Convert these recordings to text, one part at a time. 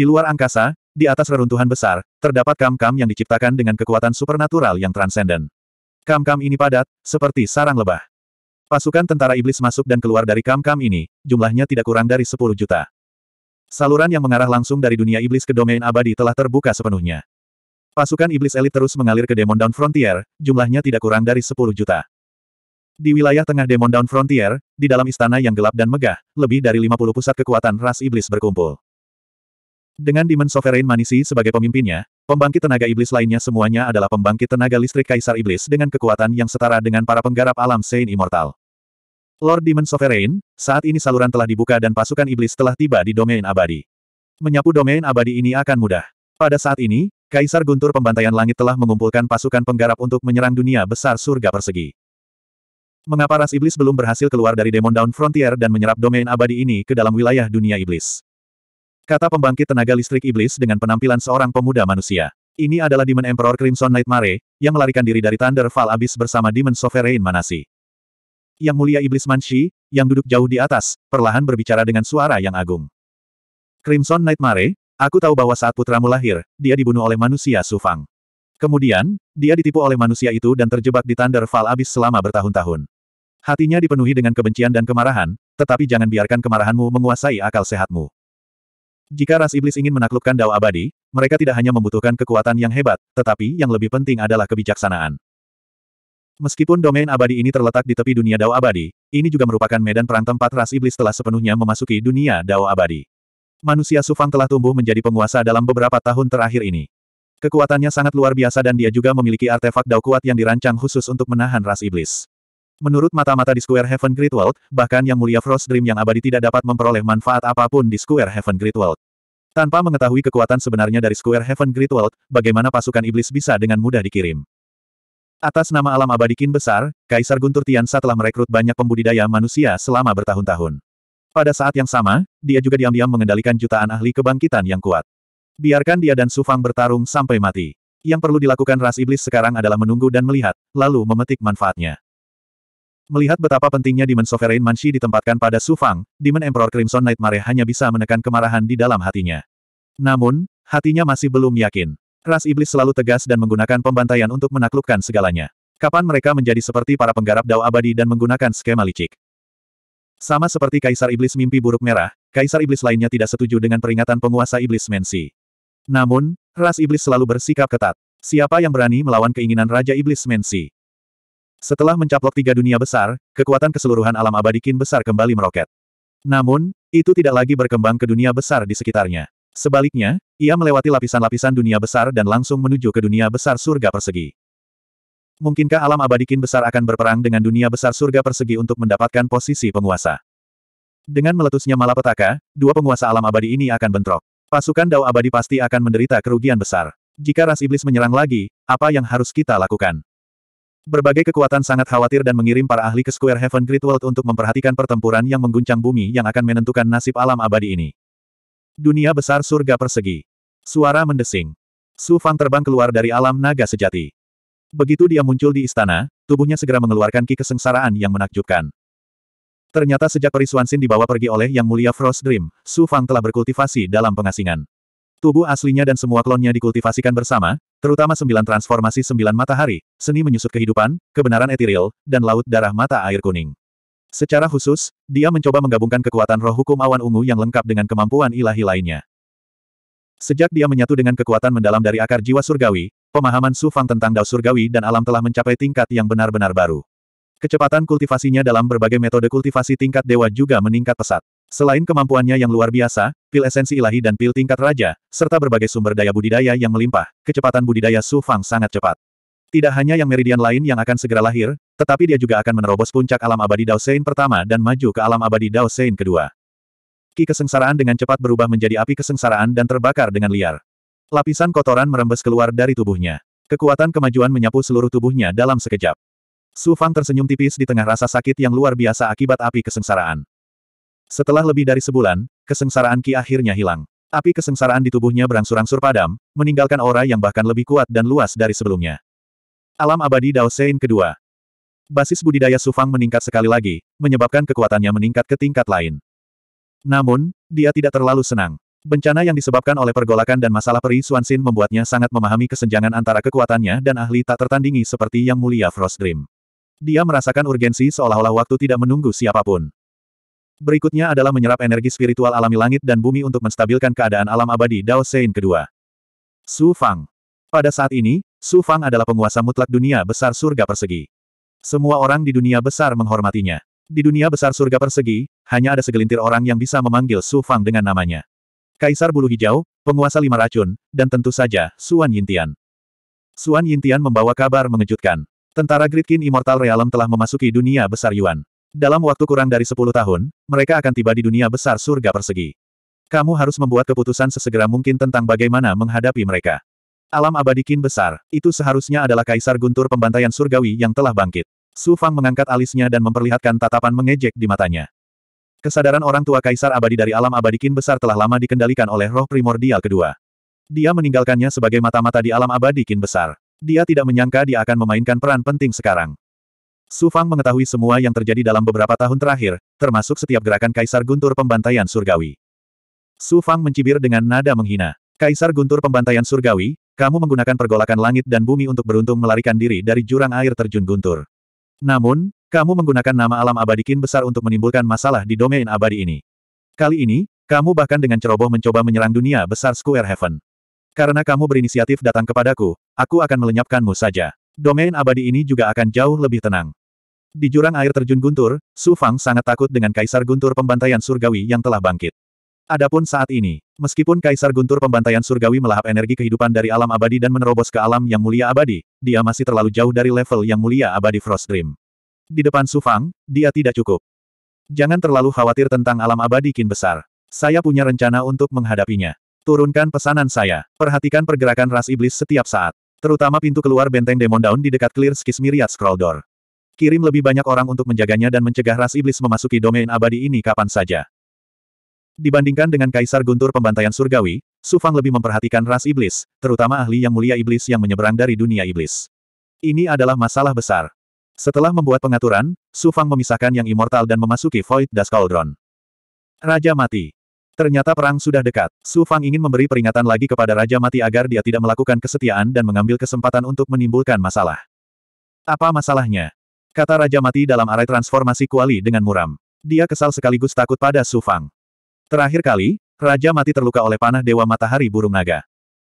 Di luar angkasa, di atas reruntuhan besar, terdapat kam-kam yang diciptakan dengan kekuatan supernatural yang transenden. Kam-kam ini padat, seperti sarang lebah. Pasukan tentara iblis masuk dan keluar dari kam-kam ini, jumlahnya tidak kurang dari 10 juta. Saluran yang mengarah langsung dari dunia iblis ke domain abadi telah terbuka sepenuhnya. Pasukan iblis elit terus mengalir ke Demon Down Frontier, jumlahnya tidak kurang dari 10 juta. Di wilayah tengah Demon Down Frontier, di dalam istana yang gelap dan megah, lebih dari 50 pusat kekuatan ras iblis berkumpul. Dengan Demon Sovereign Manisi sebagai pemimpinnya, pembangkit tenaga iblis lainnya semuanya adalah pembangkit tenaga listrik Kaisar Iblis dengan kekuatan yang setara dengan para penggarap alam Saint Immortal. Lord Demon Sovereign, saat ini saluran telah dibuka dan pasukan iblis telah tiba di domain abadi. Menyapu domain abadi ini akan mudah. Pada saat ini, Kaisar Guntur Pembantaian Langit telah mengumpulkan pasukan penggarap untuk menyerang dunia besar surga persegi. Mengapa ras iblis belum berhasil keluar dari Demon Down Frontier dan menyerap domain abadi ini ke dalam wilayah dunia iblis? Kata pembangkit tenaga listrik iblis dengan penampilan seorang pemuda manusia. Ini adalah Demon Emperor Crimson Nightmare yang melarikan diri dari Thunder Fall Abyss bersama Demon Sovereign Manasi. Yang mulia iblis Manshi, yang duduk jauh di atas, perlahan berbicara dengan suara yang agung. Crimson Nightmare, aku tahu bahwa saat putramu lahir, dia dibunuh oleh manusia Sufang. Kemudian, dia ditipu oleh manusia itu dan terjebak di Thunder Fall Abyss selama bertahun-tahun. Hatinya dipenuhi dengan kebencian dan kemarahan, tetapi jangan biarkan kemarahanmu menguasai akal sehatmu. Jika ras iblis ingin menaklukkan Dao abadi, mereka tidak hanya membutuhkan kekuatan yang hebat, tetapi yang lebih penting adalah kebijaksanaan. Meskipun domain abadi ini terletak di tepi dunia Dao abadi, ini juga merupakan medan perang tempat ras iblis telah sepenuhnya memasuki dunia Dao abadi. Manusia Sufang telah tumbuh menjadi penguasa dalam beberapa tahun terakhir ini. Kekuatannya sangat luar biasa dan dia juga memiliki artefak Dao kuat yang dirancang khusus untuk menahan ras iblis. Menurut mata-mata di Square Heaven Great World, bahkan yang mulia Frost Dream yang abadi tidak dapat memperoleh manfaat apapun di Square Heaven Great World. Tanpa mengetahui kekuatan sebenarnya dari Square Heaven Great World, bagaimana pasukan iblis bisa dengan mudah dikirim. Atas nama alam abadi Kin Besar, Kaisar Guntur Tiansa telah merekrut banyak pembudidaya manusia selama bertahun-tahun. Pada saat yang sama, dia juga diam-diam mengendalikan jutaan ahli kebangkitan yang kuat. Biarkan dia dan Sufang bertarung sampai mati. Yang perlu dilakukan ras iblis sekarang adalah menunggu dan melihat, lalu memetik manfaatnya. Melihat betapa pentingnya Demon Sovereign Manshi ditempatkan pada Su Fang, Demon Emperor Crimson Nightmare hanya bisa menekan kemarahan di dalam hatinya. Namun, hatinya masih belum yakin. Ras Iblis selalu tegas dan menggunakan pembantaian untuk menaklukkan segalanya. Kapan mereka menjadi seperti para penggarap dao abadi dan menggunakan skema licik? Sama seperti Kaisar Iblis Mimpi Buruk Merah, Kaisar Iblis lainnya tidak setuju dengan peringatan penguasa Iblis Mensi. Namun, Ras Iblis selalu bersikap ketat. Siapa yang berani melawan keinginan Raja Iblis Mensi? Setelah mencaplok tiga dunia besar, kekuatan keseluruhan alam abadi kin besar kembali meroket. Namun, itu tidak lagi berkembang ke dunia besar di sekitarnya. Sebaliknya, ia melewati lapisan-lapisan dunia besar dan langsung menuju ke dunia besar surga persegi. Mungkinkah alam Abadi Kin besar akan berperang dengan dunia besar surga persegi untuk mendapatkan posisi penguasa? Dengan meletusnya malapetaka, dua penguasa alam abadi ini akan bentrok. Pasukan Dao abadi pasti akan menderita kerugian besar. Jika ras iblis menyerang lagi, apa yang harus kita lakukan? Berbagai kekuatan sangat khawatir dan mengirim para ahli ke Square Heaven Great World untuk memperhatikan pertempuran yang mengguncang bumi yang akan menentukan nasib alam abadi ini. Dunia besar surga persegi. Suara mendesing. Su Fang terbang keluar dari alam naga sejati. Begitu dia muncul di istana, tubuhnya segera mengeluarkan ki kesengsaraan yang menakjubkan. Ternyata sejak Perisuan Sin dibawa pergi oleh Yang Mulia Frost Dream, Su Fang telah berkultivasi dalam pengasingan. Tubuh aslinya dan semua klonnya dikultivasikan bersama, terutama sembilan transformasi sembilan matahari, seni menyusut kehidupan, kebenaran etiril, dan laut darah mata air kuning. Secara khusus, dia mencoba menggabungkan kekuatan roh hukum awan ungu yang lengkap dengan kemampuan ilahi lainnya. Sejak dia menyatu dengan kekuatan mendalam dari akar jiwa surgawi, pemahaman Su Fang tentang dao surgawi dan alam telah mencapai tingkat yang benar-benar baru. Kecepatan kultivasinya dalam berbagai metode kultivasi tingkat dewa juga meningkat pesat. Selain kemampuannya yang luar biasa, pil esensi ilahi dan pil tingkat raja, serta berbagai sumber daya budidaya yang melimpah, kecepatan budidaya Su Fang sangat cepat. Tidak hanya yang meridian lain yang akan segera lahir, tetapi dia juga akan menerobos puncak alam abadi Dao Sein pertama dan maju ke alam abadi Dao Sein kedua. Ki kesengsaraan dengan cepat berubah menjadi api kesengsaraan dan terbakar dengan liar. Lapisan kotoran merembes keluar dari tubuhnya. Kekuatan kemajuan menyapu seluruh tubuhnya dalam sekejap. Su Fang tersenyum tipis di tengah rasa sakit yang luar biasa akibat api kesengsaraan. Setelah lebih dari sebulan, kesengsaraan Ki akhirnya hilang. Api kesengsaraan di tubuhnya berangsur-angsur padam, meninggalkan aura yang bahkan lebih kuat dan luas dari sebelumnya. Alam abadi Dao Sein kedua. Basis budidaya Sufang meningkat sekali lagi, menyebabkan kekuatannya meningkat ke tingkat lain. Namun, dia tidak terlalu senang. Bencana yang disebabkan oleh pergolakan dan masalah peri Suansin membuatnya sangat memahami kesenjangan antara kekuatannya dan ahli tak tertandingi seperti Yang Mulia Frost Dream. Dia merasakan urgensi seolah-olah waktu tidak menunggu siapapun. Berikutnya adalah menyerap energi spiritual alami langit dan bumi untuk menstabilkan keadaan alam abadi Dao Sein kedua. Su Fang. Pada saat ini, Su Fang adalah penguasa mutlak dunia besar surga persegi. Semua orang di dunia besar menghormatinya. Di dunia besar surga persegi, hanya ada segelintir orang yang bisa memanggil Su Fang dengan namanya. Kaisar Bulu Hijau, penguasa lima racun, dan tentu saja, Suan Yintian. Suan Yintian membawa kabar mengejutkan. Tentara Great Immortal Realm telah memasuki dunia besar Yuan. Dalam waktu kurang dari 10 tahun, mereka akan tiba di dunia besar surga persegi. Kamu harus membuat keputusan sesegera mungkin tentang bagaimana menghadapi mereka. Alam abadi kin besar, itu seharusnya adalah kaisar guntur pembantaian surgawi yang telah bangkit. Su Fang mengangkat alisnya dan memperlihatkan tatapan mengejek di matanya. Kesadaran orang tua kaisar abadi dari alam abadi kin besar telah lama dikendalikan oleh roh primordial kedua. Dia meninggalkannya sebagai mata-mata di alam abadi kin besar. Dia tidak menyangka dia akan memainkan peran penting sekarang. Su Fang mengetahui semua yang terjadi dalam beberapa tahun terakhir, termasuk setiap gerakan Kaisar Guntur Pembantaian Surgawi. Su Fang mencibir dengan nada menghina. Kaisar Guntur Pembantaian Surgawi, kamu menggunakan pergolakan langit dan bumi untuk beruntung melarikan diri dari jurang air terjun Guntur. Namun, kamu menggunakan nama alam abadi Kin besar untuk menimbulkan masalah di domain abadi ini. Kali ini, kamu bahkan dengan ceroboh mencoba menyerang dunia besar Square Heaven. Karena kamu berinisiatif datang kepadaku, aku akan melenyapkanmu saja. Domain abadi ini juga akan jauh lebih tenang. Di jurang air terjun Guntur, Su Fang sangat takut dengan Kaisar Guntur Pembantaian Surgawi yang telah bangkit. Adapun saat ini, meskipun Kaisar Guntur Pembantaian Surgawi melahap energi kehidupan dari alam abadi dan menerobos ke alam yang mulia abadi, dia masih terlalu jauh dari level yang mulia abadi Frost Dream. Di depan Su Fang, dia tidak cukup. Jangan terlalu khawatir tentang alam abadi kin besar. Saya punya rencana untuk menghadapinya. Turunkan pesanan saya. Perhatikan pergerakan ras iblis setiap saat. Terutama pintu keluar benteng Demon Down di dekat Clear Skismiriat Scroll Door. Kirim lebih banyak orang untuk menjaganya dan mencegah ras iblis memasuki domain abadi ini kapan saja. Dibandingkan dengan Kaisar Guntur Pembantaian Surgawi, Sufang lebih memperhatikan ras iblis, terutama ahli yang mulia iblis yang menyeberang dari dunia iblis. Ini adalah masalah besar. Setelah membuat pengaturan, Sufang memisahkan yang immortal dan memasuki Void Das Cauldron. Raja mati. Ternyata perang sudah dekat. Sufang ingin memberi peringatan lagi kepada Raja mati agar dia tidak melakukan kesetiaan dan mengambil kesempatan untuk menimbulkan masalah. Apa masalahnya? Kata Raja Mati dalam arai transformasi kuali dengan muram. Dia kesal sekaligus takut pada Su Fang. Terakhir kali, Raja Mati terluka oleh panah Dewa Matahari Burung Naga.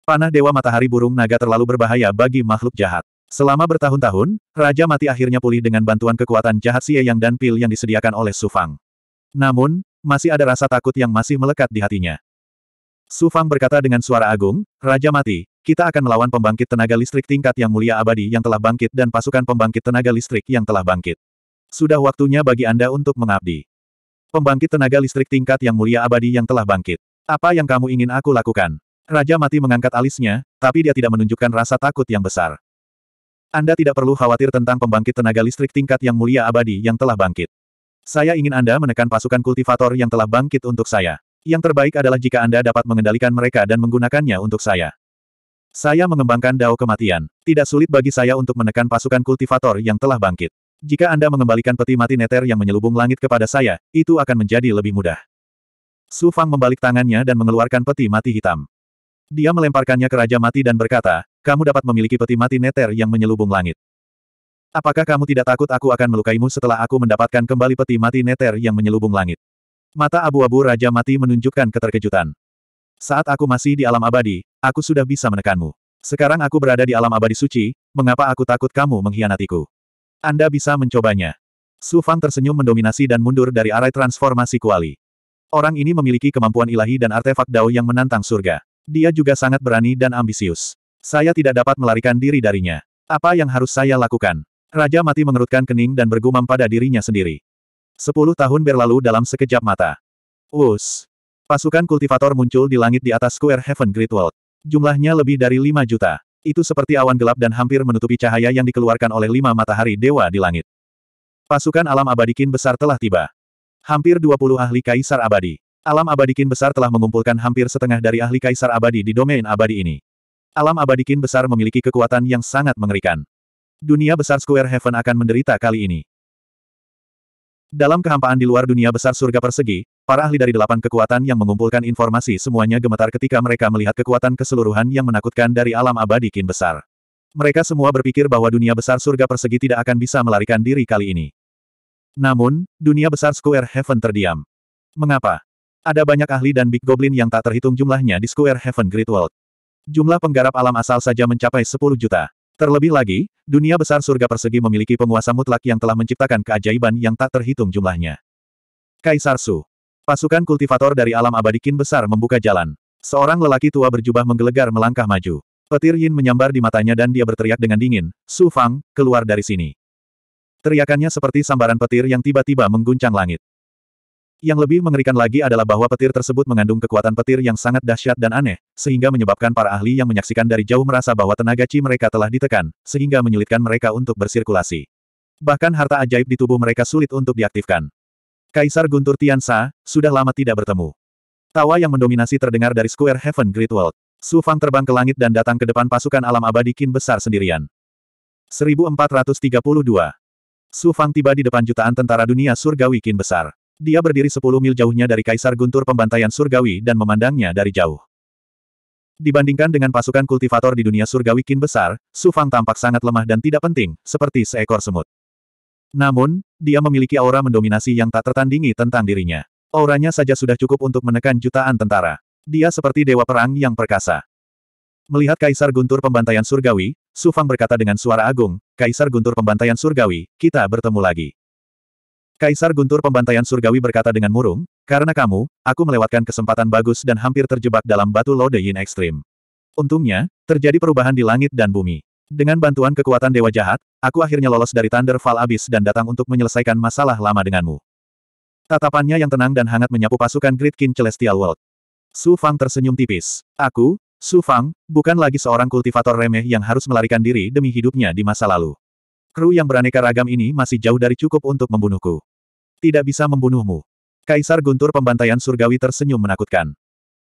Panah Dewa Matahari Burung Naga terlalu berbahaya bagi makhluk jahat. Selama bertahun-tahun, Raja Mati akhirnya pulih dengan bantuan kekuatan jahat Xie Yang dan pil yang disediakan oleh Su Fang. Namun, masih ada rasa takut yang masih melekat di hatinya. Su Fang berkata dengan suara agung, Raja mati, kita akan melawan pembangkit tenaga listrik tingkat yang mulia abadi yang telah bangkit dan pasukan pembangkit tenaga listrik yang telah bangkit. Sudah waktunya bagi Anda untuk mengabdi. Pembangkit tenaga listrik tingkat yang mulia abadi yang telah bangkit. Apa yang kamu ingin aku lakukan? Raja mati mengangkat alisnya, tapi dia tidak menunjukkan rasa takut yang besar. Anda tidak perlu khawatir tentang pembangkit tenaga listrik tingkat yang mulia abadi yang telah bangkit. Saya ingin Anda menekan pasukan kultivator yang telah bangkit untuk saya. Yang terbaik adalah jika Anda dapat mengendalikan mereka dan menggunakannya untuk saya. Saya mengembangkan dao kematian. Tidak sulit bagi saya untuk menekan pasukan kultivator yang telah bangkit. Jika Anda mengembalikan peti mati neter yang menyelubung langit kepada saya, itu akan menjadi lebih mudah. Su Fang membalik tangannya dan mengeluarkan peti mati hitam. Dia melemparkannya ke Raja Mati dan berkata, kamu dapat memiliki peti mati neter yang menyelubung langit. Apakah kamu tidak takut aku akan melukaimu setelah aku mendapatkan kembali peti mati neter yang menyelubung langit? Mata abu-abu Raja Mati menunjukkan keterkejutan. Saat aku masih di alam abadi, aku sudah bisa menekanmu. Sekarang aku berada di alam abadi suci, mengapa aku takut kamu mengkhianatiku? Anda bisa mencobanya. Su Fang tersenyum mendominasi dan mundur dari arai transformasi kuali. Orang ini memiliki kemampuan ilahi dan artefak dao yang menantang surga. Dia juga sangat berani dan ambisius. Saya tidak dapat melarikan diri darinya. Apa yang harus saya lakukan? Raja Mati mengerutkan kening dan bergumam pada dirinya sendiri. Sepuluh tahun berlalu dalam sekejap mata. Us, Pasukan kultivator muncul di langit di atas Square Heaven Great World. Jumlahnya lebih dari lima juta. Itu seperti awan gelap dan hampir menutupi cahaya yang dikeluarkan oleh lima matahari dewa di langit. Pasukan alam abadikin besar telah tiba. Hampir 20 ahli kaisar abadi. Alam abadikin besar telah mengumpulkan hampir setengah dari ahli kaisar abadi di domain abadi ini. Alam abadikin besar memiliki kekuatan yang sangat mengerikan. Dunia besar Square Heaven akan menderita kali ini. Dalam kehampaan di luar dunia besar surga persegi, para ahli dari delapan kekuatan yang mengumpulkan informasi semuanya gemetar ketika mereka melihat kekuatan keseluruhan yang menakutkan dari alam abadi kin besar. Mereka semua berpikir bahwa dunia besar surga persegi tidak akan bisa melarikan diri kali ini. Namun, dunia besar Square Heaven terdiam. Mengapa? Ada banyak ahli dan Big Goblin yang tak terhitung jumlahnya di Square Heaven Great World. Jumlah penggarap alam asal saja mencapai 10 juta. Terlebih lagi, dunia besar surga persegi memiliki penguasa mutlak yang telah menciptakan keajaiban yang tak terhitung jumlahnya. Kaisar Su. Pasukan kultivator dari alam abadi Kin besar membuka jalan. Seorang lelaki tua berjubah menggelegar melangkah maju. Petir Yin menyambar di matanya dan dia berteriak dengan dingin, Su Fang, keluar dari sini. Teriakannya seperti sambaran petir yang tiba-tiba mengguncang langit. Yang lebih mengerikan lagi adalah bahwa petir tersebut mengandung kekuatan petir yang sangat dahsyat dan aneh, sehingga menyebabkan para ahli yang menyaksikan dari jauh merasa bahwa tenaga chi mereka telah ditekan, sehingga menyulitkan mereka untuk bersirkulasi. Bahkan harta ajaib di tubuh mereka sulit untuk diaktifkan. Kaisar Guntur Tiansa, sudah lama tidak bertemu. Tawa yang mendominasi terdengar dari Square Heaven Great World. Su Fang terbang ke langit dan datang ke depan pasukan alam abadi Qin besar sendirian. 1432. Su Fang tiba di depan jutaan tentara dunia surgawi Kin besar. Dia berdiri sepuluh mil jauhnya dari Kaisar Guntur Pembantaian Surgawi dan memandangnya dari jauh. Dibandingkan dengan pasukan kultivator di dunia surgawi kin besar, Sufang tampak sangat lemah dan tidak penting, seperti seekor semut. Namun, dia memiliki aura mendominasi yang tak tertandingi tentang dirinya. Auranya saja sudah cukup untuk menekan jutaan tentara. Dia seperti dewa perang yang perkasa. Melihat Kaisar Guntur Pembantaian Surgawi, Sufang berkata dengan suara agung, Kaisar Guntur Pembantaian Surgawi, kita bertemu lagi. Kaisar Guntur Pembantaian Surgawi berkata dengan murung, karena kamu, aku melewatkan kesempatan bagus dan hampir terjebak dalam batu Lode Yin Ekstrim. Untungnya, terjadi perubahan di langit dan bumi. Dengan bantuan kekuatan Dewa Jahat, aku akhirnya lolos dari Thunder Fall Abyss dan datang untuk menyelesaikan masalah lama denganmu. Tatapannya yang tenang dan hangat menyapu pasukan Great King Celestial World. Su Fang tersenyum tipis. Aku, Su Fang, bukan lagi seorang kultivator remeh yang harus melarikan diri demi hidupnya di masa lalu. Kru yang beraneka ragam ini masih jauh dari cukup untuk membunuhku. Tidak bisa membunuhmu. Kaisar Guntur Pembantaian Surgawi tersenyum menakutkan.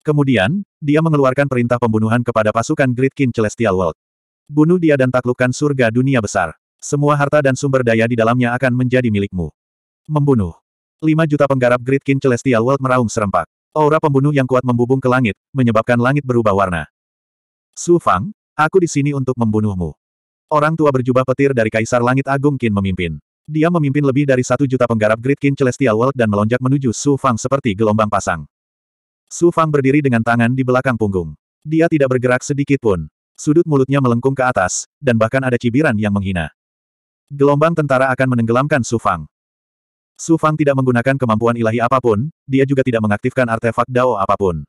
Kemudian, dia mengeluarkan perintah pembunuhan kepada pasukan Great King Celestial World. Bunuh dia dan taklukkan surga dunia besar. Semua harta dan sumber daya di dalamnya akan menjadi milikmu. Membunuh. 5 juta penggarap Great King Celestial World meraung serempak. Aura pembunuh yang kuat membubung ke langit, menyebabkan langit berubah warna. Su Fang, aku di sini untuk membunuhmu. Orang tua berjubah petir dari Kaisar Langit Agung Qin memimpin. Dia memimpin lebih dari satu juta penggarap Great Qin Celestial World dan melonjak menuju Su Fang seperti gelombang pasang. Su Fang berdiri dengan tangan di belakang punggung. Dia tidak bergerak sedikit pun. Sudut mulutnya melengkung ke atas, dan bahkan ada cibiran yang menghina. Gelombang tentara akan menenggelamkan Su Fang. Su Fang tidak menggunakan kemampuan ilahi apapun, dia juga tidak mengaktifkan artefak Dao apapun.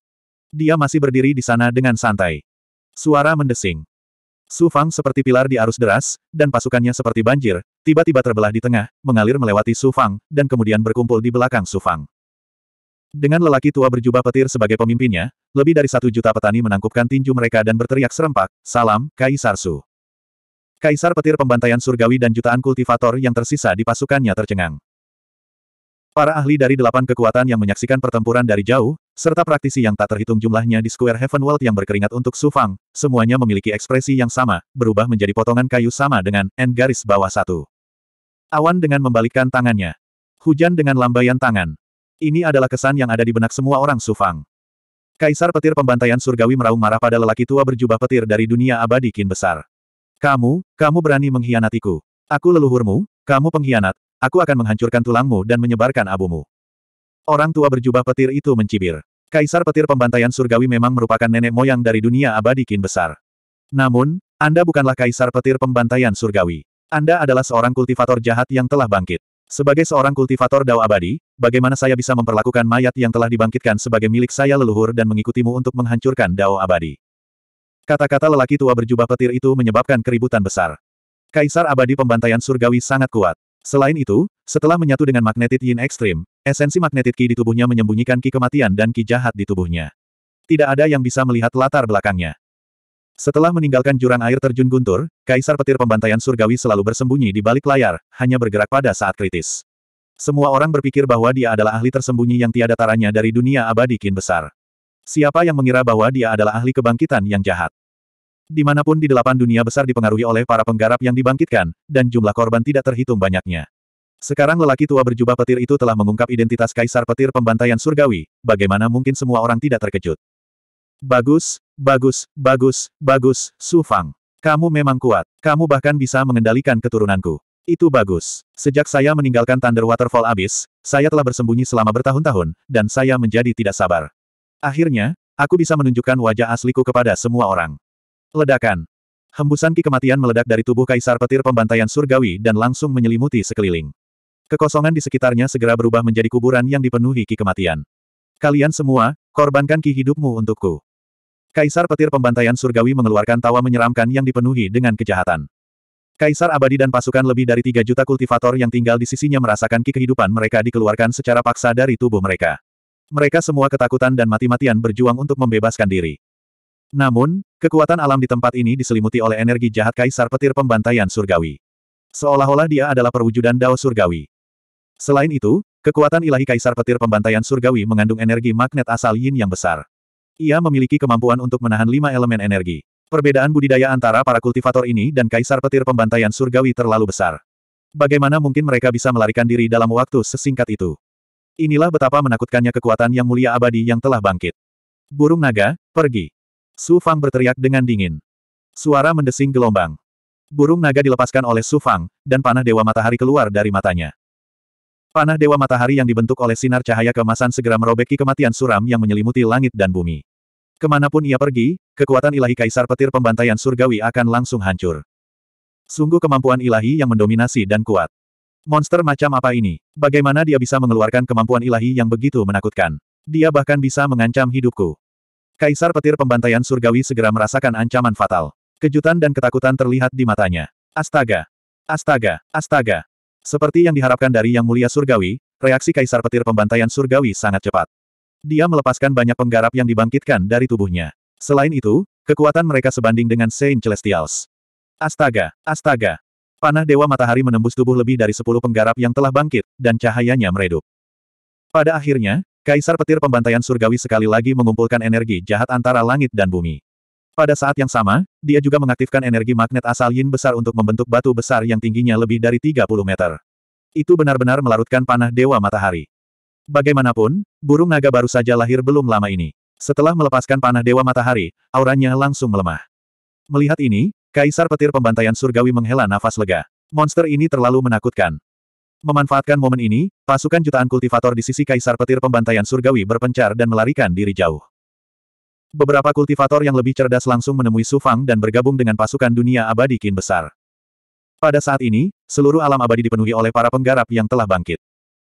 Dia masih berdiri di sana dengan santai. Suara mendesing. Su Fang seperti pilar di arus deras, dan pasukannya seperti banjir, tiba-tiba terbelah di tengah, mengalir melewati Su Fang, dan kemudian berkumpul di belakang Su Fang. Dengan lelaki tua berjubah petir sebagai pemimpinnya, lebih dari satu juta petani menangkupkan tinju mereka dan berteriak serempak, Salam, Kaisar Su. Kaisar petir pembantaian surgawi dan jutaan kultivator yang tersisa di pasukannya tercengang. Para ahli dari delapan kekuatan yang menyaksikan pertempuran dari jauh, serta praktisi yang tak terhitung jumlahnya di Square Heaven World yang berkeringat untuk Sufang, semuanya memiliki ekspresi yang sama, berubah menjadi potongan kayu sama dengan N garis bawah satu. Awan dengan membalikkan tangannya. Hujan dengan lambaian tangan. Ini adalah kesan yang ada di benak semua orang Sufang. Kaisar petir pembantaian surgawi meraung marah pada lelaki tua berjubah petir dari dunia abadi kin besar. Kamu, kamu berani mengkhianatiku. Aku leluhurmu, kamu pengkhianat, aku akan menghancurkan tulangmu dan menyebarkan abumu. Orang tua berjubah petir itu mencibir. Kaisar Petir Pembantaian Surgawi memang merupakan nenek moyang dari dunia abadi Kin Besar. Namun, Anda bukanlah Kaisar Petir Pembantaian Surgawi. Anda adalah seorang kultivator jahat yang telah bangkit. Sebagai seorang kultivator dao abadi, bagaimana saya bisa memperlakukan mayat yang telah dibangkitkan sebagai milik saya leluhur dan mengikutimu untuk menghancurkan dao abadi? Kata-kata lelaki tua berjubah petir itu menyebabkan keributan besar. Kaisar abadi pembantaian surgawi sangat kuat. Selain itu, setelah menyatu dengan magnetit yin ekstrim, Esensi magnetit Ki di tubuhnya menyembunyikan Ki kematian dan Ki jahat di tubuhnya. Tidak ada yang bisa melihat latar belakangnya. Setelah meninggalkan jurang air terjun guntur, Kaisar Petir Pembantaian Surgawi selalu bersembunyi di balik layar, hanya bergerak pada saat kritis. Semua orang berpikir bahwa dia adalah ahli tersembunyi yang tiada taranya dari dunia abadi kin besar. Siapa yang mengira bahwa dia adalah ahli kebangkitan yang jahat? Dimanapun di delapan dunia besar dipengaruhi oleh para penggarap yang dibangkitkan, dan jumlah korban tidak terhitung banyaknya. Sekarang lelaki tua berjubah petir itu telah mengungkap identitas Kaisar Petir Pembantaian Surgawi, bagaimana mungkin semua orang tidak terkejut? Bagus, bagus, bagus, bagus, Su Fang, Kamu memang kuat. Kamu bahkan bisa mengendalikan keturunanku. Itu bagus. Sejak saya meninggalkan Thunder Waterfall abis, saya telah bersembunyi selama bertahun-tahun, dan saya menjadi tidak sabar. Akhirnya, aku bisa menunjukkan wajah asliku kepada semua orang. Ledakan. Hembusan ki kematian meledak dari tubuh Kaisar Petir Pembantaian Surgawi dan langsung menyelimuti sekeliling. Kekosongan di sekitarnya segera berubah menjadi kuburan yang dipenuhi ki kematian. Kalian semua, korbankan ki hidupmu untukku. Kaisar petir pembantaian surgawi mengeluarkan tawa menyeramkan yang dipenuhi dengan kejahatan. Kaisar abadi dan pasukan lebih dari 3 juta kultivator yang tinggal di sisinya merasakan ki kehidupan mereka dikeluarkan secara paksa dari tubuh mereka. Mereka semua ketakutan dan mati-matian berjuang untuk membebaskan diri. Namun, kekuatan alam di tempat ini diselimuti oleh energi jahat Kaisar petir pembantaian surgawi. Seolah-olah dia adalah perwujudan Dao surgawi. Selain itu, kekuatan ilahi Kaisar Petir Pembantaian Surgawi mengandung energi magnet asal yin yang besar. Ia memiliki kemampuan untuk menahan lima elemen energi. Perbedaan budidaya antara para kultivator ini dan Kaisar Petir Pembantaian Surgawi terlalu besar. Bagaimana mungkin mereka bisa melarikan diri dalam waktu sesingkat itu? Inilah betapa menakutkannya kekuatan yang mulia abadi yang telah bangkit. Burung naga, pergi. Su Fang berteriak dengan dingin. Suara mendesing gelombang. Burung naga dilepaskan oleh Su Fang, dan panah Dewa Matahari keluar dari matanya. Panah Dewa Matahari yang dibentuk oleh sinar cahaya kemasan segera merobeki kematian suram yang menyelimuti langit dan bumi. Kemanapun ia pergi, kekuatan ilahi Kaisar Petir Pembantaian Surgawi akan langsung hancur. Sungguh kemampuan ilahi yang mendominasi dan kuat. Monster macam apa ini? Bagaimana dia bisa mengeluarkan kemampuan ilahi yang begitu menakutkan? Dia bahkan bisa mengancam hidupku. Kaisar Petir Pembantaian Surgawi segera merasakan ancaman fatal. Kejutan dan ketakutan terlihat di matanya. Astaga! Astaga! Astaga! Seperti yang diharapkan dari Yang Mulia Surgawi, reaksi Kaisar Petir Pembantaian Surgawi sangat cepat. Dia melepaskan banyak penggarap yang dibangkitkan dari tubuhnya. Selain itu, kekuatan mereka sebanding dengan Saint Celestials. Astaga, astaga. Panah Dewa Matahari menembus tubuh lebih dari sepuluh penggarap yang telah bangkit, dan cahayanya meredup. Pada akhirnya, Kaisar Petir Pembantaian Surgawi sekali lagi mengumpulkan energi jahat antara langit dan bumi. Pada saat yang sama, dia juga mengaktifkan energi magnet asal Yin besar untuk membentuk batu besar yang tingginya lebih dari 30 meter. Itu benar-benar melarutkan panah Dewa Matahari. Bagaimanapun, burung naga baru saja lahir belum lama ini. Setelah melepaskan panah Dewa Matahari, auranya langsung melemah. Melihat ini, Kaisar Petir Pembantaian Surgawi menghela nafas lega. Monster ini terlalu menakutkan. Memanfaatkan momen ini, pasukan jutaan kultivator di sisi Kaisar Petir Pembantaian Surgawi berpencar dan melarikan diri jauh. Beberapa kultivator yang lebih cerdas langsung menemui Su Fang dan bergabung dengan pasukan dunia abadi Qin besar. Pada saat ini, seluruh alam abadi dipenuhi oleh para penggarap yang telah bangkit.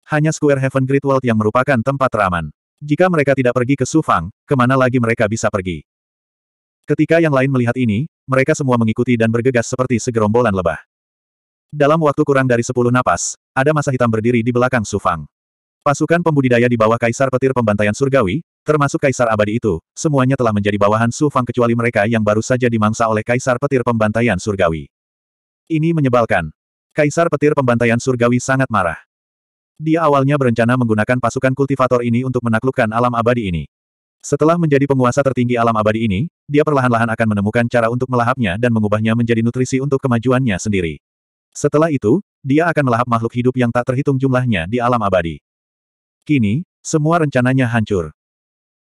Hanya Square Heaven Great World yang merupakan tempat teraman. Jika mereka tidak pergi ke Su Fang, kemana lagi mereka bisa pergi? Ketika yang lain melihat ini, mereka semua mengikuti dan bergegas seperti segerombolan lebah. Dalam waktu kurang dari sepuluh napas, ada masa hitam berdiri di belakang Su Fang. Pasukan pembudidaya di bawah Kaisar Petir Pembantaian Surgawi, Termasuk Kaisar Abadi itu, semuanya telah menjadi bawahan Su Fang kecuali mereka yang baru saja dimangsa oleh Kaisar Petir Pembantaian Surgawi. Ini menyebalkan. Kaisar Petir Pembantaian Surgawi sangat marah. Dia awalnya berencana menggunakan pasukan kultivator ini untuk menaklukkan alam abadi ini. Setelah menjadi penguasa tertinggi alam abadi ini, dia perlahan-lahan akan menemukan cara untuk melahapnya dan mengubahnya menjadi nutrisi untuk kemajuannya sendiri. Setelah itu, dia akan melahap makhluk hidup yang tak terhitung jumlahnya di alam abadi. Kini, semua rencananya hancur.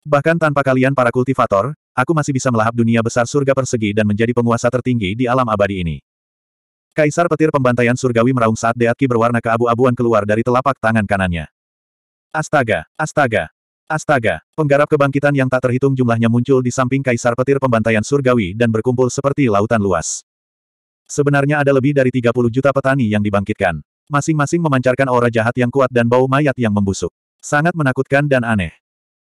Bahkan tanpa kalian para kultivator, aku masih bisa melahap dunia besar surga persegi dan menjadi penguasa tertinggi di alam abadi ini. Kaisar petir pembantaian surgawi meraung saat deatki berwarna keabu-abuan keluar dari telapak tangan kanannya. Astaga, astaga, astaga, penggarap kebangkitan yang tak terhitung jumlahnya muncul di samping kaisar petir pembantaian surgawi dan berkumpul seperti lautan luas. Sebenarnya ada lebih dari 30 juta petani yang dibangkitkan. Masing-masing memancarkan aura jahat yang kuat dan bau mayat yang membusuk. Sangat menakutkan dan aneh.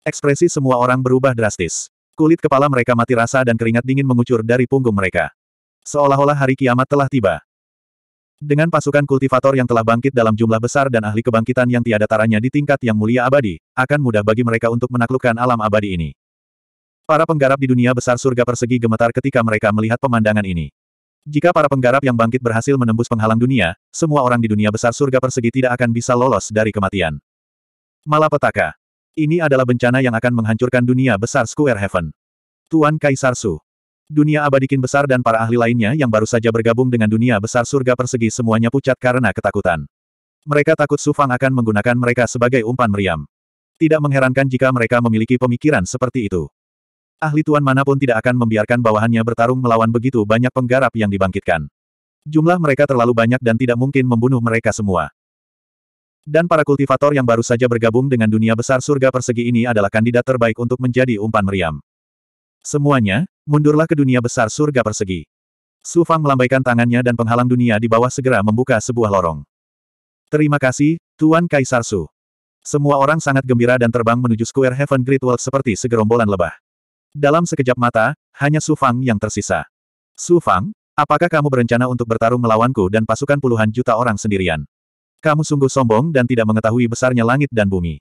Ekspresi semua orang berubah drastis. Kulit kepala mereka mati rasa dan keringat dingin mengucur dari punggung mereka. Seolah-olah hari kiamat telah tiba. Dengan pasukan kultivator yang telah bangkit dalam jumlah besar dan ahli kebangkitan yang tiada taranya di tingkat yang mulia abadi, akan mudah bagi mereka untuk menaklukkan alam abadi ini. Para penggarap di dunia besar surga persegi gemetar ketika mereka melihat pemandangan ini. Jika para penggarap yang bangkit berhasil menembus penghalang dunia, semua orang di dunia besar surga persegi tidak akan bisa lolos dari kematian. Malapetaka. Ini adalah bencana yang akan menghancurkan dunia besar Square Heaven. Tuan Kaisar Su. Dunia abadikin besar dan para ahli lainnya yang baru saja bergabung dengan dunia besar surga persegi semuanya pucat karena ketakutan. Mereka takut Su Fang akan menggunakan mereka sebagai umpan meriam. Tidak mengherankan jika mereka memiliki pemikiran seperti itu. Ahli tuan manapun tidak akan membiarkan bawahannya bertarung melawan begitu banyak penggarap yang dibangkitkan. Jumlah mereka terlalu banyak dan tidak mungkin membunuh mereka semua. Dan para kultivator yang baru saja bergabung dengan dunia besar surga persegi ini adalah kandidat terbaik untuk menjadi umpan meriam. Semuanya, mundurlah ke dunia besar surga persegi. Su Fang melambaikan tangannya dan penghalang dunia di bawah segera membuka sebuah lorong. Terima kasih, Tuan Kaisar Su. Semua orang sangat gembira dan terbang menuju Square Heaven Great World seperti segerombolan lebah. Dalam sekejap mata, hanya Su Fang yang tersisa. Su Fang, apakah kamu berencana untuk bertarung melawanku dan pasukan puluhan juta orang sendirian? kamu sungguh sombong dan tidak mengetahui besarnya langit dan bumi.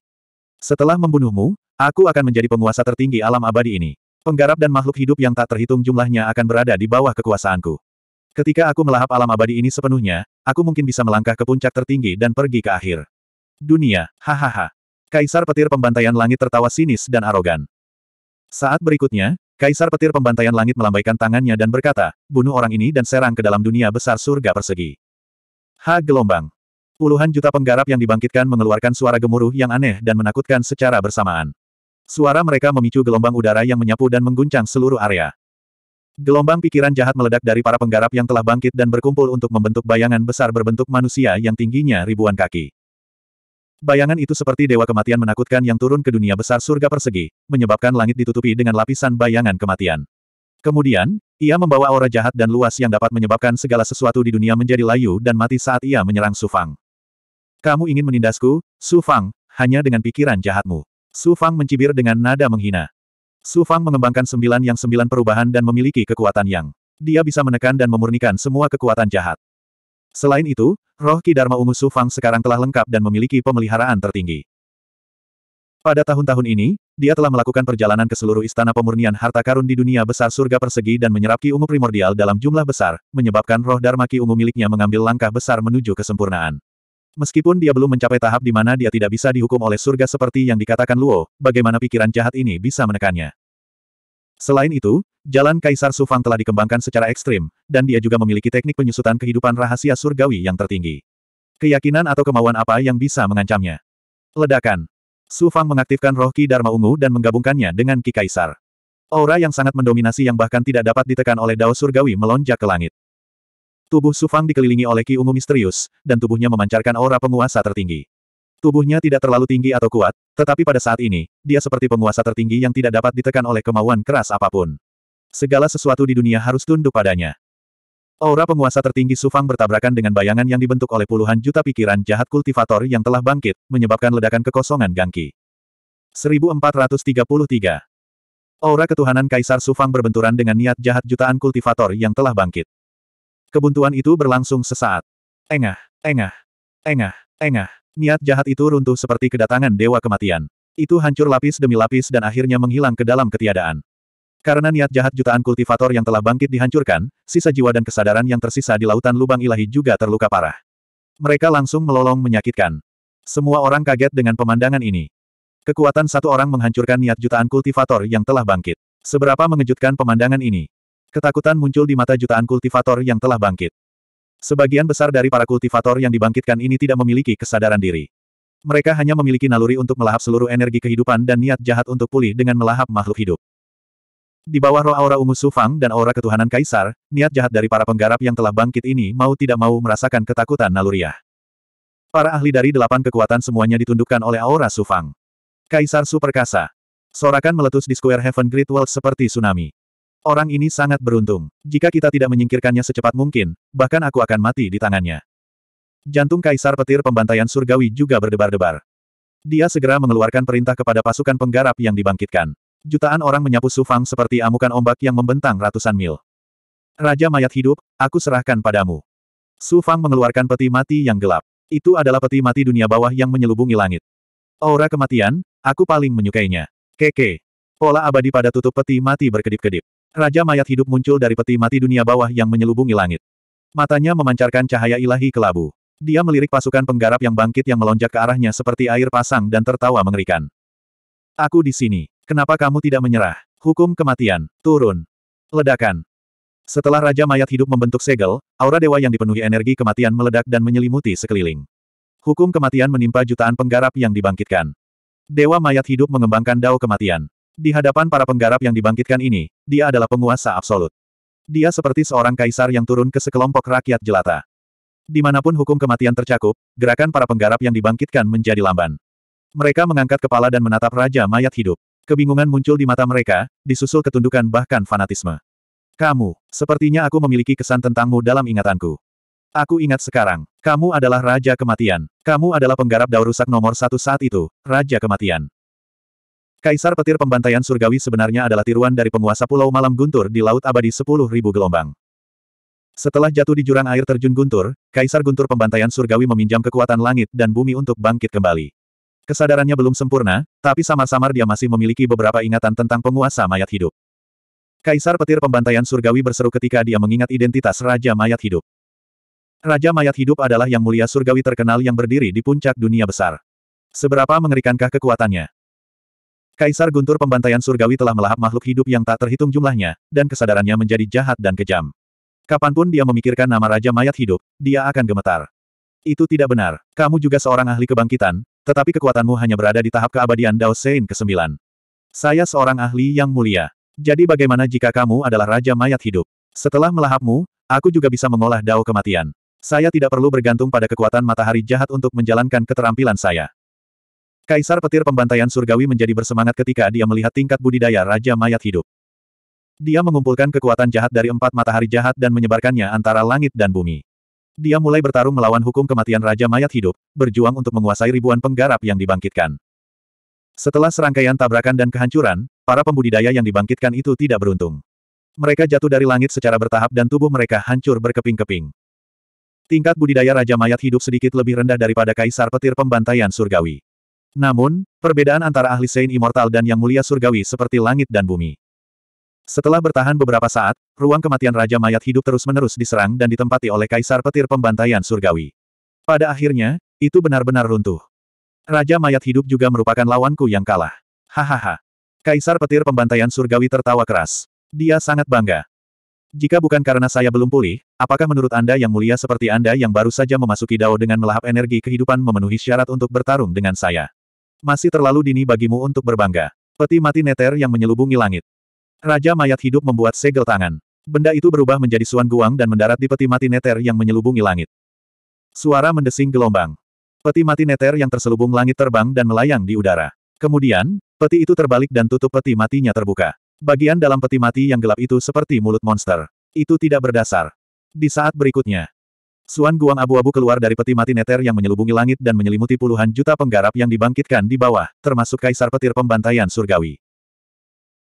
Setelah membunuhmu, aku akan menjadi penguasa tertinggi alam abadi ini. Penggarap dan makhluk hidup yang tak terhitung jumlahnya akan berada di bawah kekuasaanku. Ketika aku melahap alam abadi ini sepenuhnya, aku mungkin bisa melangkah ke puncak tertinggi dan pergi ke akhir. Dunia, hahaha. Kaisar petir pembantaian langit tertawa sinis dan arogan. Saat berikutnya, Kaisar petir pembantaian langit melambaikan tangannya dan berkata, bunuh orang ini dan serang ke dalam dunia besar surga persegi. Ha gelombang. Puluhan juta penggarap yang dibangkitkan mengeluarkan suara gemuruh yang aneh dan menakutkan secara bersamaan. Suara mereka memicu gelombang udara yang menyapu dan mengguncang seluruh area. Gelombang pikiran jahat meledak dari para penggarap yang telah bangkit dan berkumpul untuk membentuk bayangan besar berbentuk manusia yang tingginya ribuan kaki. Bayangan itu seperti dewa kematian menakutkan yang turun ke dunia besar surga persegi, menyebabkan langit ditutupi dengan lapisan bayangan kematian. Kemudian, ia membawa aura jahat dan luas yang dapat menyebabkan segala sesuatu di dunia menjadi layu dan mati saat ia menyerang Sufang. Kamu ingin menindasku, Su Fang, hanya dengan pikiran jahatmu. Su Fang mencibir dengan nada menghina. Su Fang mengembangkan sembilan yang sembilan perubahan dan memiliki kekuatan yang. Dia bisa menekan dan memurnikan semua kekuatan jahat. Selain itu, roh Ki Dharma Ungu Su Fang sekarang telah lengkap dan memiliki pemeliharaan tertinggi. Pada tahun-tahun ini, dia telah melakukan perjalanan ke seluruh istana pemurnian harta karun di dunia besar surga persegi dan menyerap Ki Ungu primordial dalam jumlah besar, menyebabkan roh Dharma Ki Ungu miliknya mengambil langkah besar menuju kesempurnaan. Meskipun dia belum mencapai tahap di mana dia tidak bisa dihukum oleh surga seperti yang dikatakan Luo, bagaimana pikiran jahat ini bisa menekannya. Selain itu, jalan Kaisar Sufang telah dikembangkan secara ekstrim, dan dia juga memiliki teknik penyusutan kehidupan rahasia surgawi yang tertinggi. Keyakinan atau kemauan apa yang bisa mengancamnya? Ledakan. Sufang mengaktifkan roh Ki Dharma Ungu dan menggabungkannya dengan Ki Kaisar. Aura yang sangat mendominasi yang bahkan tidak dapat ditekan oleh Dao Surgawi melonjak ke langit. Tubuh Sufang dikelilingi oleh ki ungu misterius, dan tubuhnya memancarkan aura penguasa tertinggi. Tubuhnya tidak terlalu tinggi atau kuat, tetapi pada saat ini, dia seperti penguasa tertinggi yang tidak dapat ditekan oleh kemauan keras apapun. Segala sesuatu di dunia harus tunduk padanya. Aura penguasa tertinggi Sufang bertabrakan dengan bayangan yang dibentuk oleh puluhan juta pikiran jahat kultivator yang telah bangkit, menyebabkan ledakan kekosongan Gangki. 1433 Aura ketuhanan Kaisar Sufang berbenturan dengan niat jahat jutaan kultivator yang telah bangkit. Kebuntuan itu berlangsung sesaat. Engah, engah, engah, engah. Niat jahat itu runtuh seperti kedatangan Dewa Kematian. Itu hancur lapis demi lapis dan akhirnya menghilang ke dalam ketiadaan. Karena niat jahat jutaan kultivator yang telah bangkit dihancurkan, sisa jiwa dan kesadaran yang tersisa di lautan lubang ilahi juga terluka parah. Mereka langsung melolong menyakitkan. Semua orang kaget dengan pemandangan ini. Kekuatan satu orang menghancurkan niat jutaan kultivator yang telah bangkit. Seberapa mengejutkan pemandangan ini. Ketakutan muncul di mata jutaan kultivator yang telah bangkit. Sebagian besar dari para kultivator yang dibangkitkan ini tidak memiliki kesadaran diri. Mereka hanya memiliki naluri untuk melahap seluruh energi kehidupan dan niat jahat untuk pulih dengan melahap makhluk hidup. Di bawah roh aura ungu Sufang dan aura ketuhanan Kaisar, niat jahat dari para penggarap yang telah bangkit ini mau tidak mau merasakan ketakutan naluriah. Para ahli dari delapan kekuatan semuanya ditundukkan oleh aura Sufang. Kaisar Superkasa. Sorakan meletus di Square Heaven Great World seperti tsunami. Orang ini sangat beruntung. Jika kita tidak menyingkirkannya secepat mungkin, bahkan aku akan mati di tangannya. Jantung Kaisar Petir Pembantaian Surgawi juga berdebar-debar. Dia segera mengeluarkan perintah kepada pasukan penggarap yang dibangkitkan. Jutaan orang menyapu Sufang seperti amukan ombak yang membentang ratusan mil. Raja mayat hidup, aku serahkan padamu. Sufang mengeluarkan peti mati yang gelap. Itu adalah peti mati dunia bawah yang menyelubungi langit. Aura kematian, aku paling menyukainya. Keke. Pola abadi pada tutup peti mati berkedip-kedip. Raja mayat hidup muncul dari peti mati dunia bawah yang menyelubungi langit. Matanya memancarkan cahaya ilahi kelabu. Dia melirik pasukan penggarap yang bangkit yang melonjak ke arahnya seperti air pasang dan tertawa mengerikan. Aku di sini. Kenapa kamu tidak menyerah? Hukum kematian. Turun. Ledakan. Setelah Raja Mayat hidup membentuk segel, aura dewa yang dipenuhi energi kematian meledak dan menyelimuti sekeliling. Hukum kematian menimpa jutaan penggarap yang dibangkitkan. Dewa Mayat hidup mengembangkan dao kematian. Di hadapan para penggarap yang dibangkitkan ini, dia adalah penguasa absolut. Dia seperti seorang kaisar yang turun ke sekelompok rakyat jelata. Dimanapun hukum kematian tercakup, gerakan para penggarap yang dibangkitkan menjadi lamban. Mereka mengangkat kepala dan menatap Raja Mayat hidup. Kebingungan muncul di mata mereka, disusul ketundukan bahkan fanatisme. Kamu, sepertinya aku memiliki kesan tentangmu dalam ingatanku. Aku ingat sekarang, kamu adalah Raja Kematian. Kamu adalah penggarap daur rusak nomor satu saat itu, Raja Kematian. Kaisar petir pembantaian surgawi sebenarnya adalah tiruan dari penguasa pulau malam guntur di Laut Abadi 10.000 gelombang. Setelah jatuh di jurang air terjun guntur, Kaisar guntur pembantaian surgawi meminjam kekuatan langit dan bumi untuk bangkit kembali. Kesadarannya belum sempurna, tapi samar-samar dia masih memiliki beberapa ingatan tentang penguasa mayat hidup. Kaisar petir pembantaian surgawi berseru ketika dia mengingat identitas Raja Mayat Hidup. Raja Mayat Hidup adalah yang mulia surgawi terkenal yang berdiri di puncak dunia besar. Seberapa mengerikankah kekuatannya? Kaisar Guntur Pembantaian Surgawi telah melahap makhluk hidup yang tak terhitung jumlahnya, dan kesadarannya menjadi jahat dan kejam. Kapanpun dia memikirkan nama Raja Mayat Hidup, dia akan gemetar. Itu tidak benar. Kamu juga seorang ahli kebangkitan, tetapi kekuatanmu hanya berada di tahap keabadian Dao Sein ke-9. Saya seorang ahli yang mulia. Jadi bagaimana jika kamu adalah Raja Mayat Hidup? Setelah melahapmu, aku juga bisa mengolah Dao kematian. Saya tidak perlu bergantung pada kekuatan matahari jahat untuk menjalankan keterampilan saya. Kaisar petir pembantaian surgawi menjadi bersemangat ketika dia melihat tingkat budidaya Raja Mayat Hidup. Dia mengumpulkan kekuatan jahat dari empat matahari jahat dan menyebarkannya antara langit dan bumi. Dia mulai bertarung melawan hukum kematian Raja Mayat Hidup, berjuang untuk menguasai ribuan penggarap yang dibangkitkan. Setelah serangkaian tabrakan dan kehancuran, para pembudidaya yang dibangkitkan itu tidak beruntung. Mereka jatuh dari langit secara bertahap dan tubuh mereka hancur berkeping-keping. Tingkat budidaya Raja Mayat hidup sedikit lebih rendah daripada Kaisar Petir Pembantaian Surgawi. Namun, perbedaan antara ahli Sein Immortal dan Yang Mulia Surgawi seperti langit dan bumi. Setelah bertahan beberapa saat, ruang kematian Raja Mayat hidup terus-menerus diserang dan ditempati oleh Kaisar Petir Pembantaian Surgawi. Pada akhirnya, itu benar-benar runtuh. Raja Mayat hidup juga merupakan lawanku yang kalah. Hahaha. Kaisar Petir Pembantaian Surgawi tertawa keras. Dia sangat bangga. Jika bukan karena saya belum pulih, apakah menurut Anda yang mulia seperti Anda yang baru saja memasuki Dao dengan melahap energi kehidupan memenuhi syarat untuk bertarung dengan saya? Masih terlalu dini bagimu untuk berbangga. Peti mati neter yang menyelubungi langit. Raja mayat hidup membuat segel tangan. Benda itu berubah menjadi suan guang dan mendarat di peti mati neter yang menyelubungi langit. Suara mendesing gelombang. Peti mati neter yang terselubung langit terbang dan melayang di udara. Kemudian, peti itu terbalik dan tutup peti matinya terbuka. Bagian dalam peti mati yang gelap itu seperti mulut monster. Itu tidak berdasar. Di saat berikutnya, Suan Guang abu-abu keluar dari peti mati neter yang menyelubungi langit dan menyelimuti puluhan juta penggarap yang dibangkitkan di bawah, termasuk kaisar petir pembantaian surgawi.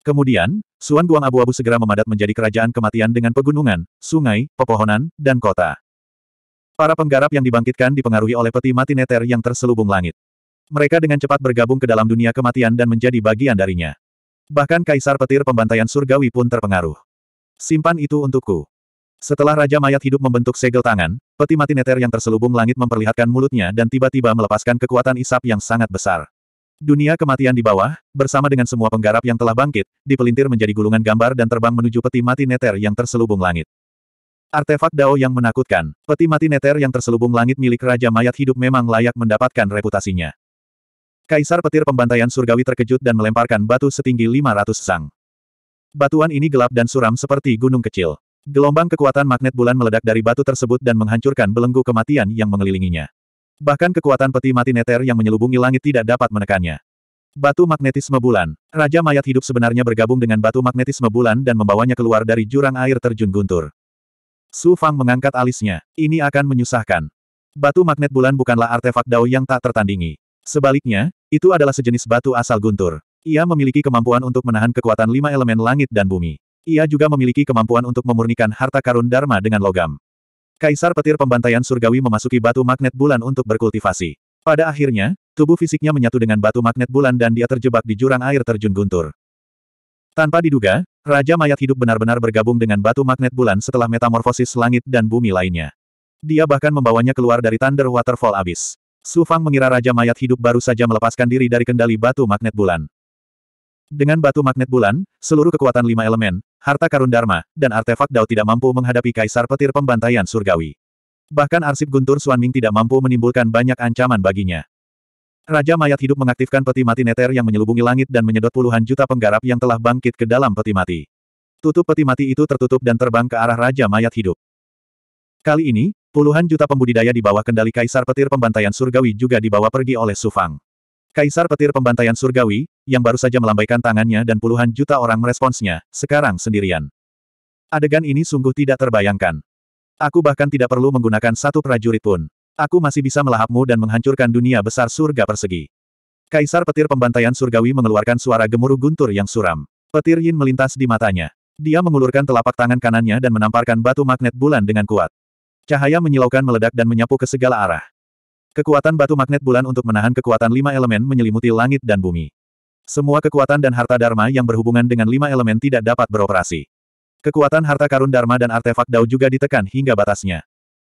Kemudian, Suan Guang abu-abu segera memadat menjadi kerajaan kematian dengan pegunungan, sungai, pepohonan, dan kota. Para penggarap yang dibangkitkan dipengaruhi oleh peti mati neter yang terselubung langit. Mereka dengan cepat bergabung ke dalam dunia kematian dan menjadi bagian darinya. Bahkan kaisar petir pembantaian surgawi pun terpengaruh. Simpan itu untukku. Setelah Raja Mayat Hidup membentuk segel tangan, peti mati neter yang terselubung langit memperlihatkan mulutnya dan tiba-tiba melepaskan kekuatan isap yang sangat besar. Dunia kematian di bawah, bersama dengan semua penggarap yang telah bangkit, dipelintir menjadi gulungan gambar dan terbang menuju peti mati neter yang terselubung langit. Artefak Dao yang menakutkan, peti mati neter yang terselubung langit milik Raja Mayat Hidup memang layak mendapatkan reputasinya. Kaisar petir pembantaian surgawi terkejut dan melemparkan batu setinggi 500 sang. Batuan ini gelap dan suram seperti gunung kecil. Gelombang kekuatan magnet bulan meledak dari batu tersebut dan menghancurkan belenggu kematian yang mengelilinginya. Bahkan kekuatan peti mati neter yang menyelubungi langit tidak dapat menekannya. Batu magnetisme bulan. Raja mayat hidup sebenarnya bergabung dengan batu magnetisme bulan dan membawanya keluar dari jurang air terjun guntur. Su Fang mengangkat alisnya. Ini akan menyusahkan. Batu magnet bulan bukanlah artefak dao yang tak tertandingi. Sebaliknya, itu adalah sejenis batu asal guntur. Ia memiliki kemampuan untuk menahan kekuatan lima elemen langit dan bumi. Ia juga memiliki kemampuan untuk memurnikan harta karun Dharma dengan logam. Kaisar petir pembantaian surgawi memasuki batu magnet bulan untuk berkultivasi. Pada akhirnya, tubuh fisiknya menyatu dengan batu magnet bulan dan dia terjebak di jurang air terjun guntur. Tanpa diduga, Raja Mayat Hidup benar-benar bergabung dengan batu magnet bulan setelah metamorfosis langit dan bumi lainnya. Dia bahkan membawanya keluar dari Thunder Waterfall abis. Su Fang mengira Raja Mayat Hidup baru saja melepaskan diri dari kendali batu magnet bulan. Dengan batu magnet bulan, seluruh kekuatan lima elemen, harta karun Dharma, dan artefak Dao tidak mampu menghadapi Kaisar Petir Pembantaian Surgawi. Bahkan arsip Guntur Suanming tidak mampu menimbulkan banyak ancaman baginya. Raja Mayat Hidup mengaktifkan peti mati neter yang menyelubungi langit dan menyedot puluhan juta penggarap yang telah bangkit ke dalam peti mati. Tutup peti mati itu tertutup dan terbang ke arah Raja Mayat Hidup. Kali ini, puluhan juta pembudidaya di bawah kendali Kaisar Petir Pembantaian Surgawi juga dibawa pergi oleh Sufang. Kaisar Petir Pembantaian Surgawi, yang baru saja melambaikan tangannya dan puluhan juta orang meresponsnya, sekarang sendirian. Adegan ini sungguh tidak terbayangkan. Aku bahkan tidak perlu menggunakan satu prajurit pun. Aku masih bisa melahapmu dan menghancurkan dunia besar surga persegi. Kaisar petir pembantaian surgawi mengeluarkan suara gemuruh guntur yang suram. Petir Yin melintas di matanya. Dia mengulurkan telapak tangan kanannya dan menamparkan batu magnet bulan dengan kuat. Cahaya menyilaukan meledak dan menyapu ke segala arah. Kekuatan batu magnet bulan untuk menahan kekuatan lima elemen menyelimuti langit dan bumi. Semua kekuatan dan harta Dharma yang berhubungan dengan lima elemen tidak dapat beroperasi. Kekuatan harta karun Dharma dan artefak Dao juga ditekan hingga batasnya.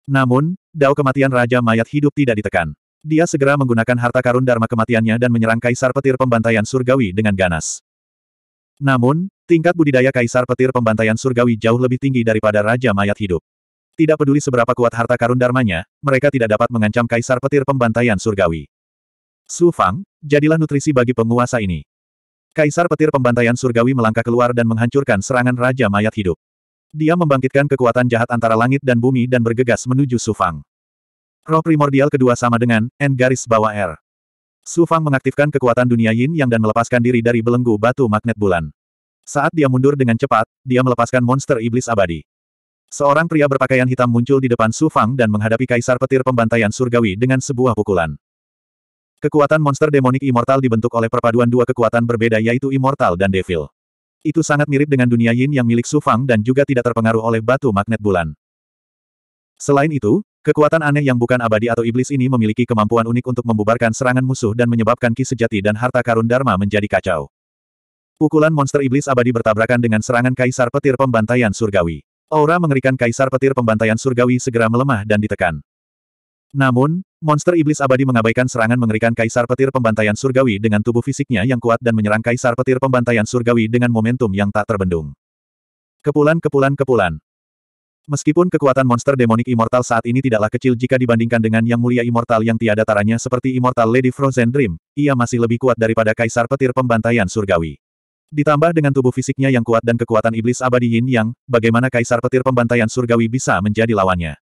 Namun, Dao kematian Raja Mayat hidup tidak ditekan. Dia segera menggunakan harta karun Dharma kematiannya dan menyerang Kaisar Petir Pembantaian Surgawi dengan ganas. Namun, tingkat budidaya Kaisar Petir Pembantaian Surgawi jauh lebih tinggi daripada Raja Mayat hidup. Tidak peduli seberapa kuat harta karun dharmanya, mereka tidak dapat mengancam Kaisar Petir Pembantaian Surgawi. Su Fang, jadilah nutrisi bagi penguasa ini. Kaisar petir pembantaian surgawi melangkah keluar dan menghancurkan serangan Raja Mayat Hidup. Dia membangkitkan kekuatan jahat antara langit dan bumi dan bergegas menuju Su Fang. Roh primordial kedua sama dengan N garis bawah R. Fang mengaktifkan kekuatan dunia Yin Yang dan melepaskan diri dari belenggu batu magnet bulan. Saat dia mundur dengan cepat, dia melepaskan monster iblis abadi. Seorang pria berpakaian hitam muncul di depan Su Fang dan menghadapi kaisar petir pembantaian surgawi dengan sebuah pukulan. Kekuatan monster demonik immortal dibentuk oleh perpaduan dua kekuatan berbeda yaitu immortal dan devil. Itu sangat mirip dengan dunia yin yang milik Su Fang dan juga tidak terpengaruh oleh batu magnet bulan. Selain itu, kekuatan aneh yang bukan abadi atau iblis ini memiliki kemampuan unik untuk membubarkan serangan musuh dan menyebabkan ki sejati dan harta karun Dharma menjadi kacau. Pukulan monster iblis abadi bertabrakan dengan serangan kaisar petir pembantaian surgawi. Aura mengerikan kaisar petir pembantaian surgawi segera melemah dan ditekan. Namun, monster iblis abadi mengabaikan serangan mengerikan Kaisar Petir Pembantaian Surgawi dengan tubuh fisiknya yang kuat dan menyerang Kaisar Petir Pembantaian Surgawi dengan momentum yang tak terbendung. Kepulan kepulan kepulan. Meskipun kekuatan monster demonik immortal saat ini tidaklah kecil jika dibandingkan dengan yang mulia immortal yang tiada taranya seperti immortal Lady Frozen Dream, ia masih lebih kuat daripada Kaisar Petir Pembantaian Surgawi. Ditambah dengan tubuh fisiknya yang kuat dan kekuatan iblis abadi Yin Yang, bagaimana Kaisar Petir Pembantaian Surgawi bisa menjadi lawannya.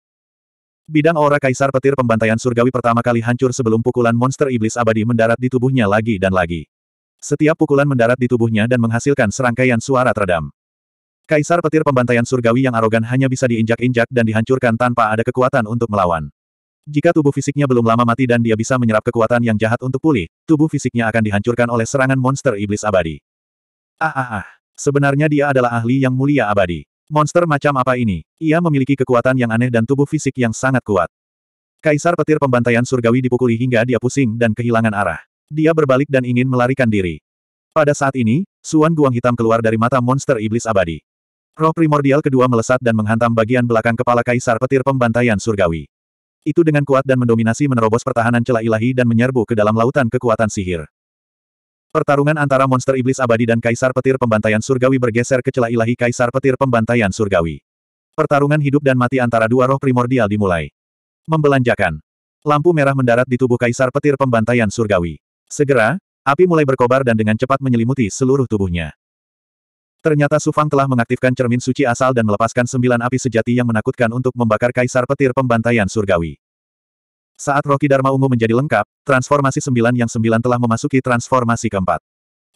Bidang aura Kaisar Petir Pembantaian Surgawi pertama kali hancur sebelum pukulan monster iblis abadi mendarat di tubuhnya lagi dan lagi. Setiap pukulan mendarat di tubuhnya dan menghasilkan serangkaian suara teredam. Kaisar Petir Pembantaian Surgawi yang arogan hanya bisa diinjak-injak dan dihancurkan tanpa ada kekuatan untuk melawan. Jika tubuh fisiknya belum lama mati dan dia bisa menyerap kekuatan yang jahat untuk pulih, tubuh fisiknya akan dihancurkan oleh serangan monster iblis abadi. Ah ah ah. Sebenarnya dia adalah ahli yang mulia abadi. Monster macam apa ini? Ia memiliki kekuatan yang aneh dan tubuh fisik yang sangat kuat. Kaisar petir pembantaian surgawi dipukuli hingga dia pusing dan kehilangan arah. Dia berbalik dan ingin melarikan diri. Pada saat ini, suan guang hitam keluar dari mata monster iblis abadi. Roh primordial kedua melesat dan menghantam bagian belakang kepala kaisar petir pembantaian surgawi. Itu dengan kuat dan mendominasi menerobos pertahanan celah ilahi dan menyerbu ke dalam lautan kekuatan sihir. Pertarungan antara monster iblis abadi dan kaisar petir pembantaian surgawi bergeser ke celah ilahi kaisar petir pembantaian surgawi. Pertarungan hidup dan mati antara dua roh primordial dimulai. Membelanjakan. Lampu merah mendarat di tubuh kaisar petir pembantaian surgawi. Segera, api mulai berkobar dan dengan cepat menyelimuti seluruh tubuhnya. Ternyata Sufang telah mengaktifkan cermin suci asal dan melepaskan sembilan api sejati yang menakutkan untuk membakar kaisar petir pembantaian surgawi. Saat Roki Dharma Ungu menjadi lengkap, transformasi sembilan yang sembilan telah memasuki transformasi keempat.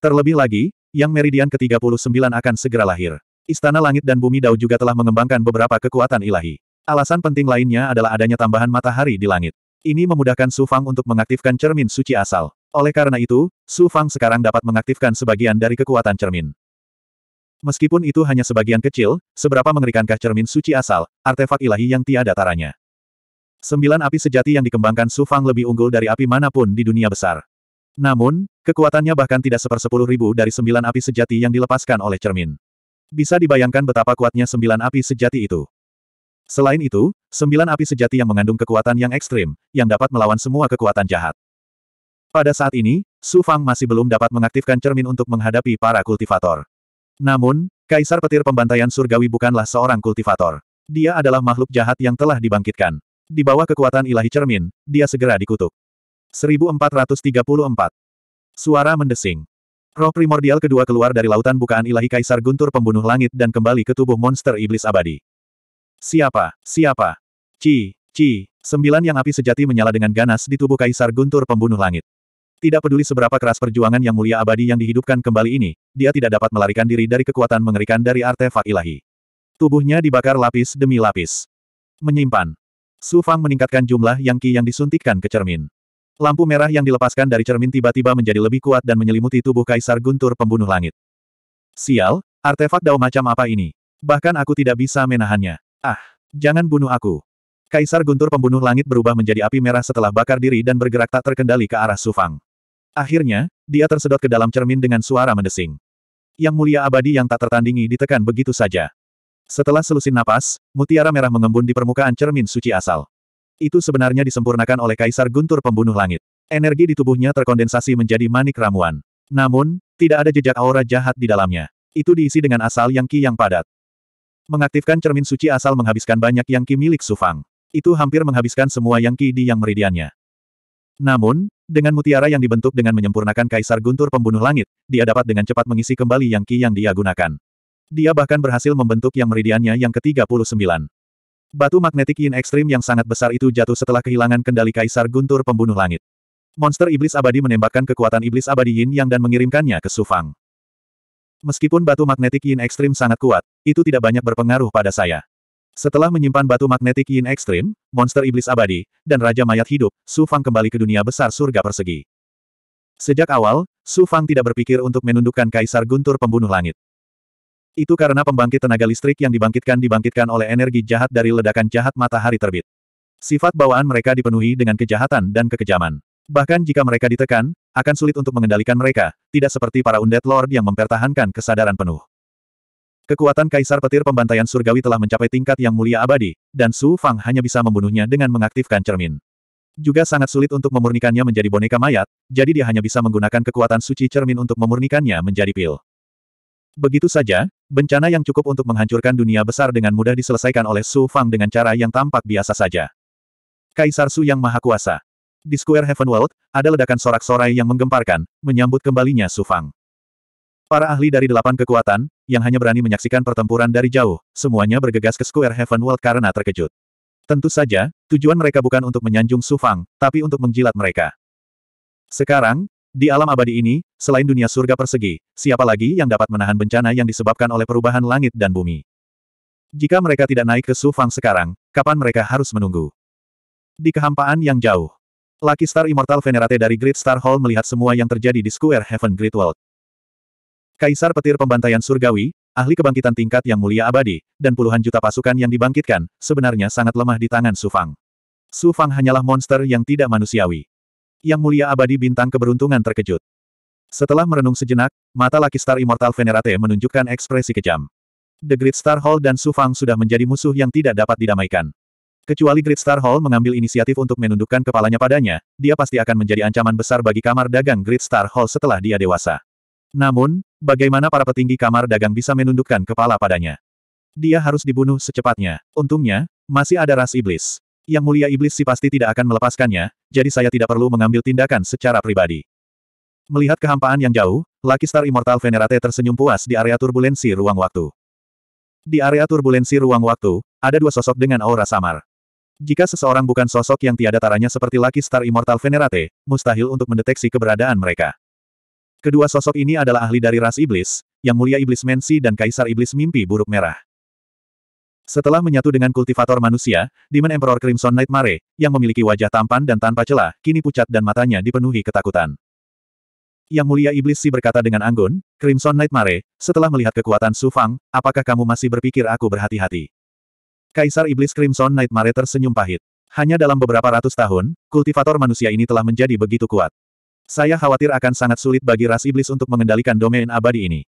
Terlebih lagi, yang meridian ke-39 akan segera lahir. Istana Langit dan Bumi Dao juga telah mengembangkan beberapa kekuatan ilahi. Alasan penting lainnya adalah adanya tambahan matahari di langit. Ini memudahkan Su Fang untuk mengaktifkan cermin suci asal. Oleh karena itu, Su Fang sekarang dapat mengaktifkan sebagian dari kekuatan cermin. Meskipun itu hanya sebagian kecil, seberapa mengerikankah cermin suci asal, artefak ilahi yang tiada taranya. Sembilan api sejati yang dikembangkan Su Fang lebih unggul dari api manapun di dunia besar. Namun, kekuatannya bahkan tidak sepersepuluh ribu dari sembilan api sejati yang dilepaskan oleh cermin. Bisa dibayangkan betapa kuatnya sembilan api sejati itu. Selain itu, sembilan api sejati yang mengandung kekuatan yang ekstrim, yang dapat melawan semua kekuatan jahat. Pada saat ini, Su Fang masih belum dapat mengaktifkan cermin untuk menghadapi para kultivator. Namun, Kaisar Petir Pembantaian Surgawi bukanlah seorang kultivator. Dia adalah makhluk jahat yang telah dibangkitkan. Di bawah kekuatan ilahi cermin, dia segera dikutuk. 1434. Suara mendesing. Roh primordial kedua keluar dari lautan bukaan ilahi Kaisar Guntur pembunuh langit dan kembali ke tubuh monster iblis abadi. Siapa? Siapa? Ci, ci, sembilan yang api sejati menyala dengan ganas di tubuh Kaisar Guntur pembunuh langit. Tidak peduli seberapa keras perjuangan yang mulia abadi yang dihidupkan kembali ini, dia tidak dapat melarikan diri dari kekuatan mengerikan dari artefak ilahi. Tubuhnya dibakar lapis demi lapis. Menyimpan. Su Fang meningkatkan jumlah yang qi yang disuntikkan ke cermin. Lampu merah yang dilepaskan dari cermin tiba-tiba menjadi lebih kuat dan menyelimuti tubuh Kaisar Guntur Pembunuh Langit. Sial, artefak dao macam apa ini? Bahkan aku tidak bisa menahannya. Ah, jangan bunuh aku. Kaisar Guntur Pembunuh Langit berubah menjadi api merah setelah bakar diri dan bergerak tak terkendali ke arah Su Fang. Akhirnya, dia tersedot ke dalam cermin dengan suara mendesing. Yang mulia abadi yang tak tertandingi ditekan begitu saja. Setelah selusin napas, mutiara merah mengembun di permukaan cermin suci asal. Itu sebenarnya disempurnakan oleh Kaisar Guntur Pembunuh Langit. Energi di tubuhnya terkondensasi menjadi manik ramuan. Namun, tidak ada jejak aura jahat di dalamnya. Itu diisi dengan asal yang ki yang padat. Mengaktifkan cermin suci asal menghabiskan banyak yang ki milik Sufang. Itu hampir menghabiskan semua yang ki di yang meridiannya. Namun, dengan mutiara yang dibentuk dengan menyempurnakan Kaisar Guntur Pembunuh Langit, dia dapat dengan cepat mengisi kembali yang ki yang dia gunakan. Dia bahkan berhasil membentuk yang meridiannya yang ke-39. Batu magnetik yin ekstrim yang sangat besar itu jatuh setelah kehilangan kendali Kaisar Guntur Pembunuh Langit. Monster iblis abadi menembakkan kekuatan iblis abadi Yin Yang dan mengirimkannya ke Sufang. Meskipun batu magnetik Yin ekstrim sangat kuat, itu tidak banyak berpengaruh pada saya. Setelah menyimpan batu magnetik Yin ekstrim, monster iblis abadi, dan raja mayat hidup, Sufang kembali ke dunia besar surga persegi. Sejak awal, Sufang tidak berpikir untuk menundukkan Kaisar Guntur Pembunuh Langit. Itu karena pembangkit tenaga listrik yang dibangkitkan dibangkitkan oleh energi jahat dari ledakan jahat matahari terbit. Sifat bawaan mereka dipenuhi dengan kejahatan dan kekejaman. Bahkan jika mereka ditekan, akan sulit untuk mengendalikan mereka, tidak seperti para Undead Lord yang mempertahankan kesadaran penuh. Kekuatan Kaisar Petir Pembantaian Surgawi telah mencapai tingkat yang mulia abadi, dan Su Fang hanya bisa membunuhnya dengan mengaktifkan cermin. Juga sangat sulit untuk memurnikannya menjadi boneka mayat, jadi dia hanya bisa menggunakan kekuatan suci cermin untuk memurnikannya menjadi pil. Begitu saja, Bencana yang cukup untuk menghancurkan dunia besar dengan mudah diselesaikan oleh Su Fang dengan cara yang tampak biasa saja. Kaisar Su yang Maha Kuasa. Di Square Heaven World, ada ledakan sorak-sorai yang menggemparkan, menyambut kembalinya Su Fang. Para ahli dari delapan kekuatan, yang hanya berani menyaksikan pertempuran dari jauh, semuanya bergegas ke Square Heaven World karena terkejut. Tentu saja, tujuan mereka bukan untuk menyanjung Su Fang, tapi untuk menjilat mereka. Sekarang, di alam abadi ini, selain dunia surga persegi, siapa lagi yang dapat menahan bencana yang disebabkan oleh perubahan langit dan bumi? Jika mereka tidak naik ke Sufang sekarang, kapan mereka harus menunggu? Di kehampaan yang jauh, Laki Star Immortal Venerate dari Great Star Hall melihat semua yang terjadi di Square Heaven Great World. Kaisar petir pembantaian surgawi, ahli kebangkitan tingkat yang mulia abadi, dan puluhan juta pasukan yang dibangkitkan, sebenarnya sangat lemah di tangan Sufang. Sufang hanyalah monster yang tidak manusiawi. Yang Mulia Abadi Bintang Keberuntungan terkejut. Setelah merenung sejenak, mata laki Star Immortal Venerate menunjukkan ekspresi kejam. The Great Star Hall dan Su Fang sudah menjadi musuh yang tidak dapat didamaikan. Kecuali Great Star Hall mengambil inisiatif untuk menundukkan kepalanya padanya, dia pasti akan menjadi ancaman besar bagi kamar dagang Great Star Hall setelah dia dewasa. Namun, bagaimana para petinggi kamar dagang bisa menundukkan kepala padanya? Dia harus dibunuh secepatnya. Untungnya, masih ada ras iblis. Yang mulia iblis si pasti tidak akan melepaskannya, jadi saya tidak perlu mengambil tindakan secara pribadi. Melihat kehampaan yang jauh, Lucky Star Immortal Venerate tersenyum puas di area turbulensi ruang waktu. Di area turbulensi ruang waktu, ada dua sosok dengan aura samar. Jika seseorang bukan sosok yang tiada taranya seperti Lucky Star Immortal Venerate, mustahil untuk mendeteksi keberadaan mereka. Kedua sosok ini adalah ahli dari ras iblis, yang mulia iblis Mensi dan kaisar iblis mimpi buruk merah. Setelah menyatu dengan kultivator manusia, Demon Emperor Crimson Nightmare yang memiliki wajah tampan dan tanpa celah, kini pucat dan matanya dipenuhi ketakutan. Yang mulia iblis si berkata dengan anggun, Crimson Nightmare, setelah melihat kekuatan Su Fang, apakah kamu masih berpikir aku berhati-hati? Kaisar Iblis Crimson Nightmare tersenyum pahit. Hanya dalam beberapa ratus tahun, kultivator manusia ini telah menjadi begitu kuat. Saya khawatir akan sangat sulit bagi ras iblis untuk mengendalikan domain abadi ini.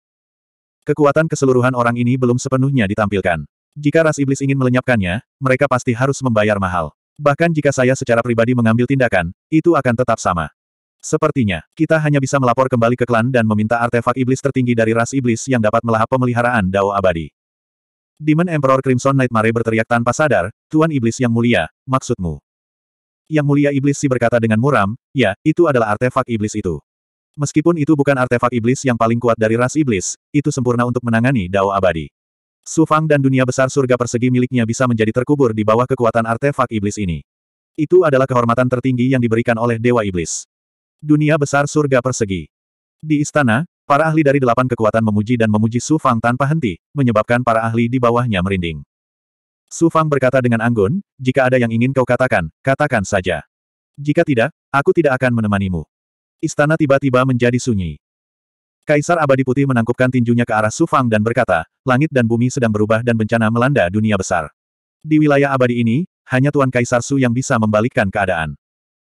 Kekuatan keseluruhan orang ini belum sepenuhnya ditampilkan. Jika ras iblis ingin melenyapkannya, mereka pasti harus membayar mahal. Bahkan jika saya secara pribadi mengambil tindakan, itu akan tetap sama. Sepertinya, kita hanya bisa melapor kembali ke klan dan meminta artefak iblis tertinggi dari ras iblis yang dapat melahap pemeliharaan Dao abadi. Demon Emperor Crimson Nightmare berteriak tanpa sadar, Tuan Iblis yang mulia, maksudmu. Yang mulia iblis si berkata dengan muram, ya, itu adalah artefak iblis itu. Meskipun itu bukan artefak iblis yang paling kuat dari ras iblis, itu sempurna untuk menangani Dao abadi. Su Fang dan dunia besar surga persegi miliknya bisa menjadi terkubur di bawah kekuatan artefak iblis ini. Itu adalah kehormatan tertinggi yang diberikan oleh Dewa Iblis. Dunia besar surga persegi. Di istana, para ahli dari delapan kekuatan memuji dan memuji Su Fang tanpa henti, menyebabkan para ahli di bawahnya merinding. Su Fang berkata dengan anggun, jika ada yang ingin kau katakan, katakan saja. Jika tidak, aku tidak akan menemanimu. Istana tiba-tiba menjadi sunyi. Kaisar Abadi Putih menangkupkan tinjunya ke arah Sufang dan berkata, langit dan bumi sedang berubah dan bencana melanda dunia besar. Di wilayah abadi ini, hanya Tuan Kaisar Su yang bisa membalikkan keadaan.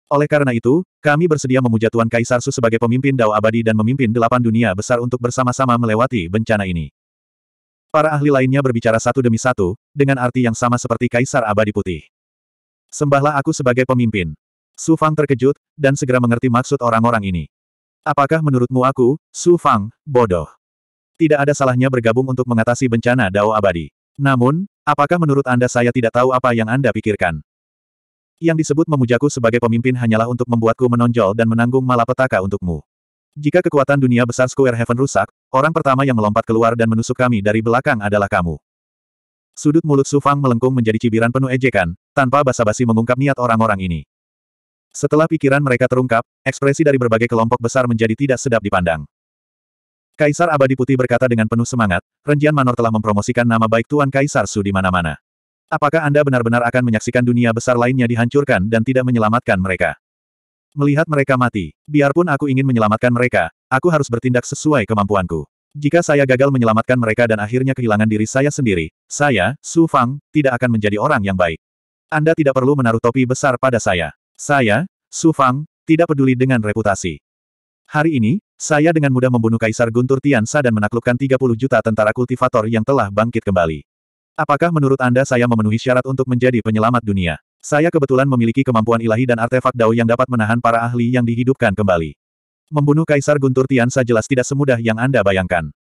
Oleh karena itu, kami bersedia memuja Tuan Kaisar Su sebagai pemimpin Dao Abadi dan memimpin delapan dunia besar untuk bersama-sama melewati bencana ini. Para ahli lainnya berbicara satu demi satu, dengan arti yang sama seperti Kaisar Abadi Putih. Sembahlah aku sebagai pemimpin. Su Fang terkejut, dan segera mengerti maksud orang-orang ini. Apakah menurutmu aku, Su Fang, bodoh? Tidak ada salahnya bergabung untuk mengatasi bencana Dao abadi. Namun, apakah menurut Anda saya tidak tahu apa yang Anda pikirkan? Yang disebut memujaku sebagai pemimpin hanyalah untuk membuatku menonjol dan menanggung malapetaka untukmu. Jika kekuatan dunia besar Square Heaven rusak, orang pertama yang melompat keluar dan menusuk kami dari belakang adalah kamu. Sudut mulut Su Fang melengkung menjadi cibiran penuh ejekan, tanpa basa-basi mengungkap niat orang-orang ini. Setelah pikiran mereka terungkap, ekspresi dari berbagai kelompok besar menjadi tidak sedap dipandang. Kaisar Abadi Putih berkata dengan penuh semangat, Renjian Manor telah mempromosikan nama baik Tuan Kaisar Su di mana-mana. Apakah Anda benar-benar akan menyaksikan dunia besar lainnya dihancurkan dan tidak menyelamatkan mereka? Melihat mereka mati, biarpun aku ingin menyelamatkan mereka, aku harus bertindak sesuai kemampuanku. Jika saya gagal menyelamatkan mereka dan akhirnya kehilangan diri saya sendiri, saya, Su Fang, tidak akan menjadi orang yang baik. Anda tidak perlu menaruh topi besar pada saya. Saya, Su Fang, tidak peduli dengan reputasi. Hari ini, saya dengan mudah membunuh Kaisar Guntur Tiansa dan menaklukkan 30 juta tentara kultivator yang telah bangkit kembali. Apakah menurut Anda saya memenuhi syarat untuk menjadi penyelamat dunia? Saya kebetulan memiliki kemampuan ilahi dan artefak dao yang dapat menahan para ahli yang dihidupkan kembali. Membunuh Kaisar Guntur Tiansa jelas tidak semudah yang Anda bayangkan.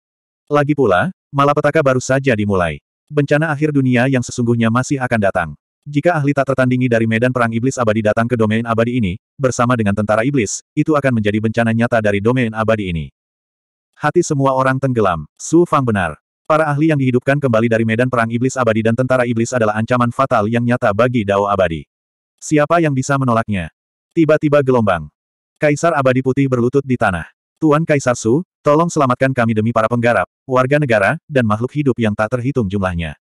Lagi pula, malapetaka baru saja dimulai. Bencana akhir dunia yang sesungguhnya masih akan datang. Jika ahli tak tertandingi dari medan perang iblis abadi datang ke domain abadi ini, bersama dengan tentara iblis, itu akan menjadi bencana nyata dari domain abadi ini. Hati semua orang tenggelam. Su Fang benar. Para ahli yang dihidupkan kembali dari medan perang iblis abadi dan tentara iblis adalah ancaman fatal yang nyata bagi Dao abadi. Siapa yang bisa menolaknya? Tiba-tiba gelombang. Kaisar abadi putih berlutut di tanah. Tuan Kaisar Su, tolong selamatkan kami demi para penggarap, warga negara, dan makhluk hidup yang tak terhitung jumlahnya.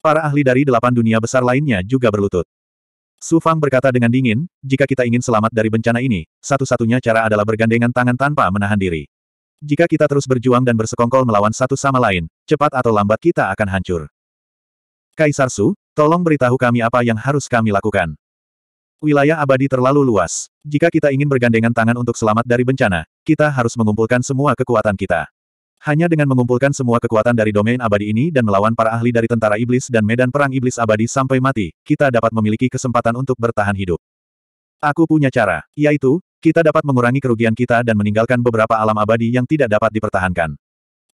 Para ahli dari delapan dunia besar lainnya juga berlutut. Su Fang berkata dengan dingin, jika kita ingin selamat dari bencana ini, satu-satunya cara adalah bergandengan tangan tanpa menahan diri. Jika kita terus berjuang dan bersekongkol melawan satu sama lain, cepat atau lambat kita akan hancur. Kaisar Su, tolong beritahu kami apa yang harus kami lakukan. Wilayah abadi terlalu luas. Jika kita ingin bergandengan tangan untuk selamat dari bencana, kita harus mengumpulkan semua kekuatan kita. Hanya dengan mengumpulkan semua kekuatan dari domain abadi ini dan melawan para ahli dari tentara iblis dan medan perang iblis abadi sampai mati, kita dapat memiliki kesempatan untuk bertahan hidup. Aku punya cara, yaitu, kita dapat mengurangi kerugian kita dan meninggalkan beberapa alam abadi yang tidak dapat dipertahankan.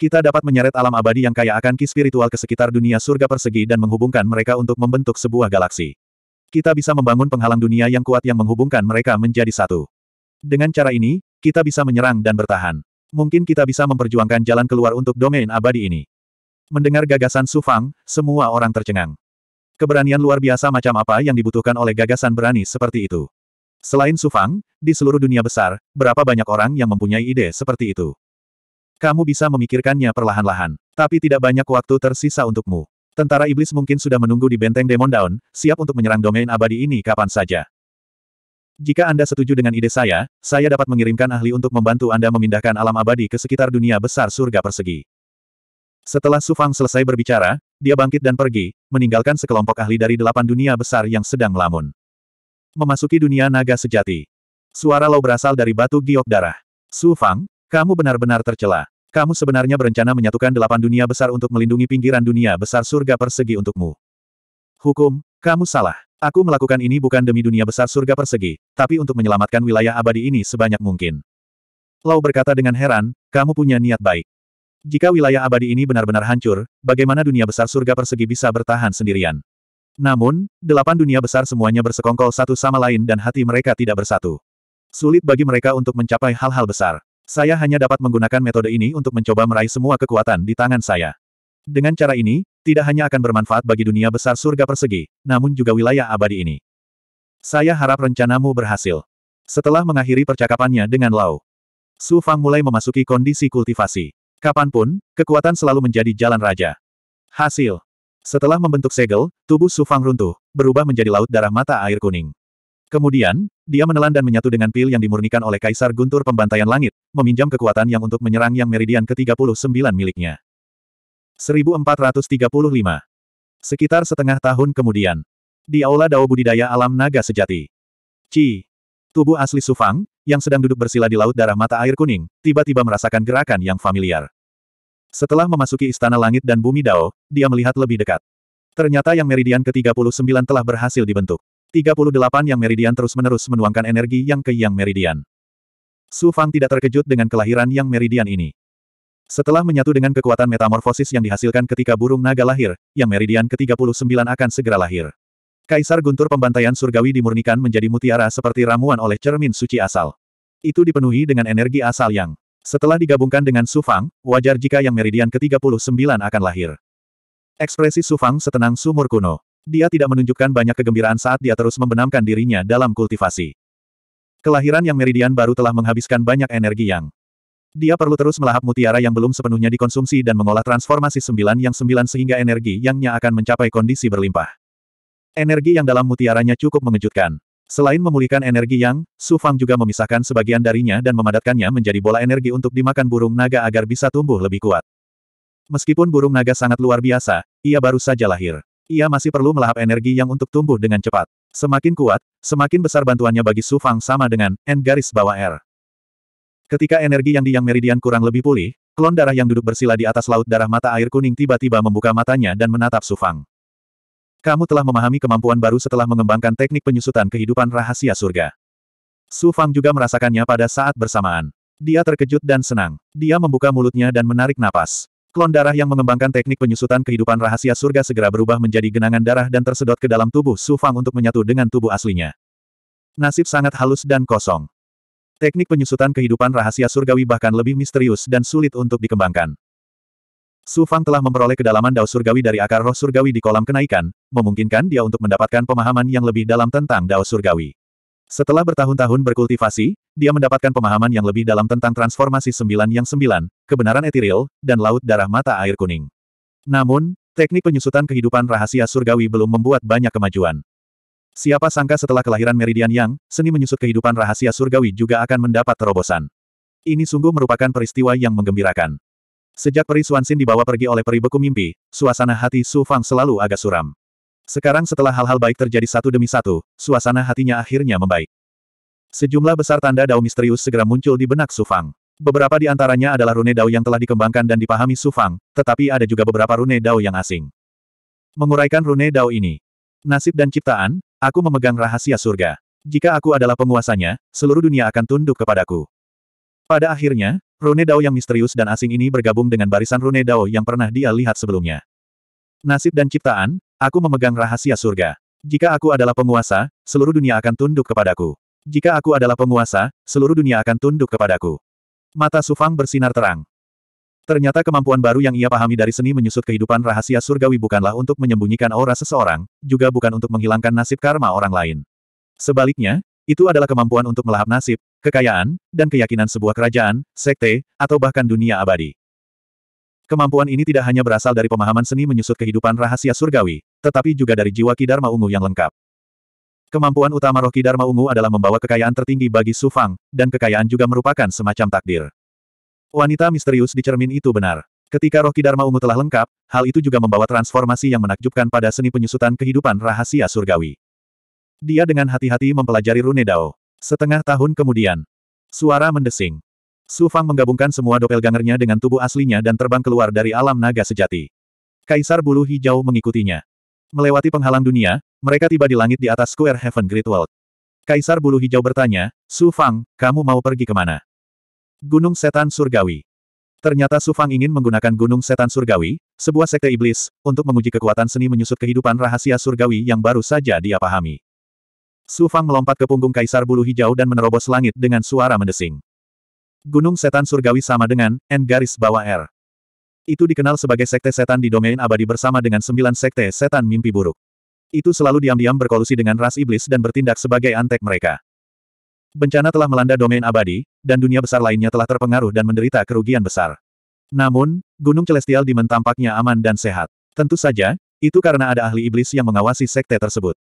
Kita dapat menyeret alam abadi yang kaya akan ki spiritual ke sekitar dunia surga persegi dan menghubungkan mereka untuk membentuk sebuah galaksi. Kita bisa membangun penghalang dunia yang kuat yang menghubungkan mereka menjadi satu. Dengan cara ini, kita bisa menyerang dan bertahan mungkin kita bisa memperjuangkan jalan keluar untuk domain abadi ini. Mendengar gagasan Su Fang, semua orang tercengang. Keberanian luar biasa macam apa yang dibutuhkan oleh gagasan berani seperti itu. Selain Su Fang, di seluruh dunia besar, berapa banyak orang yang mempunyai ide seperti itu. Kamu bisa memikirkannya perlahan-lahan, tapi tidak banyak waktu tersisa untukmu. Tentara iblis mungkin sudah menunggu di benteng Demon Down, siap untuk menyerang domain abadi ini kapan saja. Jika Anda setuju dengan ide saya, saya dapat mengirimkan ahli untuk membantu Anda memindahkan alam abadi ke sekitar dunia besar surga persegi. Setelah Sufang selesai berbicara, dia bangkit dan pergi, meninggalkan sekelompok ahli dari delapan dunia besar yang sedang melamun. Memasuki dunia naga sejati. Suara lo berasal dari batu giok darah. Sufang, kamu benar-benar tercela. Kamu sebenarnya berencana menyatukan delapan dunia besar untuk melindungi pinggiran dunia besar surga persegi untukmu. Hukum, kamu salah. Aku melakukan ini bukan demi dunia besar surga persegi, tapi untuk menyelamatkan wilayah abadi ini sebanyak mungkin. Lau berkata dengan heran, kamu punya niat baik. Jika wilayah abadi ini benar-benar hancur, bagaimana dunia besar surga persegi bisa bertahan sendirian? Namun, delapan dunia besar semuanya bersekongkol satu sama lain dan hati mereka tidak bersatu. Sulit bagi mereka untuk mencapai hal-hal besar. Saya hanya dapat menggunakan metode ini untuk mencoba meraih semua kekuatan di tangan saya. Dengan cara ini, tidak hanya akan bermanfaat bagi dunia besar surga persegi, namun juga wilayah abadi ini. Saya harap rencanamu berhasil. Setelah mengakhiri percakapannya dengan Lau, Su Fang mulai memasuki kondisi kultivasi. Kapanpun, kekuatan selalu menjadi jalan raja. Hasil. Setelah membentuk segel, tubuh Su Fang runtuh, berubah menjadi laut darah mata air kuning. Kemudian, dia menelan dan menyatu dengan pil yang dimurnikan oleh Kaisar Guntur Pembantaian Langit, meminjam kekuatan yang untuk menyerang yang meridian ke-39 miliknya. 1435. Sekitar setengah tahun kemudian. Di Aula Dao Budidaya Alam Naga Sejati. Ci. Tubuh asli Sufang, yang sedang duduk bersila di Laut Darah Mata Air Kuning, tiba-tiba merasakan gerakan yang familiar. Setelah memasuki Istana Langit dan Bumi Dao, dia melihat lebih dekat. Ternyata yang meridian ke-39 telah berhasil dibentuk. 38 yang meridian terus-menerus menuangkan energi yang ke yang meridian. Su Fang tidak terkejut dengan kelahiran yang meridian ini. Setelah menyatu dengan kekuatan metamorfosis yang dihasilkan ketika burung naga lahir, yang meridian ke-39 akan segera lahir. Kaisar Guntur Pembantaian Surgawi dimurnikan menjadi mutiara seperti ramuan oleh cermin suci asal. Itu dipenuhi dengan energi asal yang. Setelah digabungkan dengan Sufang, wajar jika yang meridian ke-39 akan lahir. Ekspresi Sufang setenang sumur kuno. Dia tidak menunjukkan banyak kegembiraan saat dia terus membenamkan dirinya dalam kultivasi. Kelahiran yang meridian baru telah menghabiskan banyak energi yang dia perlu terus melahap mutiara yang belum sepenuhnya dikonsumsi dan mengolah transformasi sembilan yang sembilan sehingga energi yangnya akan mencapai kondisi berlimpah. Energi yang dalam mutiaranya cukup mengejutkan. Selain memulihkan energi yang, Su Fang juga memisahkan sebagian darinya dan memadatkannya menjadi bola energi untuk dimakan burung naga agar bisa tumbuh lebih kuat. Meskipun burung naga sangat luar biasa, ia baru saja lahir. Ia masih perlu melahap energi yang untuk tumbuh dengan cepat. Semakin kuat, semakin besar bantuannya bagi Su Fang sama dengan N garis bawah R. Ketika energi yang di Yang Meridian kurang lebih pulih, klon darah yang duduk bersila di atas laut darah mata air kuning tiba-tiba membuka matanya dan menatap Sufang. Kamu telah memahami kemampuan baru setelah mengembangkan teknik penyusutan kehidupan rahasia surga. Sufang juga merasakannya pada saat bersamaan. Dia terkejut dan senang. Dia membuka mulutnya dan menarik napas. Klon darah yang mengembangkan teknik penyusutan kehidupan rahasia surga segera berubah menjadi genangan darah dan tersedot ke dalam tubuh Su Fang untuk menyatu dengan tubuh aslinya. Nasib sangat halus dan kosong. Teknik penyusutan kehidupan rahasia surgawi bahkan lebih misterius dan sulit untuk dikembangkan. Su Fang telah memperoleh kedalaman dao surgawi dari akar roh surgawi di kolam kenaikan, memungkinkan dia untuk mendapatkan pemahaman yang lebih dalam tentang dao surgawi. Setelah bertahun-tahun berkultivasi, dia mendapatkan pemahaman yang lebih dalam tentang transformasi sembilan yang sembilan, kebenaran etiril, dan laut darah mata air kuning. Namun, teknik penyusutan kehidupan rahasia surgawi belum membuat banyak kemajuan. Siapa sangka setelah kelahiran Meridian Yang, seni menyusut kehidupan rahasia surgawi juga akan mendapat terobosan. Ini sungguh merupakan peristiwa yang menggembirakan. Sejak Peri Suansin dibawa pergi oleh Peri Beku Mimpi, suasana hati Su Fang selalu agak suram. Sekarang setelah hal-hal baik terjadi satu demi satu, suasana hatinya akhirnya membaik. Sejumlah besar tanda dao misterius segera muncul di benak Su Fang. Beberapa di antaranya adalah rune dao yang telah dikembangkan dan dipahami Su Fang, tetapi ada juga beberapa rune dao yang asing. Menguraikan rune dao ini, nasib dan ciptaan, Aku memegang rahasia surga. Jika aku adalah penguasanya, seluruh dunia akan tunduk kepadaku. Pada akhirnya, Rune Dao yang misterius dan asing ini bergabung dengan barisan Rune Dao yang pernah dia lihat sebelumnya. Nasib dan ciptaan, aku memegang rahasia surga. Jika aku adalah penguasa, seluruh dunia akan tunduk kepadaku. Jika aku adalah penguasa, seluruh dunia akan tunduk kepadaku. Mata Sufang bersinar terang. Ternyata kemampuan baru yang ia pahami dari seni menyusut kehidupan rahasia surgawi bukanlah untuk menyembunyikan aura seseorang, juga bukan untuk menghilangkan nasib karma orang lain. Sebaliknya, itu adalah kemampuan untuk melahap nasib, kekayaan, dan keyakinan sebuah kerajaan, sekte, atau bahkan dunia abadi. Kemampuan ini tidak hanya berasal dari pemahaman seni menyusut kehidupan rahasia surgawi, tetapi juga dari jiwa Kidarma Ungu yang lengkap. Kemampuan utama roh Kidarma Ungu adalah membawa kekayaan tertinggi bagi sufang, dan kekayaan juga merupakan semacam takdir. Wanita misterius di cermin itu benar. Ketika roh Kidarma ungu telah lengkap, hal itu juga membawa transformasi yang menakjubkan pada seni penyusutan kehidupan rahasia surgawi. Dia dengan hati-hati mempelajari rune Dao. Setengah tahun kemudian, suara mendesing. Su Fang menggabungkan semua doppelgangernya dengan tubuh aslinya dan terbang keluar dari alam naga sejati. Kaisar Bulu Hijau mengikutinya. Melewati penghalang dunia, mereka tiba di langit di atas Square Heaven Great World. Kaisar Bulu Hijau bertanya, Su Fang, kamu mau pergi kemana? Gunung Setan Surgawi Ternyata Su Fang ingin menggunakan Gunung Setan Surgawi, sebuah sekte iblis, untuk menguji kekuatan seni menyusut kehidupan rahasia surgawi yang baru saja dia pahami. Su Fang melompat ke punggung Kaisar Bulu Hijau dan menerobos langit dengan suara mendesing. Gunung Setan Surgawi sama dengan N garis bawah R. Itu dikenal sebagai sekte setan di domain abadi bersama dengan sembilan sekte setan mimpi buruk. Itu selalu diam-diam berkolusi dengan ras iblis dan bertindak sebagai antek mereka. Bencana telah melanda domain abadi, dan dunia besar lainnya telah terpengaruh dan menderita kerugian besar. Namun, Gunung Celestial Demon tampaknya aman dan sehat. Tentu saja, itu karena ada ahli iblis yang mengawasi sekte tersebut.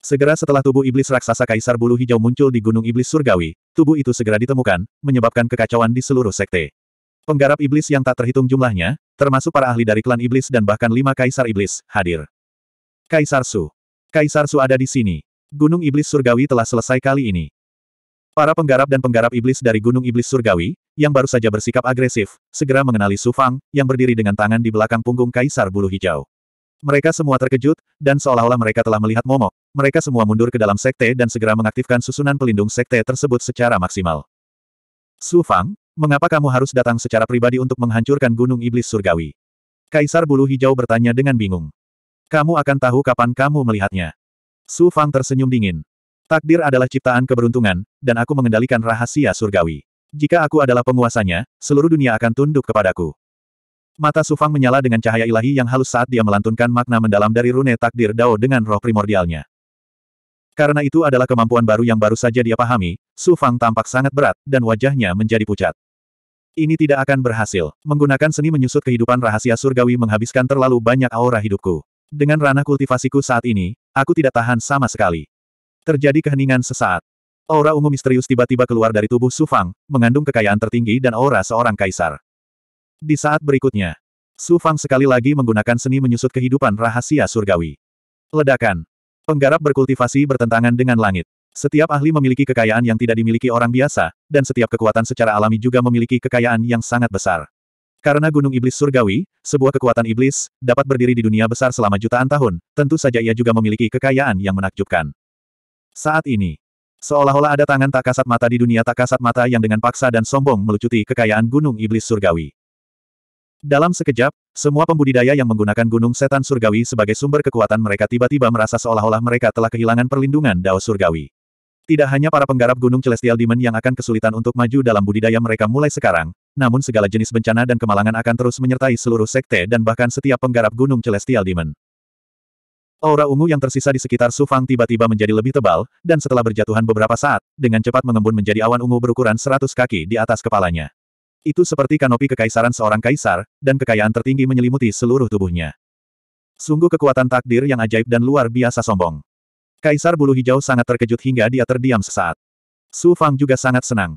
Segera setelah tubuh iblis raksasa Kaisar Bulu Hijau muncul di Gunung Iblis Surgawi, tubuh itu segera ditemukan, menyebabkan kekacauan di seluruh sekte. Penggarap iblis yang tak terhitung jumlahnya, termasuk para ahli dari klan iblis dan bahkan lima kaisar iblis, hadir. Kaisar Su. Kaisar Su ada di sini. Gunung Iblis Surgawi telah selesai kali ini. Para penggarap dan penggarap iblis dari Gunung Iblis Surgawi, yang baru saja bersikap agresif, segera mengenali Su Fang, yang berdiri dengan tangan di belakang punggung Kaisar Bulu Hijau. Mereka semua terkejut, dan seolah-olah mereka telah melihat momok. Mereka semua mundur ke dalam sekte dan segera mengaktifkan susunan pelindung sekte tersebut secara maksimal. Su Fang, mengapa kamu harus datang secara pribadi untuk menghancurkan Gunung Iblis Surgawi? Kaisar Bulu Hijau bertanya dengan bingung. Kamu akan tahu kapan kamu melihatnya. Su Fang tersenyum dingin. Takdir adalah ciptaan keberuntungan, dan aku mengendalikan rahasia surgawi. Jika aku adalah penguasanya, seluruh dunia akan tunduk kepadaku. Mata Su Fang menyala dengan cahaya ilahi yang halus saat dia melantunkan makna mendalam dari rune takdir Dao dengan roh primordialnya. Karena itu adalah kemampuan baru yang baru saja dia pahami, Su Fang tampak sangat berat, dan wajahnya menjadi pucat. Ini tidak akan berhasil. Menggunakan seni menyusut kehidupan rahasia surgawi menghabiskan terlalu banyak aura hidupku. Dengan ranah kultivasiku saat ini, aku tidak tahan sama sekali. Terjadi keheningan sesaat. Aura ungu misterius tiba-tiba keluar dari tubuh Sufang, mengandung kekayaan tertinggi dan aura seorang kaisar. Di saat berikutnya, Sufang sekali lagi menggunakan seni menyusut kehidupan rahasia surgawi. Ledakan. Penggarap berkultivasi bertentangan dengan langit. Setiap ahli memiliki kekayaan yang tidak dimiliki orang biasa, dan setiap kekuatan secara alami juga memiliki kekayaan yang sangat besar. Karena Gunung Iblis Surgawi, sebuah kekuatan iblis, dapat berdiri di dunia besar selama jutaan tahun, tentu saja ia juga memiliki kekayaan yang menakjubkan. Saat ini, seolah-olah ada tangan tak kasat mata di dunia tak kasat mata yang dengan paksa dan sombong melucuti kekayaan Gunung Iblis Surgawi. Dalam sekejap, semua pembudidaya yang menggunakan Gunung Setan Surgawi sebagai sumber kekuatan mereka tiba-tiba merasa seolah-olah mereka telah kehilangan perlindungan Dao Surgawi. Tidak hanya para penggarap Gunung Celestial Demon yang akan kesulitan untuk maju dalam budidaya mereka mulai sekarang, namun segala jenis bencana dan kemalangan akan terus menyertai seluruh sekte dan bahkan setiap penggarap gunung Celestial Demon. Aura ungu yang tersisa di sekitar Sufang tiba-tiba menjadi lebih tebal, dan setelah berjatuhan beberapa saat, dengan cepat mengembun menjadi awan ungu berukuran seratus kaki di atas kepalanya. Itu seperti kanopi kekaisaran seorang kaisar, dan kekayaan tertinggi menyelimuti seluruh tubuhnya. Sungguh kekuatan takdir yang ajaib dan luar biasa sombong. Kaisar bulu hijau sangat terkejut hingga dia terdiam sesaat. Su Fang juga sangat senang.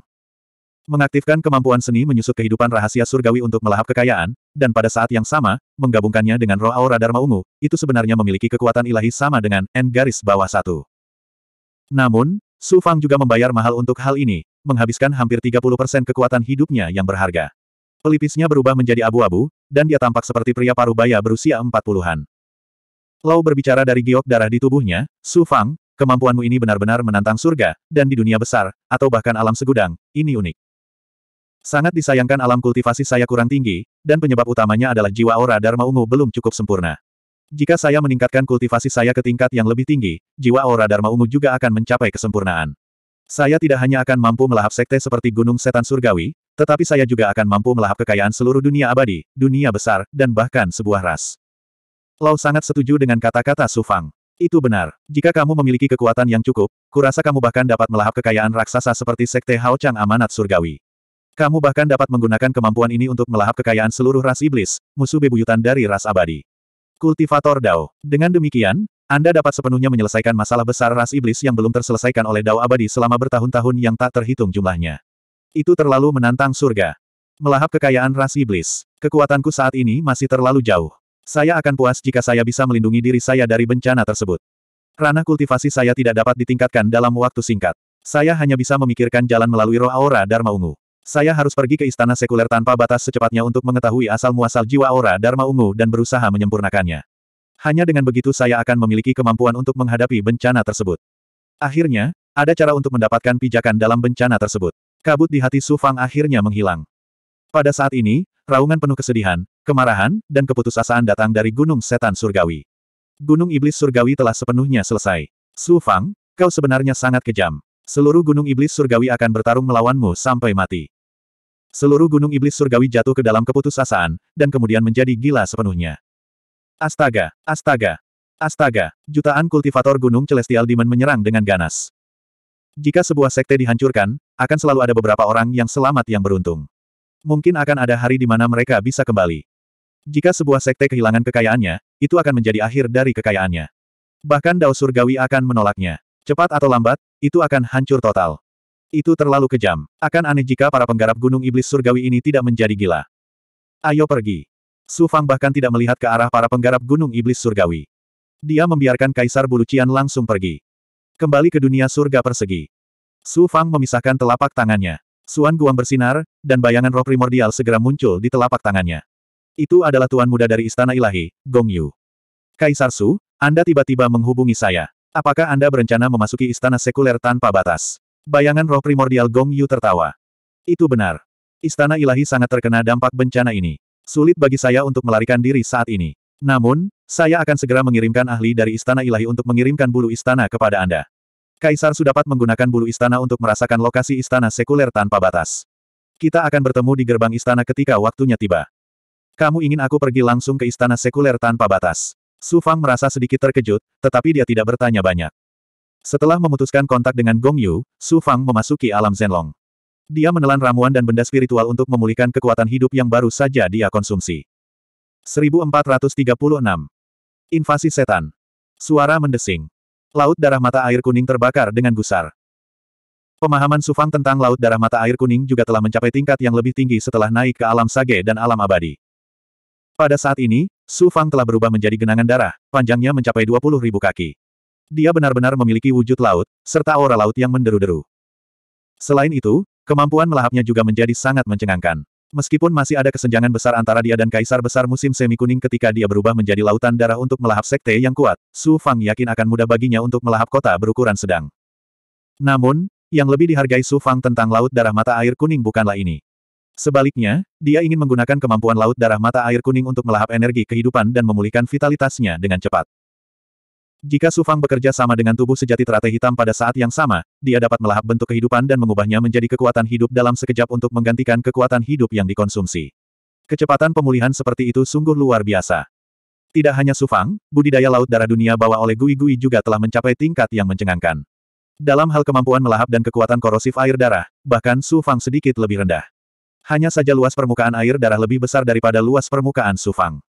Mengaktifkan kemampuan seni menyusut kehidupan rahasia surgawi untuk melahap kekayaan, dan pada saat yang sama, menggabungkannya dengan roh aura Dharma Ungu, itu sebenarnya memiliki kekuatan ilahi sama dengan N garis bawah satu. Namun, Su Fang juga membayar mahal untuk hal ini, menghabiskan hampir 30% kekuatan hidupnya yang berharga. Pelipisnya berubah menjadi abu-abu, dan dia tampak seperti pria Parubaya berusia empat puluhan. Lau berbicara dari giok darah di tubuhnya, Su Fang, kemampuanmu ini benar-benar menantang surga, dan di dunia besar, atau bahkan alam segudang, ini unik. Sangat disayangkan alam kultivasi saya kurang tinggi, dan penyebab utamanya adalah jiwa aura Dharma Ungu belum cukup sempurna. Jika saya meningkatkan kultivasi saya ke tingkat yang lebih tinggi, jiwa aura Dharma Ungu juga akan mencapai kesempurnaan. Saya tidak hanya akan mampu melahap sekte seperti Gunung Setan Surgawi, tetapi saya juga akan mampu melahap kekayaan seluruh dunia abadi, dunia besar, dan bahkan sebuah ras. Lau sangat setuju dengan kata-kata Sufang. Itu benar. Jika kamu memiliki kekuatan yang cukup, kurasa kamu bahkan dapat melahap kekayaan raksasa seperti Sekte Hao Chang Amanat Surgawi. Kamu bahkan dapat menggunakan kemampuan ini untuk melahap kekayaan seluruh ras iblis, musuh bebuyutan dari ras abadi. Kultivator Dao. Dengan demikian, Anda dapat sepenuhnya menyelesaikan masalah besar ras iblis yang belum terselesaikan oleh Dao abadi selama bertahun-tahun yang tak terhitung jumlahnya. Itu terlalu menantang surga. Melahap kekayaan ras iblis. Kekuatanku saat ini masih terlalu jauh. Saya akan puas jika saya bisa melindungi diri saya dari bencana tersebut. Ranah kultivasi saya tidak dapat ditingkatkan dalam waktu singkat. Saya hanya bisa memikirkan jalan melalui roh aura Dharma Ungu. Saya harus pergi ke istana sekuler tanpa batas secepatnya untuk mengetahui asal-muasal jiwa aura Dharma Ungu dan berusaha menyempurnakannya. Hanya dengan begitu saya akan memiliki kemampuan untuk menghadapi bencana tersebut. Akhirnya, ada cara untuk mendapatkan pijakan dalam bencana tersebut. Kabut di hati Su Fang akhirnya menghilang. Pada saat ini, raungan penuh kesedihan, kemarahan, dan keputusasaan datang dari Gunung Setan Surgawi. Gunung Iblis Surgawi telah sepenuhnya selesai. Su Fang, kau sebenarnya sangat kejam. Seluruh Gunung Iblis Surgawi akan bertarung melawanmu sampai mati. Seluruh gunung iblis surgawi jatuh ke dalam keputusasaan, dan kemudian menjadi gila sepenuhnya. Astaga! Astaga! Astaga! Jutaan kultivator gunung Celestial Demon menyerang dengan ganas. Jika sebuah sekte dihancurkan, akan selalu ada beberapa orang yang selamat yang beruntung. Mungkin akan ada hari di mana mereka bisa kembali. Jika sebuah sekte kehilangan kekayaannya, itu akan menjadi akhir dari kekayaannya. Bahkan Dao Surgawi akan menolaknya. Cepat atau lambat, itu akan hancur total. Itu terlalu kejam. Akan aneh jika para penggarap gunung iblis surgawi ini tidak menjadi gila. Ayo pergi. Su Fang bahkan tidak melihat ke arah para penggarap gunung iblis surgawi. Dia membiarkan Kaisar Bulucian langsung pergi. Kembali ke dunia surga persegi. Su Fang memisahkan telapak tangannya. Suan Guang bersinar, dan bayangan roh primordial segera muncul di telapak tangannya. Itu adalah tuan muda dari Istana Ilahi, Gong Yu. Kaisar Su, Anda tiba-tiba menghubungi saya. Apakah Anda berencana memasuki istana sekuler tanpa batas? Bayangan roh primordial Gong Yu tertawa. Itu benar. Istana ilahi sangat terkena dampak bencana ini. Sulit bagi saya untuk melarikan diri saat ini. Namun, saya akan segera mengirimkan ahli dari istana ilahi untuk mengirimkan bulu istana kepada Anda. Kaisar sudah dapat menggunakan bulu istana untuk merasakan lokasi istana sekuler tanpa batas. Kita akan bertemu di gerbang istana ketika waktunya tiba. Kamu ingin aku pergi langsung ke istana sekuler tanpa batas? Su Fang merasa sedikit terkejut, tetapi dia tidak bertanya banyak. Setelah memutuskan kontak dengan Gong Yu, Su Fang memasuki alam Zenlong. Dia menelan ramuan dan benda spiritual untuk memulihkan kekuatan hidup yang baru saja dia konsumsi. 1436. Invasi setan. Suara mendesing. Laut darah mata air kuning terbakar dengan gusar. Pemahaman Su Fang tentang laut darah mata air kuning juga telah mencapai tingkat yang lebih tinggi setelah naik ke alam sage dan alam abadi. Pada saat ini, Su Fang telah berubah menjadi genangan darah, panjangnya mencapai 20 ribu kaki. Dia benar-benar memiliki wujud laut, serta aura laut yang menderu-deru. Selain itu, kemampuan melahapnya juga menjadi sangat mencengangkan. Meskipun masih ada kesenjangan besar antara dia dan Kaisar Besar musim semi kuning ketika dia berubah menjadi lautan darah untuk melahap sekte yang kuat, Su Fang yakin akan mudah baginya untuk melahap kota berukuran sedang. Namun, yang lebih dihargai Su Fang tentang laut darah mata air kuning bukanlah ini. Sebaliknya, dia ingin menggunakan kemampuan laut darah mata air kuning untuk melahap energi kehidupan dan memulihkan vitalitasnya dengan cepat. Jika Sufang bekerja sama dengan tubuh sejati teratai hitam pada saat yang sama, dia dapat melahap bentuk kehidupan dan mengubahnya menjadi kekuatan hidup dalam sekejap untuk menggantikan kekuatan hidup yang dikonsumsi. Kecepatan pemulihan seperti itu sungguh luar biasa. Tidak hanya Sufang, budidaya laut darah dunia bawa oleh Gui Gui juga telah mencapai tingkat yang mencengangkan. Dalam hal kemampuan melahap dan kekuatan korosif air darah, bahkan Sufang sedikit lebih rendah. Hanya saja luas permukaan air darah lebih besar daripada luas permukaan Sufang.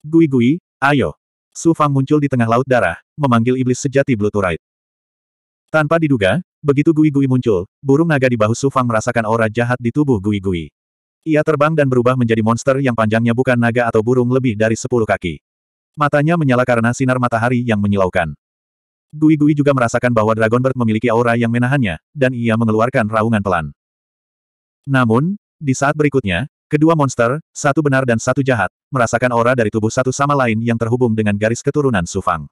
Gui Gui, ayo, Su Fang muncul di tengah laut darah, memanggil iblis sejati Blue Tanpa diduga, begitu Gui-Gui muncul, burung naga di bahu Su Fang merasakan aura jahat di tubuh Gui-Gui. Ia terbang dan berubah menjadi monster yang panjangnya bukan naga atau burung lebih dari sepuluh kaki. Matanya menyala karena sinar matahari yang menyilaukan. Gui-Gui juga merasakan bahwa Dragon Bird memiliki aura yang menahannya, dan ia mengeluarkan raungan pelan. Namun, di saat berikutnya, kedua monster, satu benar dan satu jahat, merasakan aura dari tubuh satu sama lain yang terhubung dengan garis keturunan Sufang.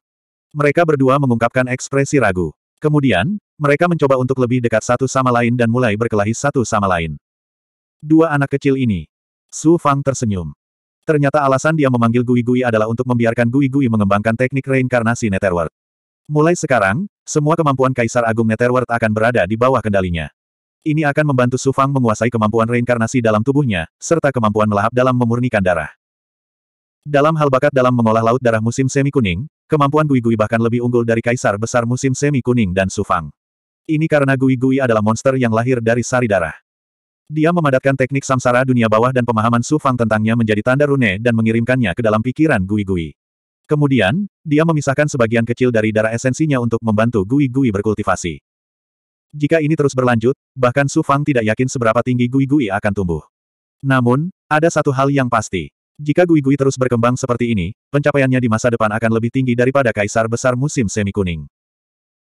Mereka berdua mengungkapkan ekspresi ragu. Kemudian, mereka mencoba untuk lebih dekat satu sama lain dan mulai berkelahi satu sama lain. Dua anak kecil ini. Su Fang tersenyum. Ternyata alasan dia memanggil Gui Gui adalah untuk membiarkan Gui Gui mengembangkan teknik reinkarnasi Netherworld. Mulai sekarang, semua kemampuan Kaisar Agung Netherworld akan berada di bawah kendalinya. Ini akan membantu Su Fang menguasai kemampuan reinkarnasi dalam tubuhnya, serta kemampuan melahap dalam memurnikan darah. Dalam hal bakat dalam mengolah laut darah musim semi kuning, kemampuan Gui Gui bahkan lebih unggul dari Kaisar Besar musim semi kuning dan Sufang. Ini karena Gui Gui adalah monster yang lahir dari sari darah. Dia memadatkan teknik samsara dunia bawah dan pemahaman Sufang tentangnya menjadi tanda rune dan mengirimkannya ke dalam pikiran Gui Gui. Kemudian, dia memisahkan sebagian kecil dari darah esensinya untuk membantu Gui-Gui berkultivasi. Jika ini terus berlanjut, bahkan Su Fang tidak yakin seberapa tinggi Gui-Gui akan tumbuh. Namun, ada satu hal yang pasti. Jika Gui Gui terus berkembang seperti ini, pencapaiannya di masa depan akan lebih tinggi daripada kaisar besar musim semi kuning.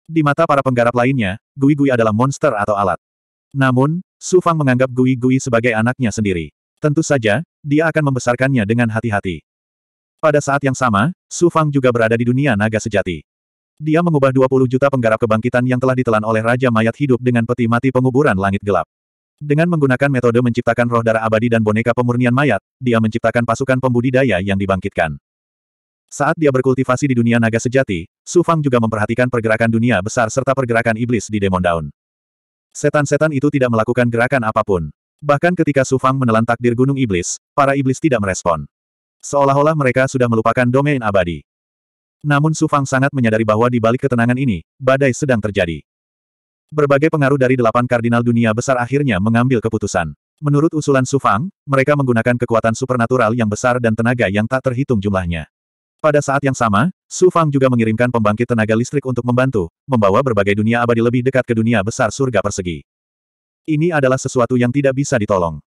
Di mata para penggarap lainnya, Gui Gui adalah monster atau alat. Namun, Su Fang menganggap Gui Gui sebagai anaknya sendiri. Tentu saja, dia akan membesarkannya dengan hati-hati. Pada saat yang sama, Su Fang juga berada di dunia naga sejati. Dia mengubah 20 juta penggarap kebangkitan yang telah ditelan oleh Raja Mayat Hidup dengan peti mati penguburan langit gelap. Dengan menggunakan metode menciptakan roh darah abadi dan boneka pemurnian mayat, dia menciptakan pasukan pembudidaya yang dibangkitkan. Saat dia berkultivasi di dunia naga sejati, Su Fang juga memperhatikan pergerakan dunia besar serta pergerakan iblis di Demon Daun. Setan-setan itu tidak melakukan gerakan apapun. Bahkan ketika Su Fang menelan takdir gunung iblis, para iblis tidak merespon. Seolah-olah mereka sudah melupakan domain abadi. Namun Su Fang sangat menyadari bahwa di balik ketenangan ini, badai sedang terjadi. Berbagai pengaruh dari delapan kardinal dunia besar akhirnya mengambil keputusan. Menurut usulan Sufang, mereka menggunakan kekuatan supernatural yang besar dan tenaga yang tak terhitung jumlahnya. Pada saat yang sama, Sufang juga mengirimkan pembangkit tenaga listrik untuk membantu, membawa berbagai dunia abadi lebih dekat ke dunia besar surga persegi. Ini adalah sesuatu yang tidak bisa ditolong.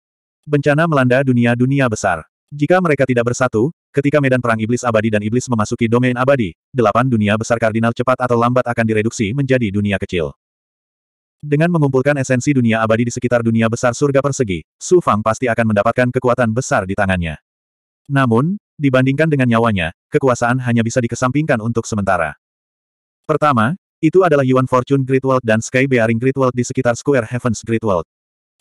Bencana melanda dunia-dunia besar. Jika mereka tidak bersatu, ketika medan perang iblis abadi dan iblis memasuki domain abadi, delapan dunia besar kardinal cepat atau lambat akan direduksi menjadi dunia kecil. Dengan mengumpulkan esensi dunia abadi di sekitar dunia besar surga persegi, Su Fang pasti akan mendapatkan kekuatan besar di tangannya. Namun, dibandingkan dengan nyawanya, kekuasaan hanya bisa dikesampingkan untuk sementara. Pertama, itu adalah Yuan Fortune Great World dan Sky Bearing Great World di sekitar Square Heavens Great World.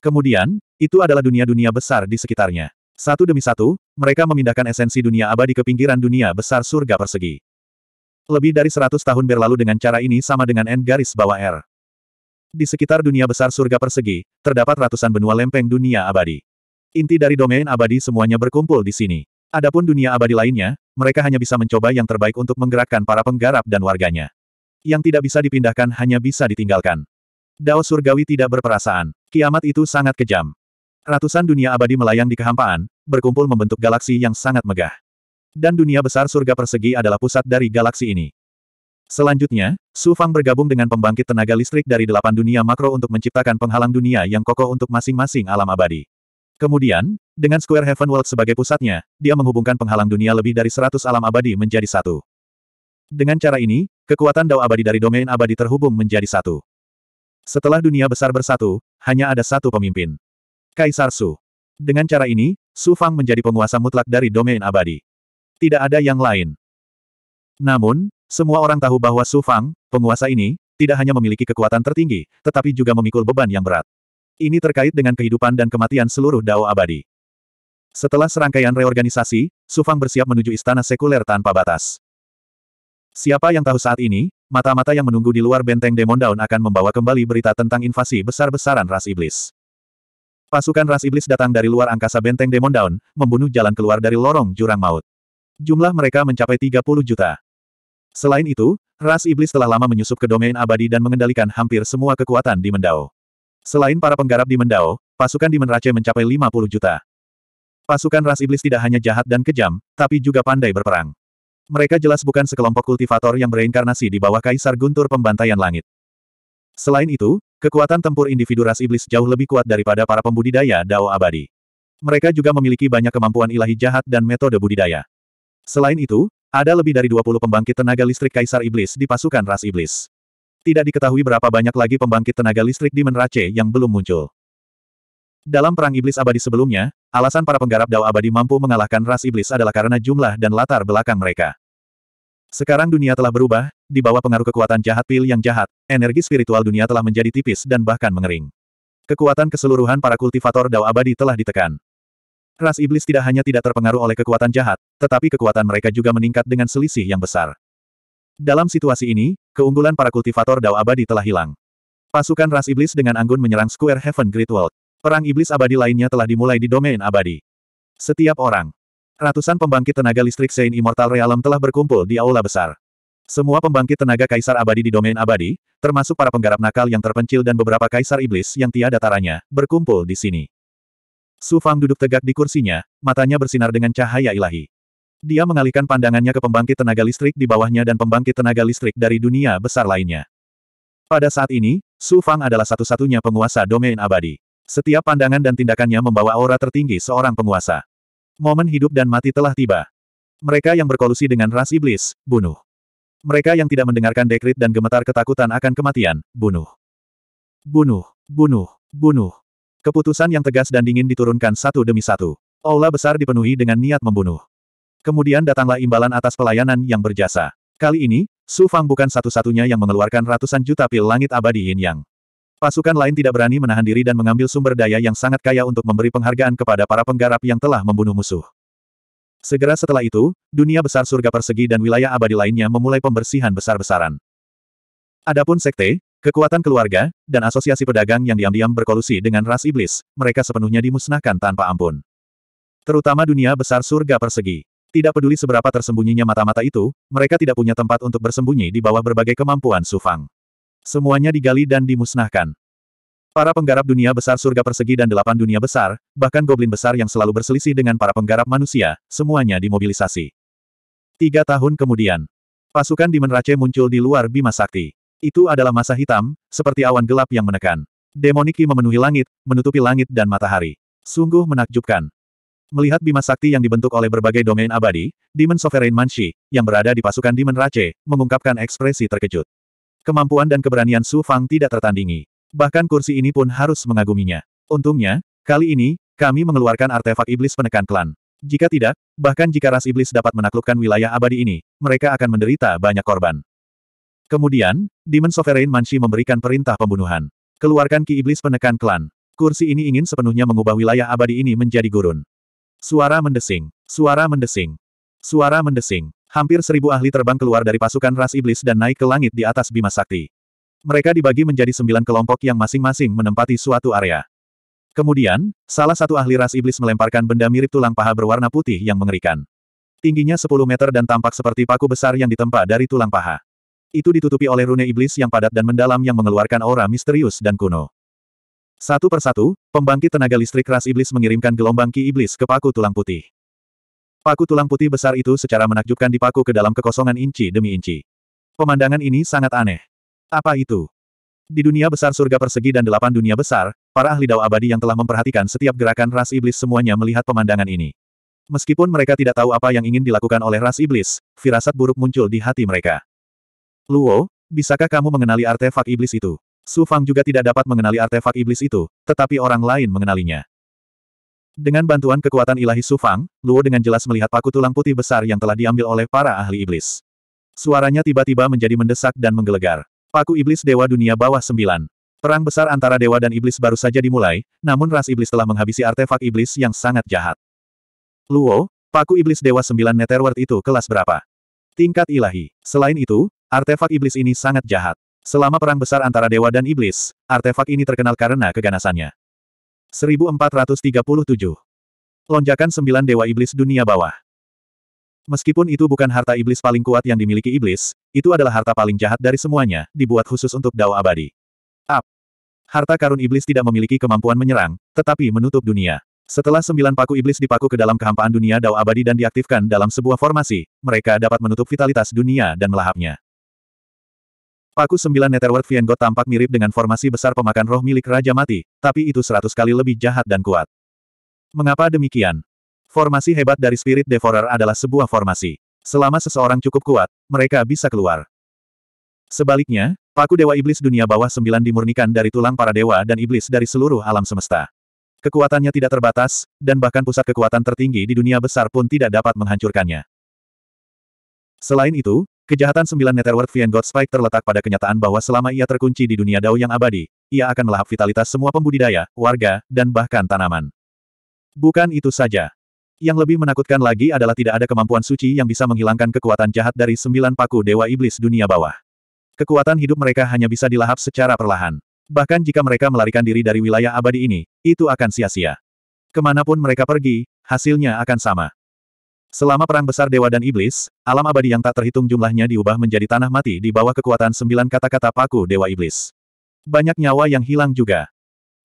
Kemudian, itu adalah dunia-dunia besar di sekitarnya. Satu demi satu, mereka memindahkan esensi dunia abadi ke pinggiran dunia besar surga persegi. Lebih dari 100 tahun berlalu dengan cara ini sama dengan N garis bawah R. Di sekitar dunia besar surga persegi, terdapat ratusan benua lempeng dunia abadi. Inti dari domain abadi semuanya berkumpul di sini. Adapun dunia abadi lainnya, mereka hanya bisa mencoba yang terbaik untuk menggerakkan para penggarap dan warganya. Yang tidak bisa dipindahkan hanya bisa ditinggalkan. Dao surgawi tidak berperasaan. Kiamat itu sangat kejam. Ratusan dunia abadi melayang di kehampaan, berkumpul membentuk galaksi yang sangat megah. Dan dunia besar surga persegi adalah pusat dari galaksi ini. Selanjutnya, Su Fang bergabung dengan pembangkit tenaga listrik dari delapan dunia makro untuk menciptakan penghalang dunia yang kokoh untuk masing-masing alam abadi. Kemudian, dengan Square Heaven World sebagai pusatnya, dia menghubungkan penghalang dunia lebih dari seratus alam abadi menjadi satu. Dengan cara ini, kekuatan dao abadi dari domain abadi terhubung menjadi satu. Setelah dunia besar bersatu, hanya ada satu pemimpin. Kaisar Su. Dengan cara ini, Su Fang menjadi penguasa mutlak dari domain abadi. Tidak ada yang lain. Namun, semua orang tahu bahwa Su Fang, penguasa ini, tidak hanya memiliki kekuatan tertinggi, tetapi juga memikul beban yang berat. Ini terkait dengan kehidupan dan kematian seluruh Dao abadi. Setelah serangkaian reorganisasi, Su Fang bersiap menuju istana sekuler tanpa batas. Siapa yang tahu saat ini, mata-mata yang menunggu di luar benteng Demon Down akan membawa kembali berita tentang invasi besar-besaran ras iblis. Pasukan ras iblis datang dari luar angkasa benteng Demon Down, membunuh jalan keluar dari lorong jurang maut. Jumlah mereka mencapai 30 juta. Selain itu, ras iblis telah lama menyusup ke domain abadi dan mengendalikan hampir semua kekuatan di Mendao. Selain para penggarap di Mendao, pasukan di Menrace mencapai 50 juta. Pasukan ras iblis tidak hanya jahat dan kejam, tapi juga pandai berperang. Mereka jelas bukan sekelompok kultivator yang bereinkarnasi di bawah Kaisar Guntur Pembantaian Langit. Selain itu, kekuatan tempur individu ras iblis jauh lebih kuat daripada para pembudidaya Dao Abadi. Mereka juga memiliki banyak kemampuan ilahi jahat dan metode budidaya. Selain itu, ada lebih dari 20 pembangkit tenaga listrik Kaisar Iblis di pasukan ras Iblis. Tidak diketahui berapa banyak lagi pembangkit tenaga listrik di Menrace yang belum muncul. Dalam Perang Iblis Abadi sebelumnya, alasan para penggarap Dao Abadi mampu mengalahkan ras Iblis adalah karena jumlah dan latar belakang mereka. Sekarang dunia telah berubah, di bawah pengaruh kekuatan jahat pil yang jahat, energi spiritual dunia telah menjadi tipis dan bahkan mengering. Kekuatan keseluruhan para kultivator Dao Abadi telah ditekan. Ras Iblis tidak hanya tidak terpengaruh oleh kekuatan jahat, tetapi kekuatan mereka juga meningkat dengan selisih yang besar. Dalam situasi ini, keunggulan para kultivator Dao Abadi telah hilang. Pasukan ras iblis dengan anggun menyerang Square Heaven Great World. Perang iblis abadi lainnya telah dimulai di domain abadi. Setiap orang, ratusan pembangkit tenaga listrik Saint Immortal Realm telah berkumpul di aula besar. Semua pembangkit tenaga kaisar abadi di domain abadi, termasuk para penggarap nakal yang terpencil dan beberapa kaisar iblis yang tiada taranya, berkumpul di sini. Su Fang duduk tegak di kursinya, matanya bersinar dengan cahaya ilahi. Dia mengalihkan pandangannya ke pembangkit tenaga listrik di bawahnya dan pembangkit tenaga listrik dari dunia besar lainnya. Pada saat ini, Su Fang adalah satu-satunya penguasa domain abadi. Setiap pandangan dan tindakannya membawa aura tertinggi seorang penguasa. Momen hidup dan mati telah tiba. Mereka yang berkolusi dengan ras iblis, bunuh. Mereka yang tidak mendengarkan dekrit dan gemetar ketakutan akan kematian, bunuh. Bunuh, bunuh, bunuh. Keputusan yang tegas dan dingin diturunkan satu demi satu. Aula besar dipenuhi dengan niat membunuh. Kemudian datanglah imbalan atas pelayanan yang berjasa. Kali ini, Su Fang bukan satu-satunya yang mengeluarkan ratusan juta pil langit abadi yin yang. Pasukan lain tidak berani menahan diri dan mengambil sumber daya yang sangat kaya untuk memberi penghargaan kepada para penggarap yang telah membunuh musuh. Segera setelah itu, dunia besar surga persegi dan wilayah abadi lainnya memulai pembersihan besar-besaran. Adapun sekte, kekuatan keluarga, dan asosiasi pedagang yang diam-diam berkolusi dengan ras iblis, mereka sepenuhnya dimusnahkan tanpa ampun. Terutama dunia besar surga persegi. Tidak peduli seberapa tersembunyinya mata-mata itu, mereka tidak punya tempat untuk bersembunyi di bawah berbagai kemampuan Sufang. Semuanya digali dan dimusnahkan. Para penggarap dunia besar surga persegi dan delapan dunia besar, bahkan goblin besar yang selalu berselisih dengan para penggarap manusia, semuanya dimobilisasi. Tiga tahun kemudian, pasukan di Menrace muncul di luar Bima Sakti. Itu adalah masa hitam, seperti awan gelap yang menekan. Demoniki memenuhi langit, menutupi langit dan matahari. Sungguh menakjubkan. Melihat bima sakti yang dibentuk oleh berbagai domain abadi, Demon Sovereign Manshi, yang berada di pasukan Demon Rache, mengungkapkan ekspresi terkejut. Kemampuan dan keberanian Su Fang tidak tertandingi. Bahkan kursi ini pun harus mengaguminya. Untungnya, kali ini, kami mengeluarkan artefak iblis penekan klan. Jika tidak, bahkan jika ras iblis dapat menaklukkan wilayah abadi ini, mereka akan menderita banyak korban. Kemudian, Demon Sovereign Manshi memberikan perintah pembunuhan. Keluarkan ki iblis penekan klan. Kursi ini ingin sepenuhnya mengubah wilayah abadi ini menjadi gurun. Suara mendesing. Suara mendesing. Suara mendesing. Hampir seribu ahli terbang keluar dari pasukan ras iblis dan naik ke langit di atas Bima Sakti. Mereka dibagi menjadi sembilan kelompok yang masing-masing menempati suatu area. Kemudian, salah satu ahli ras iblis melemparkan benda mirip tulang paha berwarna putih yang mengerikan. Tingginya 10 meter dan tampak seperti paku besar yang ditempa dari tulang paha. Itu ditutupi oleh rune iblis yang padat dan mendalam yang mengeluarkan aura misterius dan kuno. Satu persatu, pembangkit tenaga listrik ras iblis mengirimkan gelombang ki iblis ke paku tulang putih. Paku tulang putih besar itu secara menakjubkan dipaku ke dalam kekosongan inci demi inci. Pemandangan ini sangat aneh. Apa itu? Di dunia besar surga persegi dan delapan dunia besar, para ahli dao abadi yang telah memperhatikan setiap gerakan ras iblis semuanya melihat pemandangan ini. Meskipun mereka tidak tahu apa yang ingin dilakukan oleh ras iblis, firasat buruk muncul di hati mereka. Luo, bisakah kamu mengenali artefak iblis itu? Su Fang juga tidak dapat mengenali artefak iblis itu, tetapi orang lain mengenalinya. Dengan bantuan kekuatan ilahi Su Fang, Luo dengan jelas melihat paku tulang putih besar yang telah diambil oleh para ahli iblis. Suaranya tiba-tiba menjadi mendesak dan menggelegar. Paku iblis Dewa Dunia Bawah Sembilan. Perang besar antara dewa dan iblis baru saja dimulai, namun ras iblis telah menghabisi artefak iblis yang sangat jahat. Luo, paku iblis Dewa Sembilan Netherworld itu kelas berapa? Tingkat ilahi. Selain itu, artefak iblis ini sangat jahat. Selama perang besar antara dewa dan iblis, artefak ini terkenal karena keganasannya. 1437. Lonjakan sembilan dewa iblis dunia bawah. Meskipun itu bukan harta iblis paling kuat yang dimiliki iblis, itu adalah harta paling jahat dari semuanya, dibuat khusus untuk dao abadi. Up. Harta karun iblis tidak memiliki kemampuan menyerang, tetapi menutup dunia. Setelah sembilan paku iblis dipaku ke dalam kehampaan dunia dao abadi dan diaktifkan dalam sebuah formasi, mereka dapat menutup vitalitas dunia dan melahapnya. Paku sembilan Netherworld Viengot tampak mirip dengan formasi besar pemakan roh milik Raja Mati, tapi itu seratus kali lebih jahat dan kuat. Mengapa demikian? Formasi hebat dari Spirit Devourer adalah sebuah formasi. Selama seseorang cukup kuat, mereka bisa keluar. Sebaliknya, paku Dewa Iblis dunia bawah sembilan dimurnikan dari tulang para dewa dan iblis dari seluruh alam semesta. Kekuatannya tidak terbatas, dan bahkan pusat kekuatan tertinggi di dunia besar pun tidak dapat menghancurkannya. Selain itu, Kejahatan sembilan Netherworld Fiend God Spike terletak pada kenyataan bahwa selama ia terkunci di dunia dao yang abadi, ia akan melahap vitalitas semua pembudidaya, warga, dan bahkan tanaman. Bukan itu saja. Yang lebih menakutkan lagi adalah tidak ada kemampuan suci yang bisa menghilangkan kekuatan jahat dari sembilan paku Dewa Iblis dunia bawah. Kekuatan hidup mereka hanya bisa dilahap secara perlahan. Bahkan jika mereka melarikan diri dari wilayah abadi ini, itu akan sia-sia. Kemanapun mereka pergi, hasilnya akan sama. Selama perang besar dewa dan iblis, alam abadi yang tak terhitung jumlahnya diubah menjadi tanah mati di bawah kekuatan sembilan kata-kata paku dewa iblis. Banyak nyawa yang hilang juga.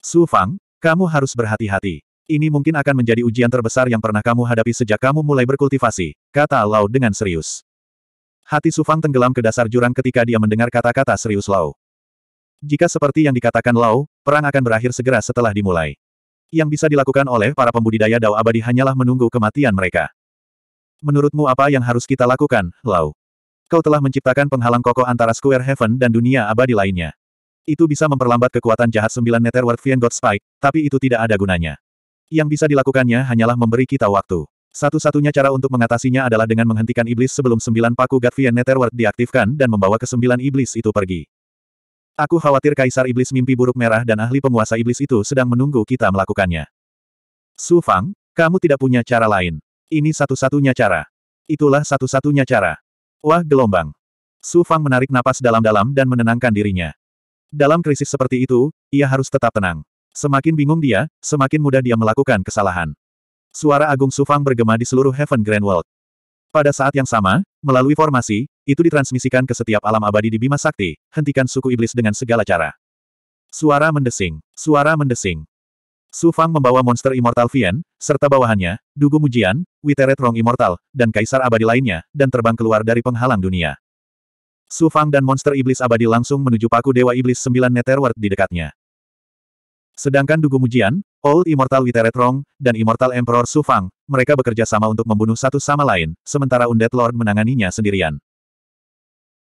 Su Fang, kamu harus berhati-hati. Ini mungkin akan menjadi ujian terbesar yang pernah kamu hadapi sejak kamu mulai berkultivasi, kata Lau dengan serius. Hati Su Fang tenggelam ke dasar jurang ketika dia mendengar kata-kata serius Lau. Jika seperti yang dikatakan Lau, perang akan berakhir segera setelah dimulai. Yang bisa dilakukan oleh para pembudidaya Dao abadi hanyalah menunggu kematian mereka. Menurutmu apa yang harus kita lakukan, Lau? Kau telah menciptakan penghalang kokoh antara Square Heaven dan dunia abadi lainnya. Itu bisa memperlambat kekuatan jahat sembilan Netherworld Fiend God Spike, tapi itu tidak ada gunanya. Yang bisa dilakukannya hanyalah memberi kita waktu. Satu-satunya cara untuk mengatasinya adalah dengan menghentikan iblis sebelum sembilan paku Vian Netherworld diaktifkan dan membawa ke sembilan iblis itu pergi. Aku khawatir Kaisar Iblis Mimpi Buruk Merah dan ahli penguasa iblis itu sedang menunggu kita melakukannya. Su Fang, kamu tidak punya cara lain. Ini satu-satunya cara. Itulah satu-satunya cara. Wah gelombang. Su Fang menarik napas dalam-dalam dan menenangkan dirinya. Dalam krisis seperti itu, ia harus tetap tenang. Semakin bingung dia, semakin mudah dia melakukan kesalahan. Suara agung Su Fang bergema di seluruh Heaven Grand World. Pada saat yang sama, melalui formasi, itu ditransmisikan ke setiap alam abadi di Bima Sakti, hentikan suku iblis dengan segala cara. Suara mendesing, suara mendesing. Su Fang membawa monster Immortal Vian, serta bawahannya, Dugu Mujian, Witeret Rong Immortal, dan Kaisar Abadi lainnya, dan terbang keluar dari penghalang dunia. Su Fang dan monster Iblis Abadi langsung menuju paku Dewa Iblis Sembilan Netherworld di dekatnya. Sedangkan Dugu Mujian, Old Immortal Witeret Rong, dan Immortal Emperor Su Fang, mereka bekerja sama untuk membunuh satu sama lain, sementara Undead Lord menanganinya sendirian.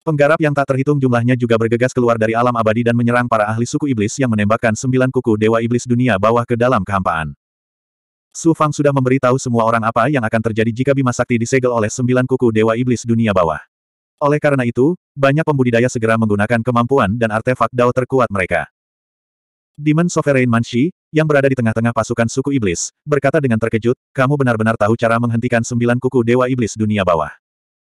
Penggarap yang tak terhitung jumlahnya juga bergegas keluar dari alam abadi dan menyerang para ahli suku iblis yang menembakkan sembilan kuku dewa iblis dunia bawah ke dalam kehampaan. Su Fang sudah memberitahu semua orang apa yang akan terjadi jika Bima Sakti disegel oleh sembilan kuku dewa iblis dunia bawah. Oleh karena itu, banyak pembudidaya segera menggunakan kemampuan dan artefak dao terkuat mereka. Demon Sovereign Manshi, yang berada di tengah-tengah pasukan suku iblis, berkata dengan terkejut, kamu benar-benar tahu cara menghentikan sembilan kuku dewa iblis dunia bawah.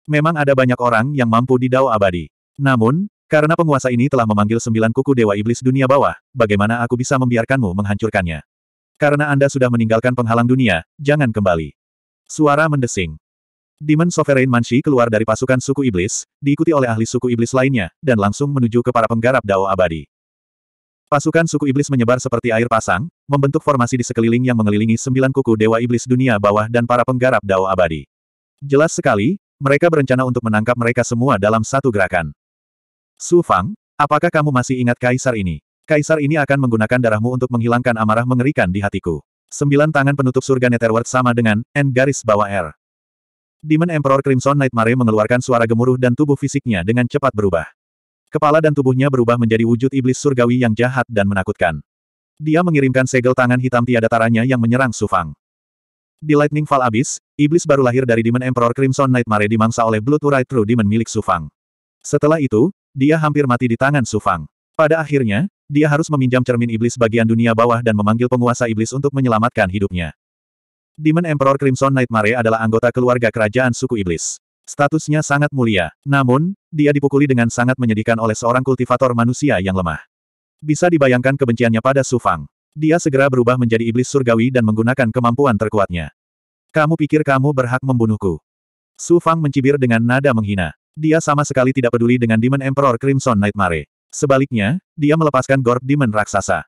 Memang ada banyak orang yang mampu di Dao Abadi. Namun, karena penguasa ini telah memanggil sembilan kuku Dewa Iblis dunia bawah, bagaimana aku bisa membiarkanmu menghancurkannya? Karena Anda sudah meninggalkan penghalang dunia, jangan kembali. Suara mendesing. Demon Sovereign Manshi keluar dari pasukan suku iblis, diikuti oleh ahli suku iblis lainnya, dan langsung menuju ke para penggarap Dao Abadi. Pasukan suku iblis menyebar seperti air pasang, membentuk formasi di sekeliling yang mengelilingi sembilan kuku Dewa Iblis dunia bawah dan para penggarap Dao Abadi. Jelas sekali, mereka berencana untuk menangkap mereka semua dalam satu gerakan. Su Fang, apakah kamu masih ingat kaisar ini? Kaisar ini akan menggunakan darahmu untuk menghilangkan amarah mengerikan di hatiku. Sembilan tangan penutup surga Netherworld sama dengan N garis bawah R. Demon Emperor Crimson Nightmare mengeluarkan suara gemuruh dan tubuh fisiknya dengan cepat berubah. Kepala dan tubuhnya berubah menjadi wujud iblis surgawi yang jahat dan menakutkan. Dia mengirimkan segel tangan hitam tiada taranya yang menyerang Sufang. Di Lightning Fall Abyss, iblis baru lahir dari Demon Emperor Crimson Nightmare dimangsa oleh Blood Right True Demon milik Sufang. Setelah itu, dia hampir mati di tangan Sufang. Pada akhirnya, dia harus meminjam cermin iblis bagian dunia bawah dan memanggil penguasa iblis untuk menyelamatkan hidupnya. Demon Emperor Crimson Nightmare adalah anggota keluarga kerajaan suku iblis. Statusnya sangat mulia, namun, dia dipukuli dengan sangat menyedihkan oleh seorang kultivator manusia yang lemah. Bisa dibayangkan kebenciannya pada Sufang. Dia segera berubah menjadi iblis surgawi dan menggunakan kemampuan terkuatnya. Kamu pikir kamu berhak membunuhku? Su Fang mencibir dengan nada menghina. Dia sama sekali tidak peduli dengan Demon Emperor Crimson Nightmare. Sebaliknya, dia melepaskan Gorb Demon Raksasa.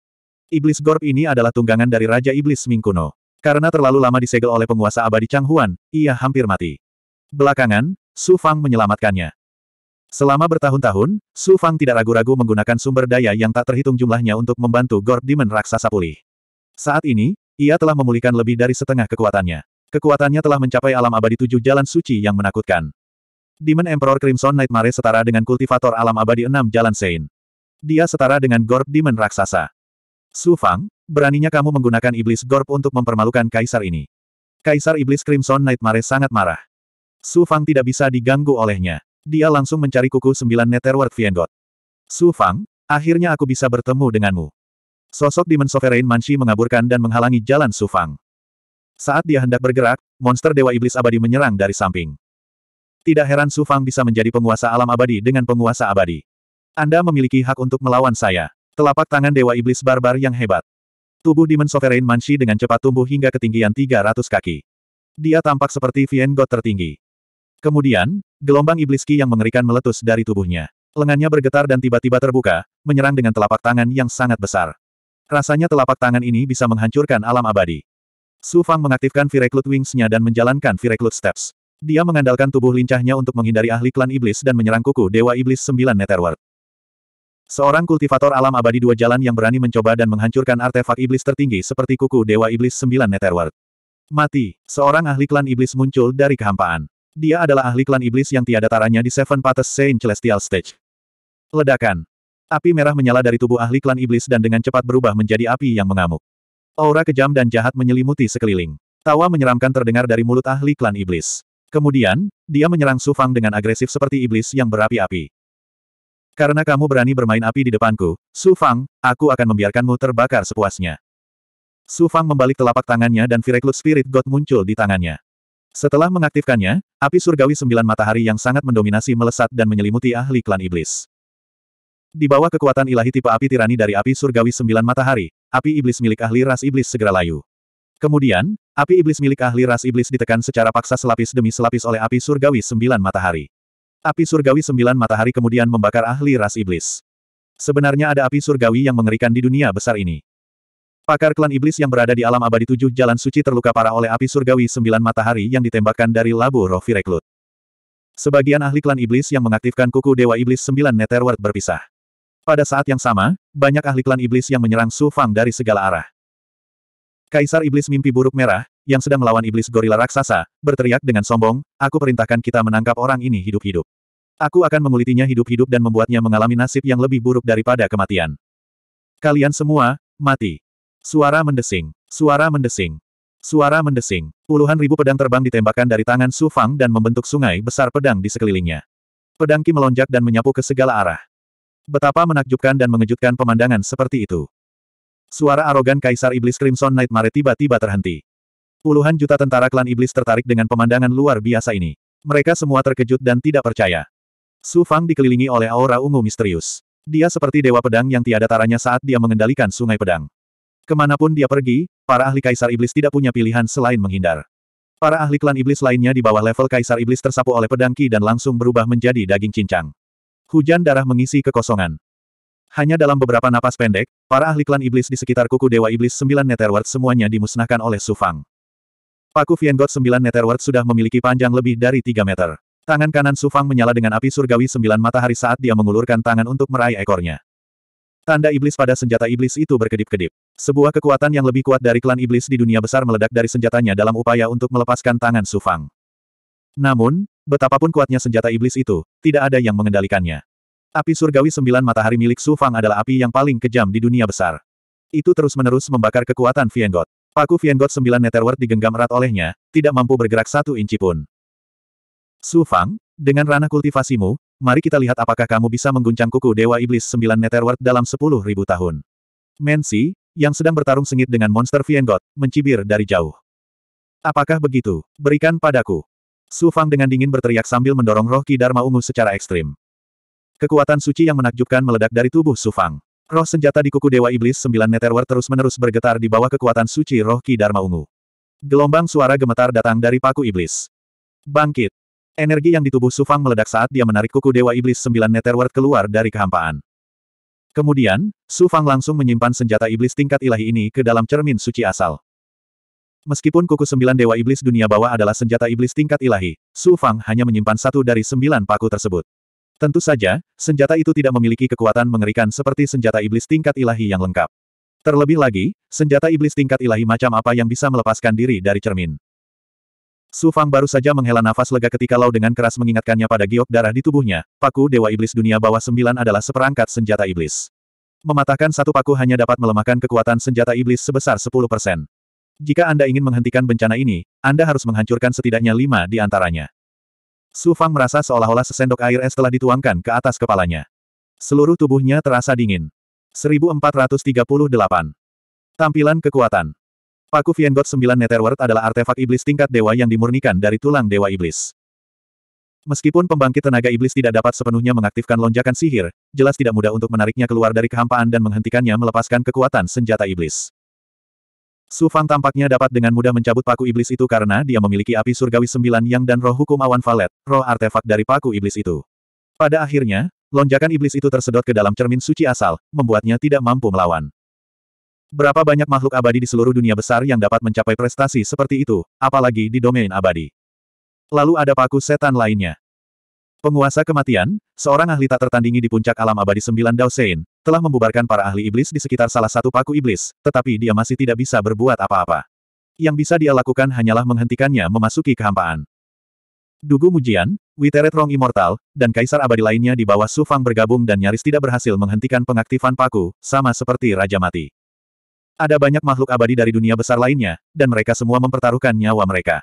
Iblis Gorb ini adalah tunggangan dari Raja Iblis Mingkuno. Karena terlalu lama disegel oleh penguasa abadi Chang Huan, ia hampir mati. Belakangan, Su Fang menyelamatkannya. Selama bertahun-tahun, Su Fang tidak ragu-ragu menggunakan sumber daya yang tak terhitung jumlahnya untuk membantu Gord Demon Raksasa pulih. Saat ini, ia telah memulihkan lebih dari setengah kekuatannya. Kekuatannya telah mencapai alam abadi tujuh jalan suci yang menakutkan. Demon Emperor Crimson Nightmare setara dengan kultivator alam abadi enam jalan Sein. Dia setara dengan Gord Demon Raksasa. Su Fang, beraninya kamu menggunakan iblis Gorb untuk mempermalukan kaisar ini. Kaisar Iblis Crimson Nightmare sangat marah. Su Fang tidak bisa diganggu olehnya. Dia langsung mencari kuku sembilan Netherworld Viendot. Su Fang, akhirnya aku bisa bertemu denganmu. Sosok Demon Sovereign Manshi mengaburkan dan menghalangi jalan Su Fang. Saat dia hendak bergerak, monster Dewa Iblis Abadi menyerang dari samping. Tidak heran Su Fang bisa menjadi penguasa alam abadi dengan penguasa abadi. Anda memiliki hak untuk melawan saya. Telapak tangan Dewa Iblis Barbar yang hebat. Tubuh Demon Sovereign Manshi dengan cepat tumbuh hingga ketinggian 300 kaki. Dia tampak seperti Vien God tertinggi. Kemudian, gelombang iblis ki yang mengerikan meletus dari tubuhnya. Lengannya bergetar dan tiba-tiba terbuka, menyerang dengan telapak tangan yang sangat besar. Rasanya telapak tangan ini bisa menghancurkan alam abadi. Su Fang mengaktifkan Vireclut Wings-nya dan menjalankan Vireclut Steps. Dia mengandalkan tubuh lincahnya untuk menghindari ahli klan iblis dan menyerang kuku Dewa Iblis sembilan Netherworld. Seorang kultivator alam abadi dua jalan yang berani mencoba dan menghancurkan artefak iblis tertinggi seperti kuku Dewa Iblis sembilan Netherworld. Mati, seorang ahli klan iblis muncul dari kehampaan. Dia adalah ahli klan iblis yang tiada taranya di Seven Paths Saint Celestial Stage. Ledakan. Api merah menyala dari tubuh ahli klan iblis dan dengan cepat berubah menjadi api yang mengamuk. Aura kejam dan jahat menyelimuti sekeliling. Tawa menyeramkan terdengar dari mulut ahli klan iblis. Kemudian, dia menyerang Su Fang dengan agresif seperti iblis yang berapi-api. Karena kamu berani bermain api di depanku, Su Fang, aku akan membiarkanmu terbakar sepuasnya. Fang membalik telapak tangannya dan Vireklus Spirit God muncul di tangannya. Setelah mengaktifkannya, api surgawi sembilan matahari yang sangat mendominasi melesat dan menyelimuti ahli klan iblis. Di bawah kekuatan ilahi tipe api tirani dari api surgawi sembilan matahari, api iblis milik ahli ras iblis segera layu. Kemudian, api iblis milik ahli ras iblis ditekan secara paksa selapis demi selapis oleh api surgawi sembilan matahari. Api surgawi sembilan matahari kemudian membakar ahli ras iblis. Sebenarnya ada api surgawi yang mengerikan di dunia besar ini. Pakar klan iblis yang berada di alam abadi tujuh jalan suci terluka parah oleh api surgawi sembilan matahari yang ditembakkan dari labu roh Reklut. Sebagian ahli klan iblis yang mengaktifkan kuku Dewa Iblis sembilan Netherworld berpisah. Pada saat yang sama, banyak ahli klan iblis yang menyerang Su Fang dari segala arah. Kaisar Iblis Mimpi Buruk Merah, yang sedang melawan iblis gorila raksasa, berteriak dengan sombong, aku perintahkan kita menangkap orang ini hidup-hidup. Aku akan mengulitinya hidup-hidup dan membuatnya mengalami nasib yang lebih buruk daripada kematian. Kalian semua, mati. Suara mendesing. Suara mendesing. Suara mendesing. Puluhan ribu pedang terbang ditembakkan dari tangan Su Fang dan membentuk sungai besar pedang di sekelilingnya. Pedang Ki melonjak dan menyapu ke segala arah. Betapa menakjubkan dan mengejutkan pemandangan seperti itu. Suara arogan Kaisar Iblis Crimson Knight Mare tiba-tiba terhenti. Puluhan juta tentara klan Iblis tertarik dengan pemandangan luar biasa ini. Mereka semua terkejut dan tidak percaya. Su Fang dikelilingi oleh aura ungu misterius. Dia seperti dewa pedang yang tiada taranya saat dia mengendalikan sungai pedang. Kemanapun dia pergi, para ahli Kaisar Iblis tidak punya pilihan selain menghindar. Para ahli klan iblis lainnya di bawah level Kaisar Iblis tersapu oleh pedang Ki dan langsung berubah menjadi daging cincang. Hujan darah mengisi kekosongan. Hanya dalam beberapa napas pendek, para ahli klan iblis di sekitar kuku Dewa Iblis sembilan Netherworld semuanya dimusnahkan oleh Sufang. Paku Viengot sembilan Netherworld sudah memiliki panjang lebih dari 3 meter. Tangan kanan Sufang menyala dengan api surgawi sembilan matahari saat dia mengulurkan tangan untuk meraih ekornya. Tanda iblis pada senjata iblis itu berkedip-kedip. Sebuah kekuatan yang lebih kuat dari klan iblis di dunia besar meledak dari senjatanya dalam upaya untuk melepaskan tangan Sufang. Namun, betapapun kuatnya senjata iblis itu, tidak ada yang mengendalikannya. Api surgawi sembilan matahari milik Sufang adalah api yang paling kejam di dunia besar. Itu terus-menerus membakar kekuatan Viengot. Paku Viengot sembilan Netherworld digenggam erat olehnya, tidak mampu bergerak satu inci pun. Sufang, dengan ranah kultivasimu, mari kita lihat apakah kamu bisa mengguncang kuku Dewa Iblis Sembilan Netherworld dalam sepuluh ribu tahun. Mensi, yang sedang bertarung sengit dengan monster Viengot, mencibir dari jauh. Apakah begitu? Berikan padaku. Su Fang dengan dingin berteriak sambil mendorong roh Ki Dharma Ungu secara ekstrim. Kekuatan suci yang menakjubkan meledak dari tubuh Su Fang. Roh senjata di kuku Dewa Iblis Sembilan Netherworld terus-menerus bergetar di bawah kekuatan suci roh Ki Dharma Ungu. Gelombang suara gemetar datang dari paku iblis. Bangkit! Energi yang di tubuh Sufang meledak saat dia menarik kuku Dewa Iblis Sembilan Netherworld keluar dari kehampaan. Kemudian, Sufang langsung menyimpan senjata iblis tingkat ilahi ini ke dalam cermin suci asal. Meskipun kuku sembilan dewa iblis dunia bawah adalah senjata iblis tingkat ilahi, Su Fang hanya menyimpan satu dari sembilan paku tersebut. Tentu saja, senjata itu tidak memiliki kekuatan mengerikan seperti senjata iblis tingkat ilahi yang lengkap. Terlebih lagi, senjata iblis tingkat ilahi macam apa yang bisa melepaskan diri dari cermin. Su Fang baru saja menghela nafas lega ketika Lau dengan keras mengingatkannya pada giok darah di tubuhnya. Paku Dewa Iblis Dunia Bawah Sembilan adalah seperangkat senjata iblis. Mematahkan satu paku hanya dapat melemahkan kekuatan senjata iblis sebesar 10%. Jika Anda ingin menghentikan bencana ini, Anda harus menghancurkan setidaknya lima di antaranya. Su Fang merasa seolah-olah sesendok air es telah dituangkan ke atas kepalanya. Seluruh tubuhnya terasa dingin. 1438. Tampilan kekuatan. Paku Viengot 9 Netherworld adalah artefak iblis tingkat dewa yang dimurnikan dari tulang dewa iblis. Meskipun pembangkit tenaga iblis tidak dapat sepenuhnya mengaktifkan lonjakan sihir, jelas tidak mudah untuk menariknya keluar dari kehampaan dan menghentikannya melepaskan kekuatan senjata iblis. Su Fang tampaknya dapat dengan mudah mencabut paku iblis itu karena dia memiliki api surgawi sembilan yang dan roh hukum awan valet, roh artefak dari paku iblis itu. Pada akhirnya, lonjakan iblis itu tersedot ke dalam cermin suci asal, membuatnya tidak mampu melawan. Berapa banyak makhluk abadi di seluruh dunia besar yang dapat mencapai prestasi seperti itu, apalagi di domain abadi. Lalu ada paku setan lainnya. Penguasa kematian, seorang ahli tak tertandingi di puncak alam abadi sembilan Daosein, telah membubarkan para ahli iblis di sekitar salah satu paku iblis, tetapi dia masih tidak bisa berbuat apa-apa. Yang bisa dia lakukan hanyalah menghentikannya memasuki kehampaan. Dugu Mujian, Witeret Rong Immortal, dan Kaisar Abadi lainnya di bawah Sufang bergabung dan nyaris tidak berhasil menghentikan pengaktifan paku, sama seperti Raja Mati. Ada banyak makhluk abadi dari dunia besar lainnya, dan mereka semua mempertaruhkan nyawa mereka.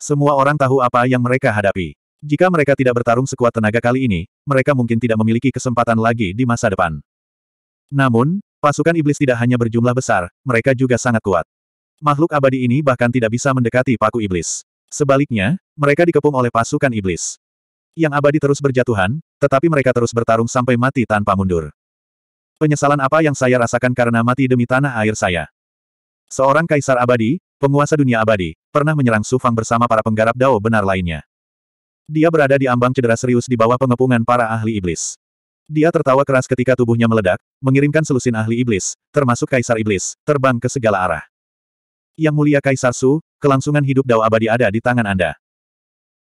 Semua orang tahu apa yang mereka hadapi. Jika mereka tidak bertarung sekuat tenaga kali ini, mereka mungkin tidak memiliki kesempatan lagi di masa depan. Namun, pasukan iblis tidak hanya berjumlah besar, mereka juga sangat kuat. Makhluk abadi ini bahkan tidak bisa mendekati paku iblis. Sebaliknya, mereka dikepung oleh pasukan iblis. Yang abadi terus berjatuhan, tetapi mereka terus bertarung sampai mati tanpa mundur. Penyesalan apa yang saya rasakan karena mati demi tanah air saya. Seorang kaisar abadi, penguasa dunia abadi, pernah menyerang Sufang bersama para penggarap dao benar lainnya. Dia berada di ambang cedera serius di bawah pengepungan para ahli iblis. Dia tertawa keras ketika tubuhnya meledak, mengirimkan selusin ahli iblis, termasuk kaisar iblis, terbang ke segala arah. Yang mulia Kaisar Su, kelangsungan hidup dao abadi ada di tangan Anda.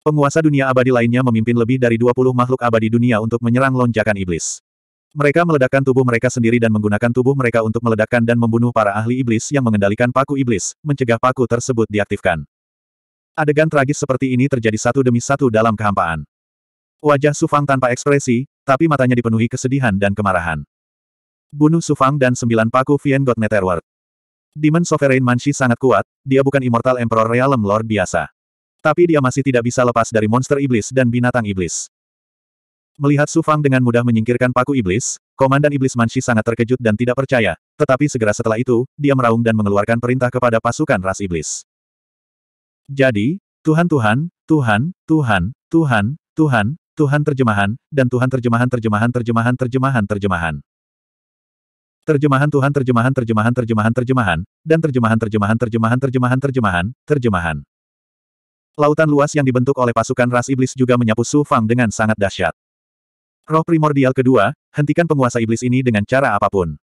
Penguasa dunia abadi lainnya memimpin lebih dari 20 makhluk abadi dunia untuk menyerang lonjakan iblis. Mereka meledakkan tubuh mereka sendiri dan menggunakan tubuh mereka untuk meledakkan dan membunuh para ahli iblis yang mengendalikan paku iblis, mencegah paku tersebut diaktifkan. Adegan tragis seperti ini terjadi satu demi satu dalam kehampaan. Wajah Sufang tanpa ekspresi, tapi matanya dipenuhi kesedihan dan kemarahan. Bunuh Sufang dan sembilan paku Vien God Netherworld. Demon Sovereign Manshi sangat kuat, dia bukan Immortal Emperor Realm Lord biasa. Tapi dia masih tidak bisa lepas dari monster iblis dan binatang iblis. Melihat Su Fang dengan mudah menyingkirkan paku iblis, Komandan Iblis Manshi sangat terkejut dan tidak percaya, tetapi segera setelah itu, dia meraung dan mengeluarkan perintah kepada pasukan ras iblis. Jadi, Tuhan-Tuhan, Tuhan, Tuhan, Tuhan, Tuhan, Tuhan terjemahan, dan Tuhan terjemahan terjemahan terjemahan terjemahan terjemahan. Terjemahan Tuhan terjemahan terjemahan terjemahan terjemahan, dan terjemahan terjemahan terjemahan terjemahan terjemahan, terjemahan. Lautan luas yang dibentuk oleh pasukan ras iblis juga menyapu Su Fang dengan sangat dahsyat. Roh primordial kedua, hentikan penguasa iblis ini dengan cara apapun.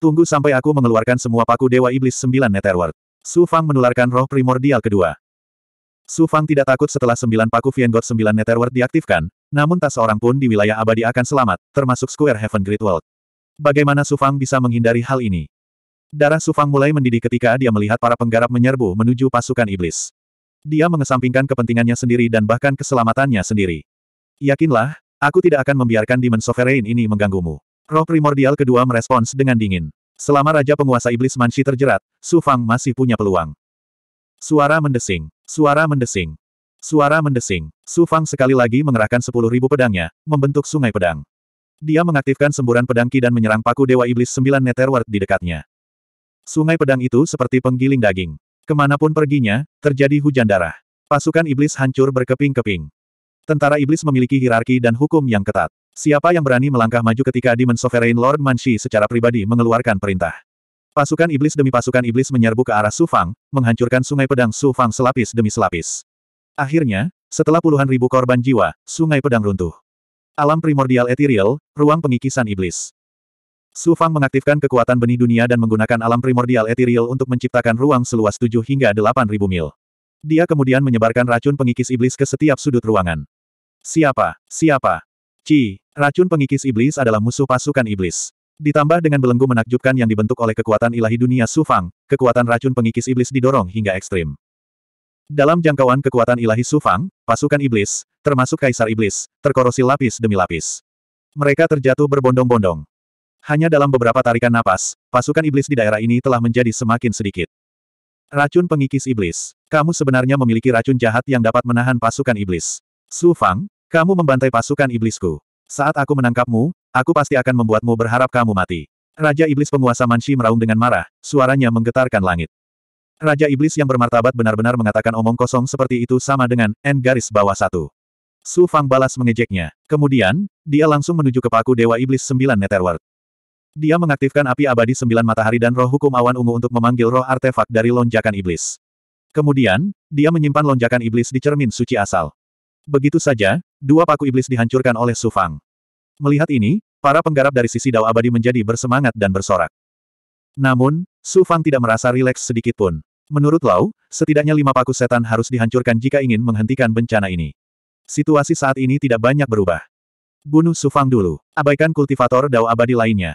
Tunggu sampai aku mengeluarkan semua paku Dewa Iblis sembilan Netherworld. Su Fang menularkan roh primordial kedua. Su Fang tidak takut setelah sembilan paku Viengot sembilan Netherworld diaktifkan, namun tak seorang pun di wilayah abadi akan selamat, termasuk Square Heaven Great World. Bagaimana Su Fang bisa menghindari hal ini? Darah Su Fang mulai mendidih ketika dia melihat para penggarap menyerbu menuju pasukan iblis. Dia mengesampingkan kepentingannya sendiri dan bahkan keselamatannya sendiri. Yakinlah, Aku tidak akan membiarkan Demon Sovereign ini mengganggumu. Roh primordial kedua merespons dengan dingin. Selama Raja Penguasa Iblis Manshi terjerat, Su Fang masih punya peluang. Suara mendesing. Suara mendesing. Suara mendesing. Su Fang sekali lagi mengerahkan sepuluh ribu pedangnya, membentuk sungai pedang. Dia mengaktifkan semburan pedang Ki dan menyerang paku Dewa Iblis Sembilan Netherworld di dekatnya. Sungai pedang itu seperti penggiling daging. Kemanapun perginya, terjadi hujan darah. Pasukan iblis hancur berkeping-keping. Tentara iblis memiliki hierarki dan hukum yang ketat. Siapa yang berani melangkah maju ketika Demon Sovereign Lord Manshi secara pribadi mengeluarkan perintah? Pasukan iblis demi pasukan iblis menyerbu ke arah Sufang, menghancurkan sungai pedang Sufang selapis demi selapis. Akhirnya, setelah puluhan ribu korban jiwa, sungai pedang runtuh. Alam primordial ethereal, ruang pengikisan iblis. Sufang mengaktifkan kekuatan benih dunia dan menggunakan alam primordial ethereal untuk menciptakan ruang seluas 7 hingga ribu mil. Dia kemudian menyebarkan racun pengikis iblis ke setiap sudut ruangan. Siapa? Siapa? Ci, racun pengikis iblis adalah musuh pasukan iblis. Ditambah dengan belenggu menakjubkan yang dibentuk oleh kekuatan ilahi dunia Sufang, kekuatan racun pengikis iblis didorong hingga ekstrim. Dalam jangkauan kekuatan ilahi Sufang, pasukan iblis, termasuk kaisar iblis, terkorosi lapis demi lapis. Mereka terjatuh berbondong-bondong. Hanya dalam beberapa tarikan napas, pasukan iblis di daerah ini telah menjadi semakin sedikit. Racun pengikis iblis. Kamu sebenarnya memiliki racun jahat yang dapat menahan pasukan iblis. Su Fang, kamu membantai pasukan iblisku. Saat aku menangkapmu, aku pasti akan membuatmu berharap kamu mati. Raja Iblis penguasa Manshi meraung dengan marah, suaranya menggetarkan langit. Raja Iblis yang bermartabat benar-benar mengatakan omong kosong seperti itu sama dengan N garis bawah satu. Su Fang balas mengejeknya. Kemudian, dia langsung menuju ke paku Dewa Iblis Sembilan Netherworld. Dia mengaktifkan api abadi sembilan matahari dan roh hukum awan ungu untuk memanggil roh artefak dari lonjakan iblis. Kemudian, dia menyimpan lonjakan iblis di cermin suci asal. Begitu saja, dua paku iblis dihancurkan oleh Sufang. Melihat ini, para penggarap dari sisi Dao Abadi menjadi bersemangat dan bersorak. Namun, Sufang tidak merasa rileks sedikitpun. Menurut Lau, setidaknya lima paku setan harus dihancurkan jika ingin menghentikan bencana ini. Situasi saat ini tidak banyak berubah. Bunuh Sufang dulu, abaikan kultivator Dao Abadi lainnya.